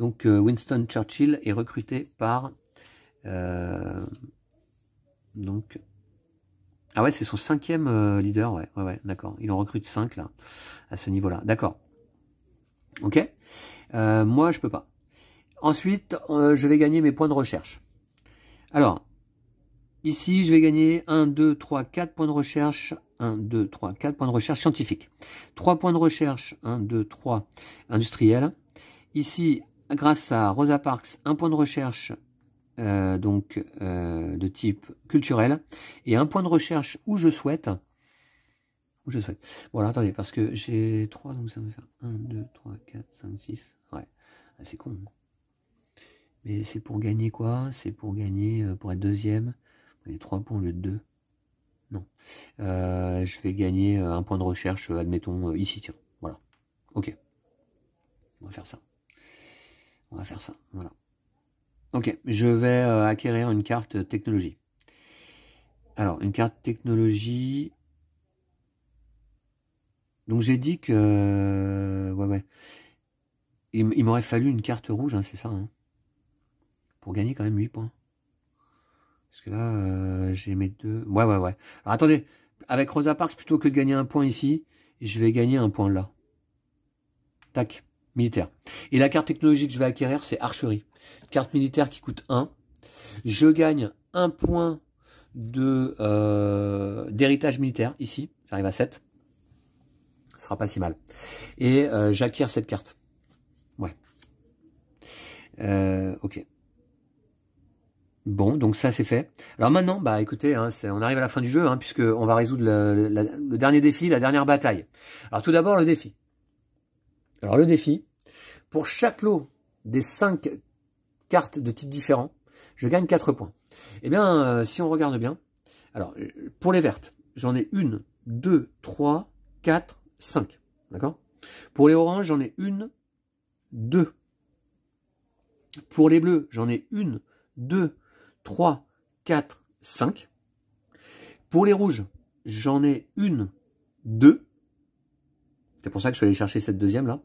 S1: Donc, euh, Winston Churchill est recruté par... donc, ah ouais, c'est son cinquième euh, leader, ouais, ouais, ouais d'accord. Il en recrute cinq, là, à ce niveau-là. D'accord. Ok euh, Moi, je peux pas. Ensuite, euh, je vais gagner mes points de recherche. Alors, ici, je vais gagner 1, 2, 3, 4 points de recherche. 1, 2, 3, 4 points de recherche scientifique. 3 points de recherche, 1, 2, 3, industriel. Ici, grâce à Rosa Parks, 1 point de recherche euh, donc euh, de type culturel et un point de recherche où je souhaite. Où je souhaite. Bon, alors attendez, parce que j'ai 3, donc ça me faire 1, 2, 3, 4, 5, 6. Ouais, ah, c'est con. Mais c'est pour gagner quoi C'est pour gagner, euh, pour être deuxième. Les 3 points au lieu de 2. Non. je vais gagner un point de recherche, admettons, ici, tiens. Voilà. Ok. On va faire ça. On va faire ça. Voilà. Ok, je vais euh, acquérir une carte technologie. Alors, une carte technologie. Donc j'ai dit que... Euh, ouais, ouais. Il, m'aurait fallu une carte rouge, hein, c'est ça. Hein. pour gagner quand même 8 points. Parce que là, euh, j'ai mes deux... Ouais, ouais, ouais. Alors attendez, avec Rosa Parks, plutôt que de gagner un point ici, je vais gagner un point là. Tac militaire. Et la carte technologique que je vais acquérir, c'est archerie. Carte militaire qui coûte 1. Je gagne un point de euh, d'héritage militaire ici. J'arrive à 7. Ce sera pas si mal. Et euh, j'acquiers cette carte. Ouais. Euh, ok. Bon, donc ça c'est fait. Alors maintenant, bah écoutez, hein, on arrive à la fin du jeu, hein, puisque on va résoudre le, le dernier défi, la dernière bataille. Alors tout d'abord le défi. Alors le défi, pour chaque lot des 5 cartes de type différent, je gagne 4 points. Eh bien, euh, si on regarde bien, alors euh, pour les vertes, j'en ai une, 2, 3, 4, 5. D'accord Pour les oranges, j'en ai une, 2. Pour les bleus, j'en ai une, 2, 3, 4, 5. Pour les rouges, j'en ai une, 2. C'est pour ça que je suis allé chercher cette deuxième là.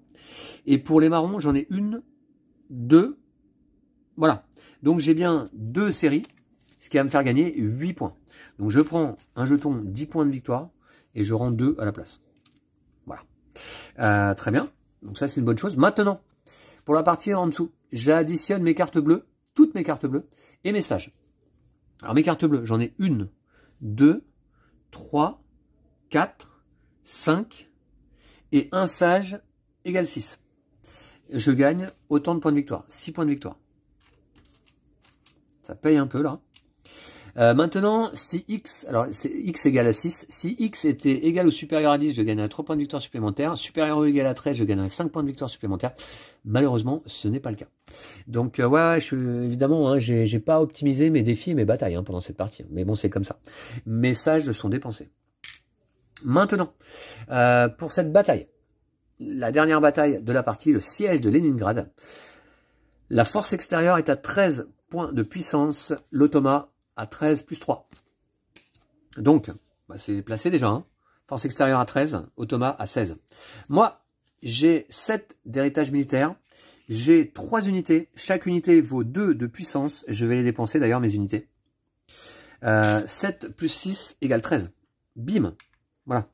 S1: Et pour les marrons, j'en ai une, deux. Voilà. Donc j'ai bien deux séries, ce qui va me faire gagner 8 points. Donc je prends un jeton 10 points de victoire et je rends deux à la place. Voilà. Euh, très bien. Donc ça c'est une bonne chose. Maintenant, pour la partie en dessous, j'additionne mes cartes bleues, toutes mes cartes bleues et mes sages. Alors mes cartes bleues, j'en ai une, deux, trois, quatre, cinq, et un sage égale 6. Je gagne autant de points de victoire, 6 points de victoire. Ça paye un peu là. Euh, maintenant, si x, alors c'est x égale à 6, si x était égal ou supérieur à 10, je gagnerais 3 points de victoire supplémentaires. Supérieur ou égal à 13, je gagnerais 5 points de victoire supplémentaires. Malheureusement, ce n'est pas le cas. Donc, euh, ouais, je, évidemment, hein, j'ai pas optimisé mes défis et mes batailles hein, pendant cette partie. Hein. Mais bon, c'est comme ça. Mes sages sont dépensés. Maintenant, euh, pour cette bataille, la dernière bataille de la partie, le siège de Leningrad, la force extérieure est à 13 points de puissance, l'automa à 13 plus 3. Donc, bah, c'est placé déjà. Hein. force extérieure à 13, automa à 16. Moi, j'ai 7 d'héritage militaire. J'ai 3 unités. Chaque unité vaut 2 de puissance. Je vais les dépenser d'ailleurs, mes unités. 7 euh, plus 6 égale 13. Bim voilà.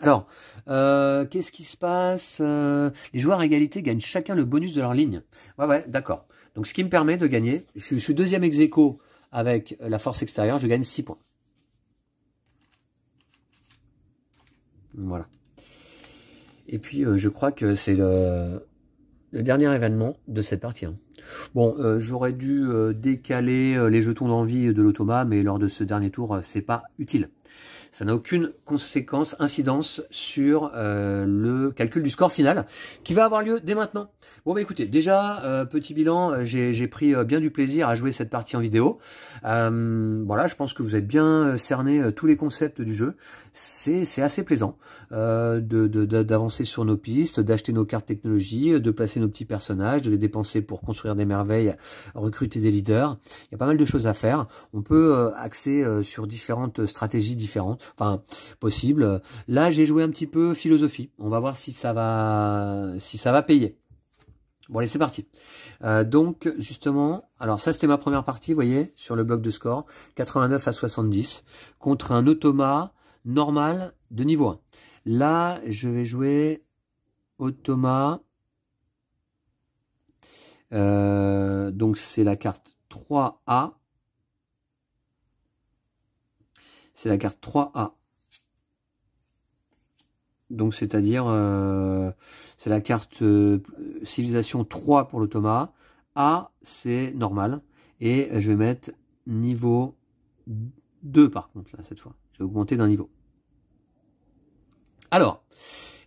S1: Alors, euh, qu'est-ce qui se passe euh, Les joueurs à égalité gagnent chacun le bonus de leur ligne. Ouais, ouais, d'accord. Donc, ce qui me permet de gagner, je, suis deuxième ex avec la force extérieure, je gagne 6 points. Voilà. Et puis, euh, je crois que c'est le, dernier événement de cette partie. Hein. Bon, j'aurais dû décaler les jetons d'envie de l'automa, mais lors de ce dernier tour, c'est pas utile ça n'a aucune conséquence, incidence sur euh, le calcul du score final qui va avoir lieu dès maintenant. Bon bah écoutez, déjà, euh, petit bilan, euh, j'ai pris bien du plaisir à jouer cette partie en vidéo. voilà, je pense que vous avez bien cerné tous les concepts du jeu. C'est assez plaisant d'avancer de, de, sur nos pistes, d'acheter nos cartes technologie, de placer nos petits personnages, de les dépenser pour construire des merveilles, recruter des leaders. Il y a pas mal de choses à faire. On peut axer sur différentes stratégies différentes enfin possible. Là, j'ai joué un petit peu philosophie. On va voir si ça va, si ça va payer. Bon allez, c'est parti. Euh, donc justement, alors ça c'était ma première partie, vous voyez, sur le bloc de score, 89 à 70 contre un automa normal de niveau 1. Là, je vais jouer automa. Euh, donc c'est la carte 3A c'est la carte 3A. Donc c'est-à-dire, euh, c'est la carte euh, civilisation 3 pour le A, c'est normal. Et je vais mettre niveau 2 par contre, là, cette fois. J'ai augmenté d'un niveau. Alors,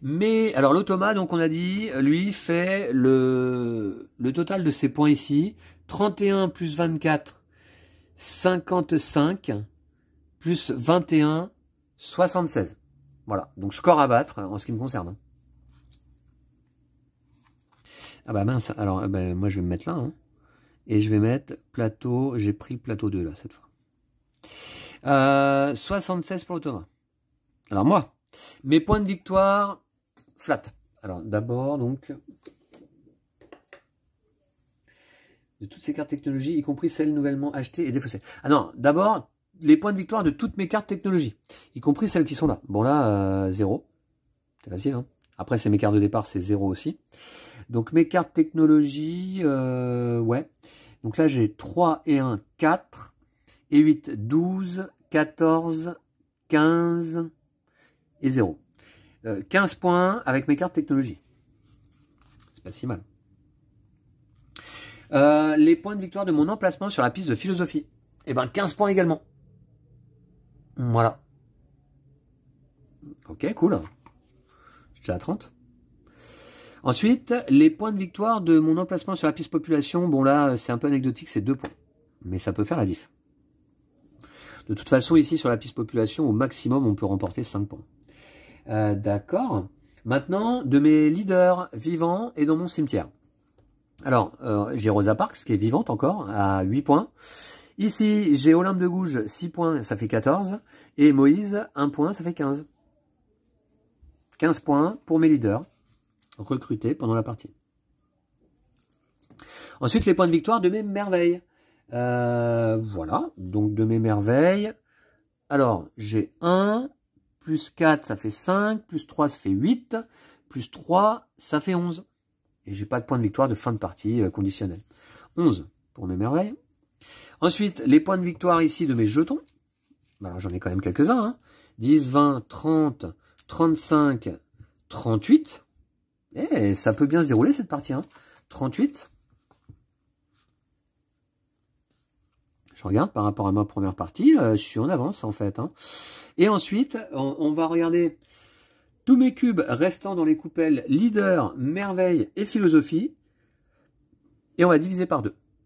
S1: mais alors donc on a dit, lui fait le, le total de ses points ici. 31 plus 24, 55 plus 21, 76. Voilà, donc score à battre euh, en ce qui me concerne. Hein. Ah bah mince, alors euh, bah, moi je vais me mettre là. Hein. Et je vais mettre plateau, j'ai pris le plateau 2 là cette fois. 76 euh, pour le Alors moi, mes points de victoire, flat. Alors d'abord donc, de toutes ces cartes technologies, y compris celles nouvellement achetées et défaussées. Ah non, d'abord, les points de victoire de toutes mes cartes technologie, y compris celles qui sont là. Bon là, 0, euh, c'est facile. Hein Après, c'est mes cartes de départ, c'est zéro aussi. Donc mes cartes technologie, euh, ouais. Donc là, j'ai 3 et 1, 4 et 8, 12, 14, 15 et 0. 15 euh, points avec mes cartes technologie. C'est pas si mal. les points de victoire de mon emplacement sur la piste de philosophie. Eh ben 15 points également. Voilà. Ok, cool. J'ai à 30. Ensuite, les points de victoire de mon emplacement sur la piste population. Bon là, c'est un peu anecdotique, c'est deux points. Mais ça peut faire la diff. De toute façon, ici, sur la piste population, au maximum, on peut remporter 5 points. Euh, d'accord. Maintenant, de mes leaders vivants et dans mon cimetière. Alors, euh, j'ai Rosa Parks, qui est vivante encore, à 8 points. Ici, j'ai Olympe de Gouges, 6 points, ça fait 14. Et Moïse, 1 point, ça fait 15. 15 points pour mes leaders recrutés pendant la partie. Ensuite, les points de victoire de mes merveilles. Euh, voilà, donc de mes merveilles. Alors, j'ai 1, plus 4, ça fait 5, plus 3, ça fait 8, plus 3, ça fait 11. Et j'ai pas de points de victoire de fin de partie euh, conditionnel. 11 pour mes merveilles. Ensuite, les points de victoire ici de mes jetons. j'en ai quand même quelques-uns. 10, 20, 30, 35, 38. Et ça peut bien se dérouler cette partie. 38. Hein. Je regarde par rapport à ma première partie. Euh, je suis en avance en fait. Hein. Et ensuite, on, on va regarder tous mes cubes restant dans les coupelles leader, merveille et philosophie. Et on va diviser par deux.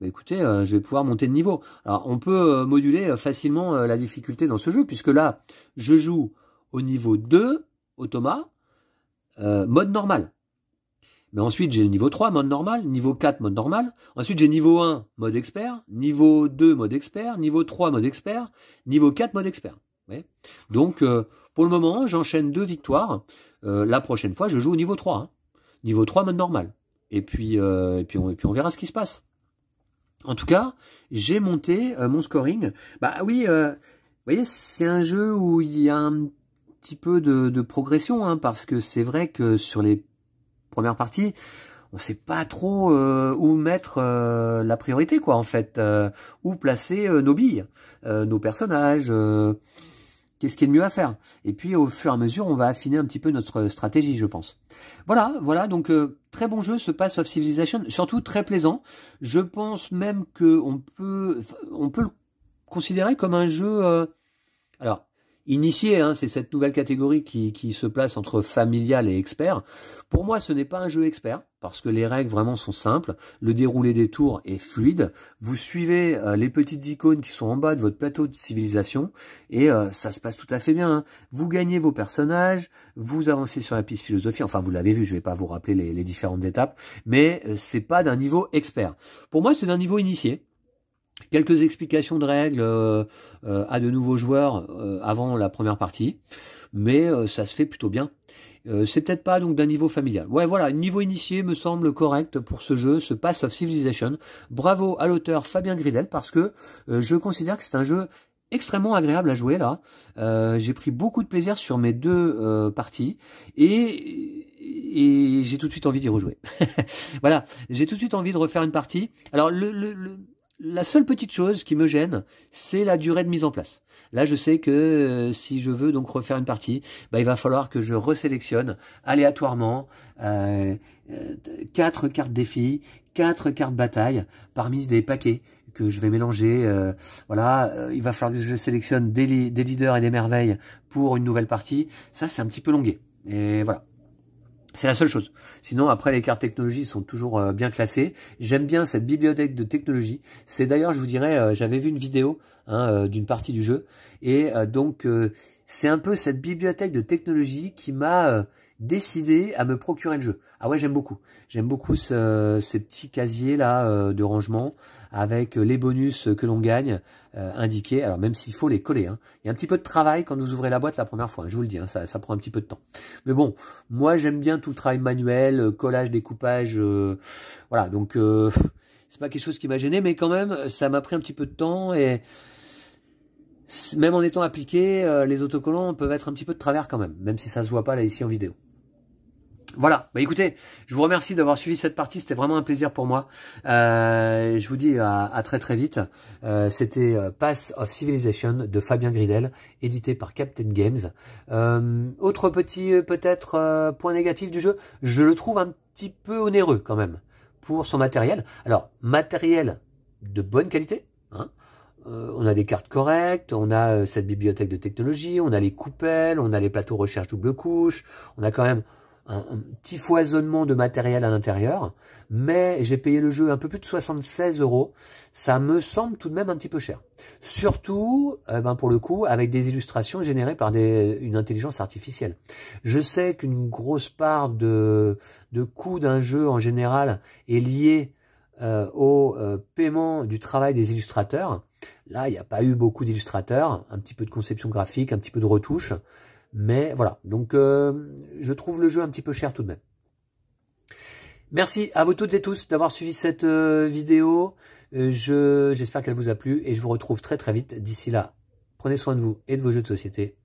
S1: Bah, écoutez, euh, je vais pouvoir monter de niveau. Alors, on peut euh, moduler euh, facilement la difficulté dans ce jeu, puisque là, je joue au niveau 2, automa, mode normal. Mais ensuite, j'ai le niveau 3, mode normal, niveau 4, mode normal. Ensuite, j'ai niveau 1, mode expert, niveau 2, mode expert, niveau 3, mode expert, niveau 4, mode expert. Donc, pour le moment, j'enchaîne deux victoires. Euh, la prochaine fois, je joue au niveau 3. Hein. Niveau 3, mode normal. Et puis, euh, et, puis et puis on verra ce qui se passe. En tout cas, j'ai monté euh, mon scoring. Bah oui, euh, vous voyez, c'est un jeu où il y a un petit peu de, de progression, hein, parce que c'est vrai que sur les premières parties, on sait pas trop euh, où mettre la priorité, quoi, en fait. où placer nos billes, nos personnages qu'est-ce qui est de mieux à faire Et puis au fur et à mesure, on va affiner un petit peu notre stratégie, je pense. Voilà, voilà, donc euh, très bon jeu ce Pass of Civilization, surtout très plaisant. Je pense même que on peut on peut le considérer comme un jeu euh, alors initié, hein, c'est cette nouvelle catégorie qui, se place entre familial et expert. Pour moi, ce n'est pas un jeu expert, parce que les règles vraiment sont simples, le déroulé des tours est fluide, vous suivez euh, les petites icônes qui sont en bas de votre plateau de civilisation, et euh, ça se passe tout à fait bien. Hein. Vous gagnez vos personnages, vous avancez sur la piste philosophie, enfin vous l'avez vu, je ne vais pas vous rappeler les, différentes étapes, mais euh, c'est pas d'un niveau expert. Pour moi, c'est d'un niveau initié, Quelques explications de règles euh, euh, à de nouveaux joueurs euh, avant la première partie, mais ça se fait plutôt bien. c'est peut-être pas donc d'un niveau familial. Ouais, voilà, niveau initié me semble correct pour ce jeu, ce Pass of Civilization. Bravo à l'auteur Fabien Gridel parce que je considère que c'est un jeu extrêmement agréable à jouer là. j'ai pris beaucoup de plaisir sur mes deux parties et j'ai tout de suite envie d'y rejouer. voilà, j'ai tout de suite envie de refaire une partie. Alors le, le la seule petite chose qui me gêne, c'est la durée de mise en place. Là, je sais que euh, si je veux donc refaire une partie, bah, il va falloir que je resélectionne aléatoirement euh, euh quatre cartes défi, quatre cartes bataille parmi des paquets que je vais mélanger. Euh, voilà, il va falloir que je sélectionne des, des leaders et des merveilles pour une nouvelle partie. Ça, c'est un petit peu longué. Et voilà. C'est la seule chose. Sinon, après, les cartes technologies sont toujours euh, bien classées. J'aime bien cette bibliothèque de technologie. C'est d'ailleurs, je vous dirais, euh, j'avais vu une vidéo hein, euh, d'une partie du jeu. Et donc, c'est un peu cette bibliothèque de technologie qui m'a décidé à me procurer le jeu. Ah ouais, j'aime beaucoup. J'aime beaucoup ce, ces petits casiers là euh, de rangement avec les bonus que l'on gagne euh, indiqués. Alors même s'il faut les coller, hein. il y a un petit peu de travail quand vous ouvrez la boîte la première fois. Hein, je vous le dis, hein, ça, prend un petit peu de temps. Mais bon, moi j'aime bien tout le travail manuel, euh, collage, découpage, voilà. Donc c'est pas quelque chose qui m'a gêné, mais quand même ça m'a pris un petit peu de temps et même en étant appliqué, les autocollants peuvent être un petit peu de travers quand même, même si ça se voit pas là ici en vidéo. Voilà, bah écoutez, je vous remercie d'avoir suivi cette partie, c'était vraiment un plaisir pour moi. Euh, je vous dis à, très très vite. Euh, c'était euh, Pass of Civilization de Fabien Gridel, édité par Captain Games. Euh, autre petit peut-être point négatif du jeu, je le trouve un petit peu onéreux quand même pour son matériel. Alors, matériel de bonne qualité, hein. on a des cartes correctes, on a cette bibliothèque de technologie, on a les coupelles, on a les plateaux recherche double couche, on a quand même un, petit foisonnement de matériel à l'intérieur, mais j'ai payé le jeu un peu plus de 76 euros. Ça me semble tout de même un petit peu cher. Surtout, eh ben, pour le coup, avec des illustrations générées par une intelligence artificielle. Je sais qu'une grosse part de, de coût d'un jeu en général est liée euh, au euh, paiement du travail des illustrateurs. Là, il n'y a pas eu beaucoup d'illustrateurs, un petit peu de conception graphique, un petit peu de retouche. Mais voilà, donc euh, je trouve le jeu un petit peu cher tout de même. Merci à vous toutes et tous d'avoir suivi cette euh, vidéo. Euh, je J'espère qu'elle vous a plu et je vous retrouve très très vite. D'ici là, prenez soin de vous et de vos jeux de société.